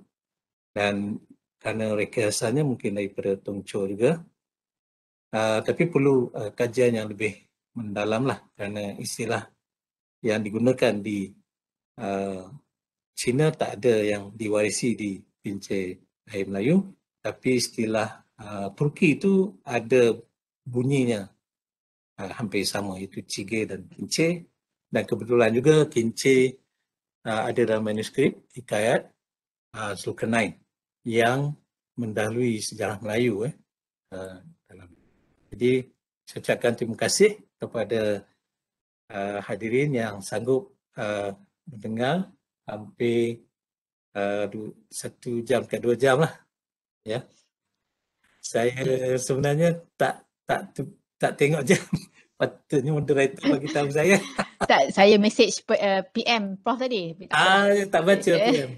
dan kerana rekayasannya mungkin daripada Tung Chow juga. Uh, tapi perlu uh, kajian yang lebih mendalam lah kerana istilah yang digunakan di uh, China tak ada yang diwarisi di kincir air Melayu tapi istilah uh, Turki itu ada bunyinya uh, hampir sama iaitu cige dan kince dan kebetulan juga kince uh, ah, ada dalam manuskrip hikayat uh, Zulkarnain yang mendahului sejarah Melayu eh. Uh, dalam. Jadi saya ucapkan terima kasih kepada uh, hadirin yang sanggup uh, mendengar hampir uh, satu jam ke dua jam lah. Ya. Yeah. Saya sebenarnya tak tak tak tengok je [laughs] patutnya moderator bagi tahu saya [laughs] tak saya message uh, eh, PM prof tadi ah tak baca [laughs] PM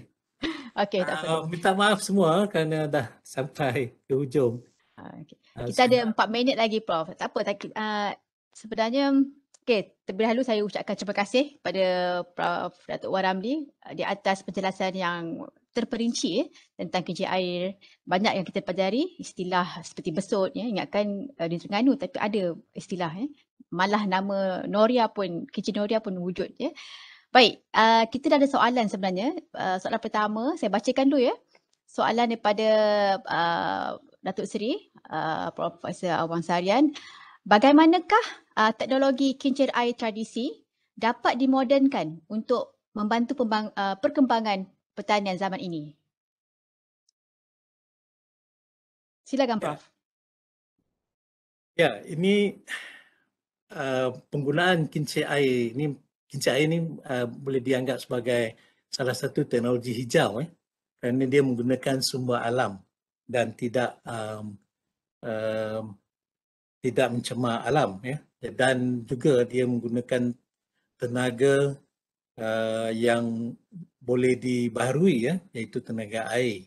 okey tak apa uh, minta maaf semua ah, kerana dah sampai ke hujung ah, okay. kita uh, ada empat minit lagi prof tak apa tak uh, sebenarnya Okey, terlebih dahulu saya ucapkan terima kasih kepada Prof. Datuk Wan di atas penjelasan yang terperinci eh, tentang kerja air. Banyak yang kita pelajari istilah seperti besut ya, ingatkan uh, di Terengganu tapi ada istilah Eh. Malah nama Noria pun, kerja Noria pun wujud ya. Baik, uh, kita dah ada soalan sebenarnya. Uh, soalan pertama saya bacakan dulu ya. Soalan daripada uh, Datuk Seri, uh, Profesor Awang Sarian. Bagaimanakah uh, teknologi kincir air tradisi dapat dimodernkan untuk membantu pembang- uh, perkembangan pertanian zaman ini. Silakan ya. Prof. Ya, ya ini uh, penggunaan kincir air ini kincir air ini uh, boleh dianggap sebagai salah satu teknologi hijau eh kerana dia menggunakan sumber alam dan tidak um, um, tidak mencemar alam ya dan juga dia menggunakan tenaga Eh, yang boleh dibaharui ya iaitu tenaga air.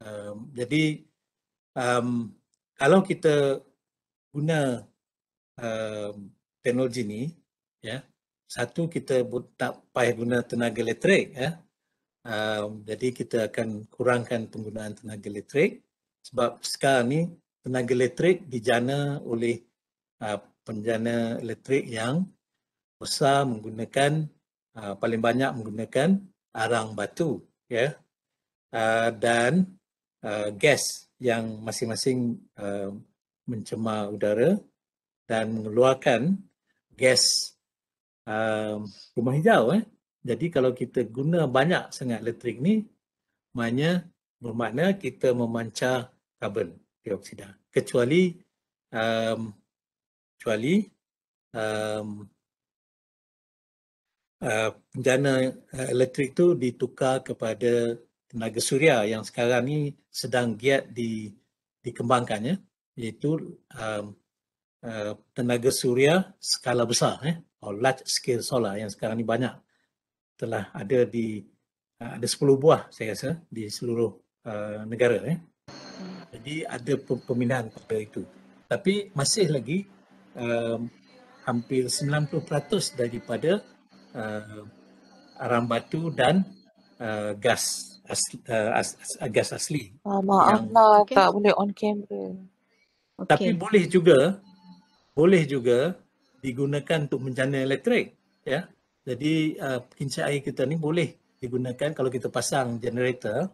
Um, jadi um, kalau kita guna um, teknologi ni ya satu kita tak payah guna tenaga elektrik ya. Um, jadi kita akan kurangkan penggunaan tenaga elektrik sebab sekarang ni tenaga elektrik dijana oleh uh, penjana elektrik yang besar menggunakan Ah, paling banyak menggunakan arang batu ya uh, dan uh, gas yang masing-masing uh, mencemar udara dan mengeluarkan gas uh, rumah hijau eh. jadi kalau kita guna banyak sangat elektrik ni maknanya bermakna kita memancar karbon dioksida kecuali um, kecuali um, Uh, dana uh, elektrik tu ditukar kepada tenaga suria yang sekarang ni sedang giat di dikembangkannya iaitu um, uh, tenaga suria skala besar eh or large scale solar yang sekarang ni banyak telah ada di uh, ada 10 buah saya rasa di seluruh uh, negara eh jadi ada pemindahan pada itu tapi masih lagi um, hampir 90% daripada uh, eh, arang batu dan uh, gas asli, uh, as, gas asli. Ah, Maaflah okay. tak boleh on camera. Okay. Tapi boleh juga boleh juga digunakan untuk menjana elektrik, ya. Jadi uh, kincir air kita ni boleh digunakan kalau kita pasang generator.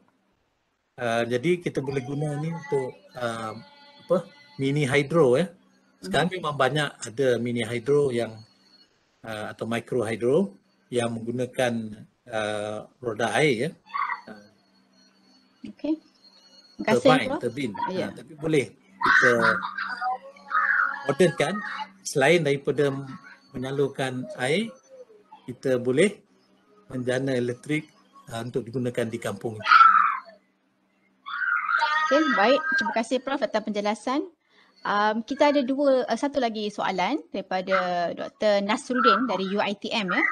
Uh, jadi kita boleh guna ni untuk uh, apa? mini hydro ya. Sekarang mhm. memang banyak ada mini hydro yang Uh, atau mikro hidro yang menggunakan uh, roda air ya. Okey. Terima kasih. Terbin. Yeah. Ha, ya. ah, tapi boleh kita orderkan selain daripada menyalurkan air kita boleh menjana elektrik uh, untuk digunakan di kampung. Okey, baik. Terima kasih Prof atas penjelasan. Um, kita ada dua, uh, satu lagi soalan daripada Dr. Nasruddin dari UITM Eh. Ya.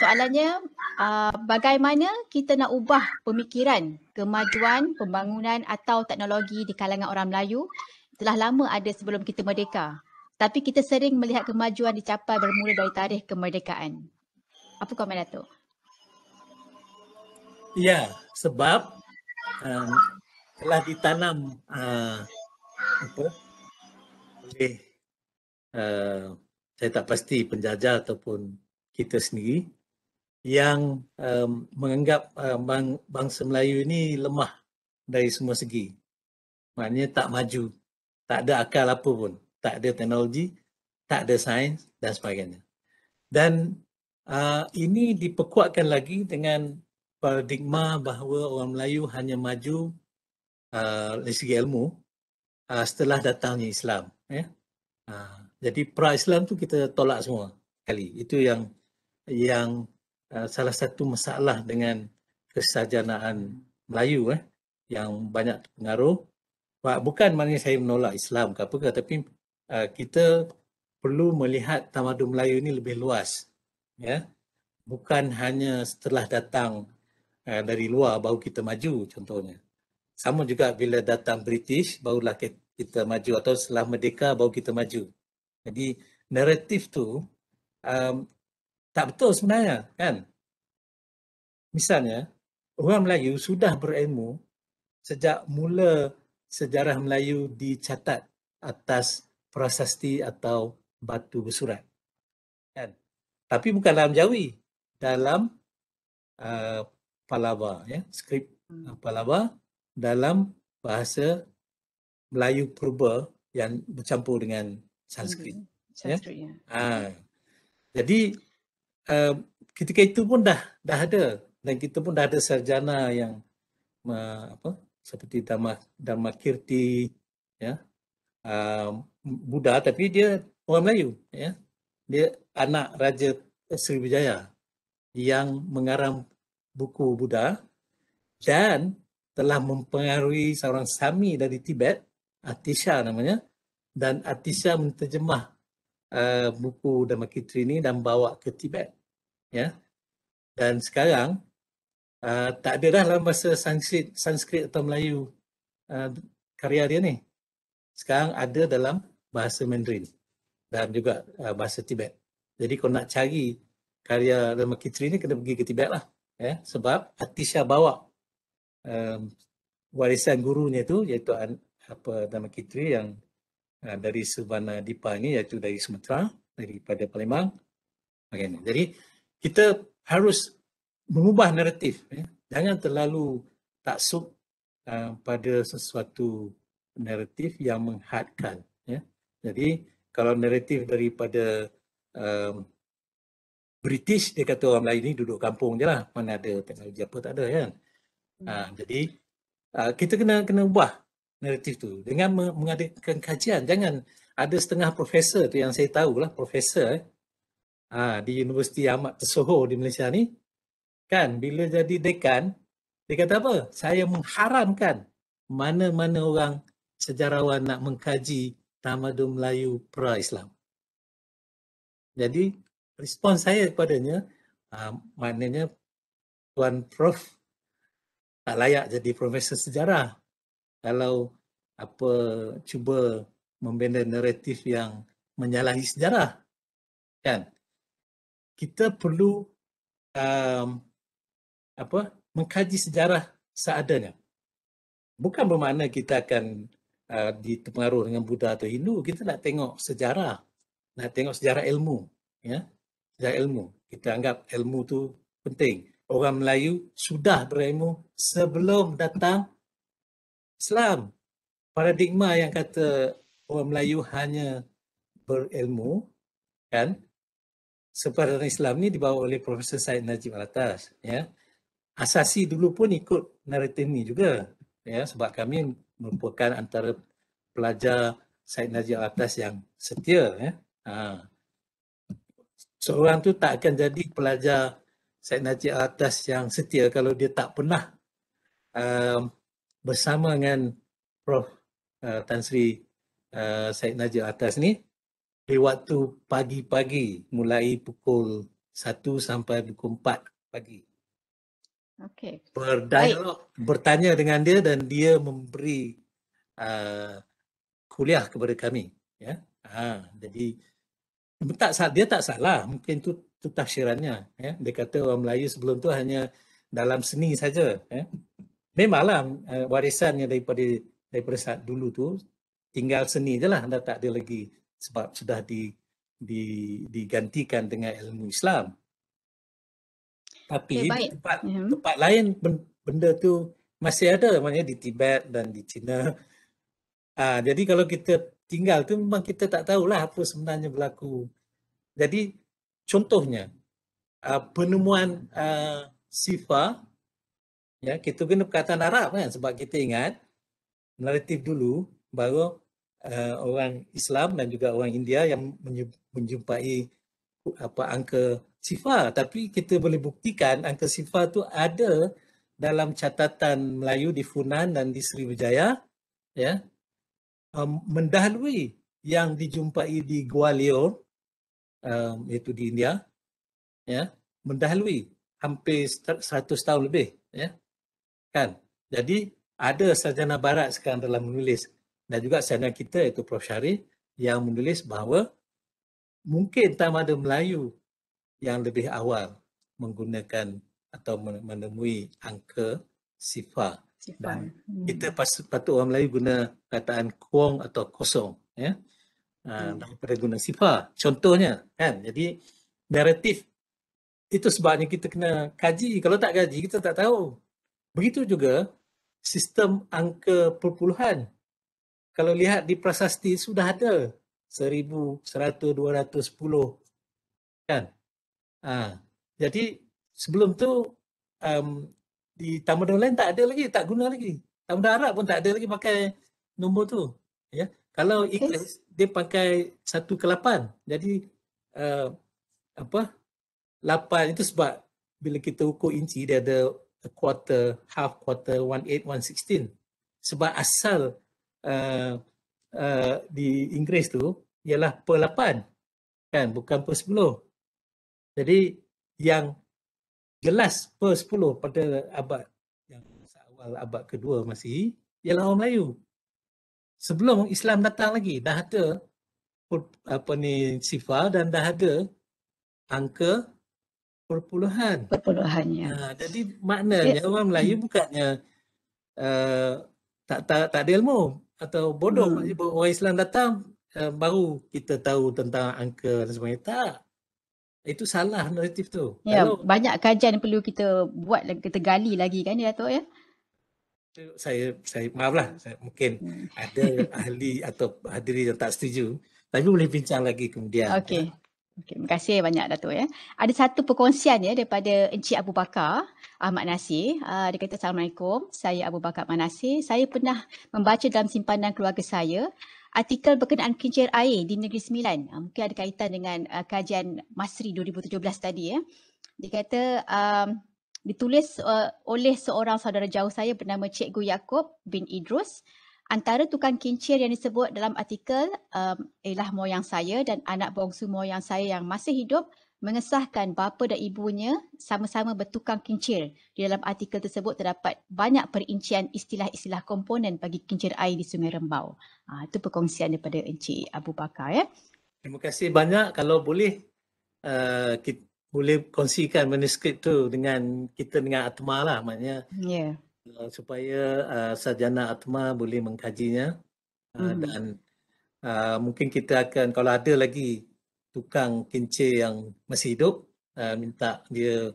Soalannya, uh, bagaimana kita nak ubah pemikiran kemajuan, pembangunan atau teknologi di kalangan orang Melayu telah lama ada sebelum kita merdeka. Tapi kita sering melihat kemajuan dicapai bermula dari tarikh kemerdekaan. Apa komen Dato? Ya, sebab um, telah ditanam uh, apa? oleh uh, eh, saya tak pasti penjajah ataupun kita sendiri yang um, menganggap um, bang, bangsa Melayu ini lemah dari semua segi. Maknanya tak maju, tak ada akal apa pun, tak ada teknologi, tak ada sains dan sebagainya. Dan uh, ini diperkuatkan lagi dengan paradigma bahawa orang Melayu hanya maju uh, dari segi ilmu uh, setelah datangnya Islam ya. Ha, jadi pra Islam tu kita tolak semua kali. Itu yang yang uh, salah satu masalah dengan kesajanaan Melayu eh yang banyak pengaruh. Bukan maknanya saya menolak Islam ke apa ke tapi uh, kita perlu melihat tamadun Melayu ini lebih luas. Ya. Bukan hanya setelah datang uh, dari luar baru kita maju contohnya. Sama juga bila datang British barulah kita kita maju atau setelah merdeka baru kita maju. Jadi naratif tu um, tak betul sebenarnya kan. Misalnya orang Melayu sudah berilmu sejak mula sejarah Melayu dicatat atas prasasti atau batu bersurat. Kan? Tapi bukan dalam Jawi, dalam uh, Palawa, ya, skrip uh, Palawa dalam bahasa Melayu purba yang bercampur dengan Sanskrit. Mm-hmm. Ya? Sanskrit ya. Yeah. Ah. Jadi uh, ketika itu pun dah dah ada dan kita pun dah ada sarjana yang uh, apa seperti Dharma Dharma Kirti ya. Uh, Buddha tapi dia orang Melayu ya. Dia anak raja Sriwijaya yang mengarang buku Buddha dan telah mempengaruhi seorang Sami dari Tibet Atisha namanya dan Atisha menterjemah uh, buku Dhamma Kitri ini dan bawa ke Tibet. Ya. Dan sekarang uh, tak ada dah dalam bahasa Sanskrit, Sanskrit atau Melayu uh, karya dia ni. Sekarang ada dalam bahasa Mandarin dan juga uh, bahasa Tibet. Jadi kalau nak cari karya Dhamma Kitri ni kena pergi ke Tibet lah. Ya. Sebab Atisha bawa um, warisan gurunya itu iaitu apa nama kita yang uh, dari Subana Dipa ini iaitu dari Sumatera daripada Palembang. Okay. Jadi kita harus mengubah naratif. Ya. Jangan terlalu taksub uh, pada sesuatu naratif yang menghadkan. Ya. Jadi kalau naratif daripada um, British, dia kata orang Melayu ni duduk kampung je lah. Mana ada teknologi apa tak ada kan. Hmm. Uh, jadi uh, kita kena kena ubah naratif tu dengan mengadakan kajian jangan ada setengah profesor tu yang saya tahu lah profesor eh, ha, di Universiti Ahmad Tersohor di Malaysia ni kan bila jadi dekan dia kata apa saya mengharamkan mana-mana orang sejarawan nak mengkaji tamadun Melayu pra-Islam jadi respon saya kepadanya ha, maknanya Tuan Prof tak layak jadi profesor sejarah kalau apa cuba membina naratif yang menyalahi sejarah kan kita perlu um, apa mengkaji sejarah seadanya bukan bermakna kita akan uh, dipengaruh dengan Buddha atau Hindu kita nak tengok sejarah nak tengok sejarah ilmu ya sejarah ilmu kita anggap ilmu tu penting orang Melayu sudah berilmu sebelum datang Islam paradigma yang kata orang Melayu hanya berilmu kan sempadan Islam ni dibawa oleh Profesor Syed Najib Al-Atas ya asasi dulu pun ikut naratif ni juga ya sebab kami merupakan antara pelajar Syed Najib Al-Atas yang setia ya ha. seorang tu tak akan jadi pelajar Syed Najib Al-Atas yang setia kalau dia tak pernah um, bersama dengan Prof. Uh, Tan Sri uh, Syed Najib atas ni di waktu pagi-pagi mulai pukul 1 sampai pukul 4 pagi. Okey. Berdialog, Baik. bertanya dengan dia dan dia memberi uh, kuliah kepada kami, ya. Ha, jadi tak dia tak salah, mungkin tu tu tafsirannya, ya. Dia kata orang Melayu sebelum tu hanya dalam seni saja, ya memanglah uh, warisannya daripada daripada saat dulu tu tinggal seni je lah dah tak ada lagi sebab sudah di, di digantikan dengan ilmu Islam tapi okay, tempat yeah. tempat lain benda tu masih ada maknanya di Tibet dan di China uh, [laughs] jadi kalau kita tinggal tu memang kita tak tahulah apa sebenarnya berlaku jadi contohnya uh, penemuan uh, ah, sifar Ya, kita guna perkataan Arab kan sebab kita ingat naratif dulu baru uh, orang Islam dan juga orang India yang menjumpai apa angka sifar tapi kita boleh buktikan angka sifar tu ada dalam catatan Melayu di Funan dan di Sriwijaya ya um, mendahului yang dijumpai di Gwalior um, iaitu di India ya mendahului hampir 100 tahun lebih ya Kan? Jadi ada sarjana barat sekarang dalam menulis dan juga sarjana kita iaitu Prof Syarif yang menulis bahawa mungkin tamada Melayu yang lebih awal menggunakan atau menemui angka sifar. Dan hmm. kita patut orang Melayu guna kataan kuong atau kosong ya ha, hmm. daripada guna sifar contohnya kan jadi naratif itu sebabnya kita kena kaji kalau tak kaji kita tak tahu Begitu juga sistem angka perpuluhan. Kalau lihat di prasasti sudah ada seribu seratus dua ratus sepuluh kan. Ha. Jadi sebelum tu um, di tamadun lain tak ada lagi, tak guna lagi. Tamadun Arab pun tak ada lagi pakai nombor tu. Ya. Kalau ikut dia pakai satu ke lapan Jadi uh, apa? lapan itu sebab bila kita ukur inci dia ada a quarter, half quarter, one eight, one sixteen. Sebab asal uh, uh, di Inggeris tu ialah per lapan, kan? Bukan per sepuluh. Jadi yang jelas per sepuluh pada abad yang awal abad kedua masih ialah orang Melayu. Sebelum Islam datang lagi, dah ada apa ni sifar dan dah ada angka perpuluhan. Perpuluhan ya. Ha, jadi maknanya yes. orang Melayu hmm. bukannya uh, tak, tak tak ada ilmu atau bodoh hmm. orang Islam datang uh, baru kita tahu tentang angka dan sebagainya. Tak. Itu salah naratif tu. Ya, Kalau, banyak kajian perlu kita buat kita gali lagi kan ya Datuk ya. Saya saya maaflah saya, mungkin hmm. ada ahli atau hadirin yang tak setuju tapi boleh bincang lagi kemudian. Okay. Ya. Okay, terima kasih banyak Dato ya. Ada satu perkongsian ya daripada Encik Abu Bakar Ahmad Nasir. Uh, dia kata Assalamualaikum, saya Abu Bakar Ahmad Nasir. Saya pernah membaca dalam simpanan keluarga saya artikel berkenaan kincir air di Negeri Sembilan. Uh, mungkin ada kaitan dengan uh, kajian Masri 2017 tadi ya. Dia kata um, ditulis uh, oleh seorang saudara jauh saya bernama Cikgu Yaakob bin Idrus. Antara tukang kincir yang disebut dalam artikel um, ialah moyang saya dan anak bongsu moyang saya yang masih hidup mengesahkan bapa dan ibunya sama-sama bertukang kincir. Di dalam artikel tersebut terdapat banyak perincian istilah-istilah komponen bagi kincir air di Sungai Rembau. Ha, itu perkongsian daripada Encik Abu Bakar. Ya. Terima kasih banyak. Kalau boleh, uh, kita boleh kongsikan manuskrip tu dengan kita dengan Atma lah. Maknanya yeah. Eh, supaya uh, sarjana atma boleh mengkajinya uh, hmm. dan uh, mungkin kita akan kalau ada lagi tukang kincir yang masih hidup uh, minta dia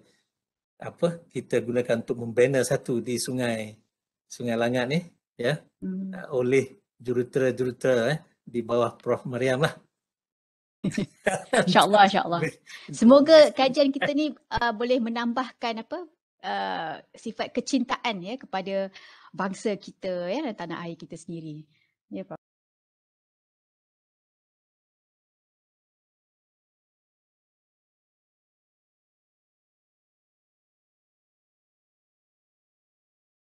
apa kita gunakan untuk membina satu di sungai Sungai Langat ni ya yeah, hmm. uh, oleh jurutera-jurutera eh, di bawah Prof Mariam lah [laughs] InsyaAllah, insyaAllah. Semoga kajian kita ni uh, boleh menambahkan apa uh, sifat kecintaan ya kepada bangsa kita ya dan tanah air kita sendiri. Ya Pak.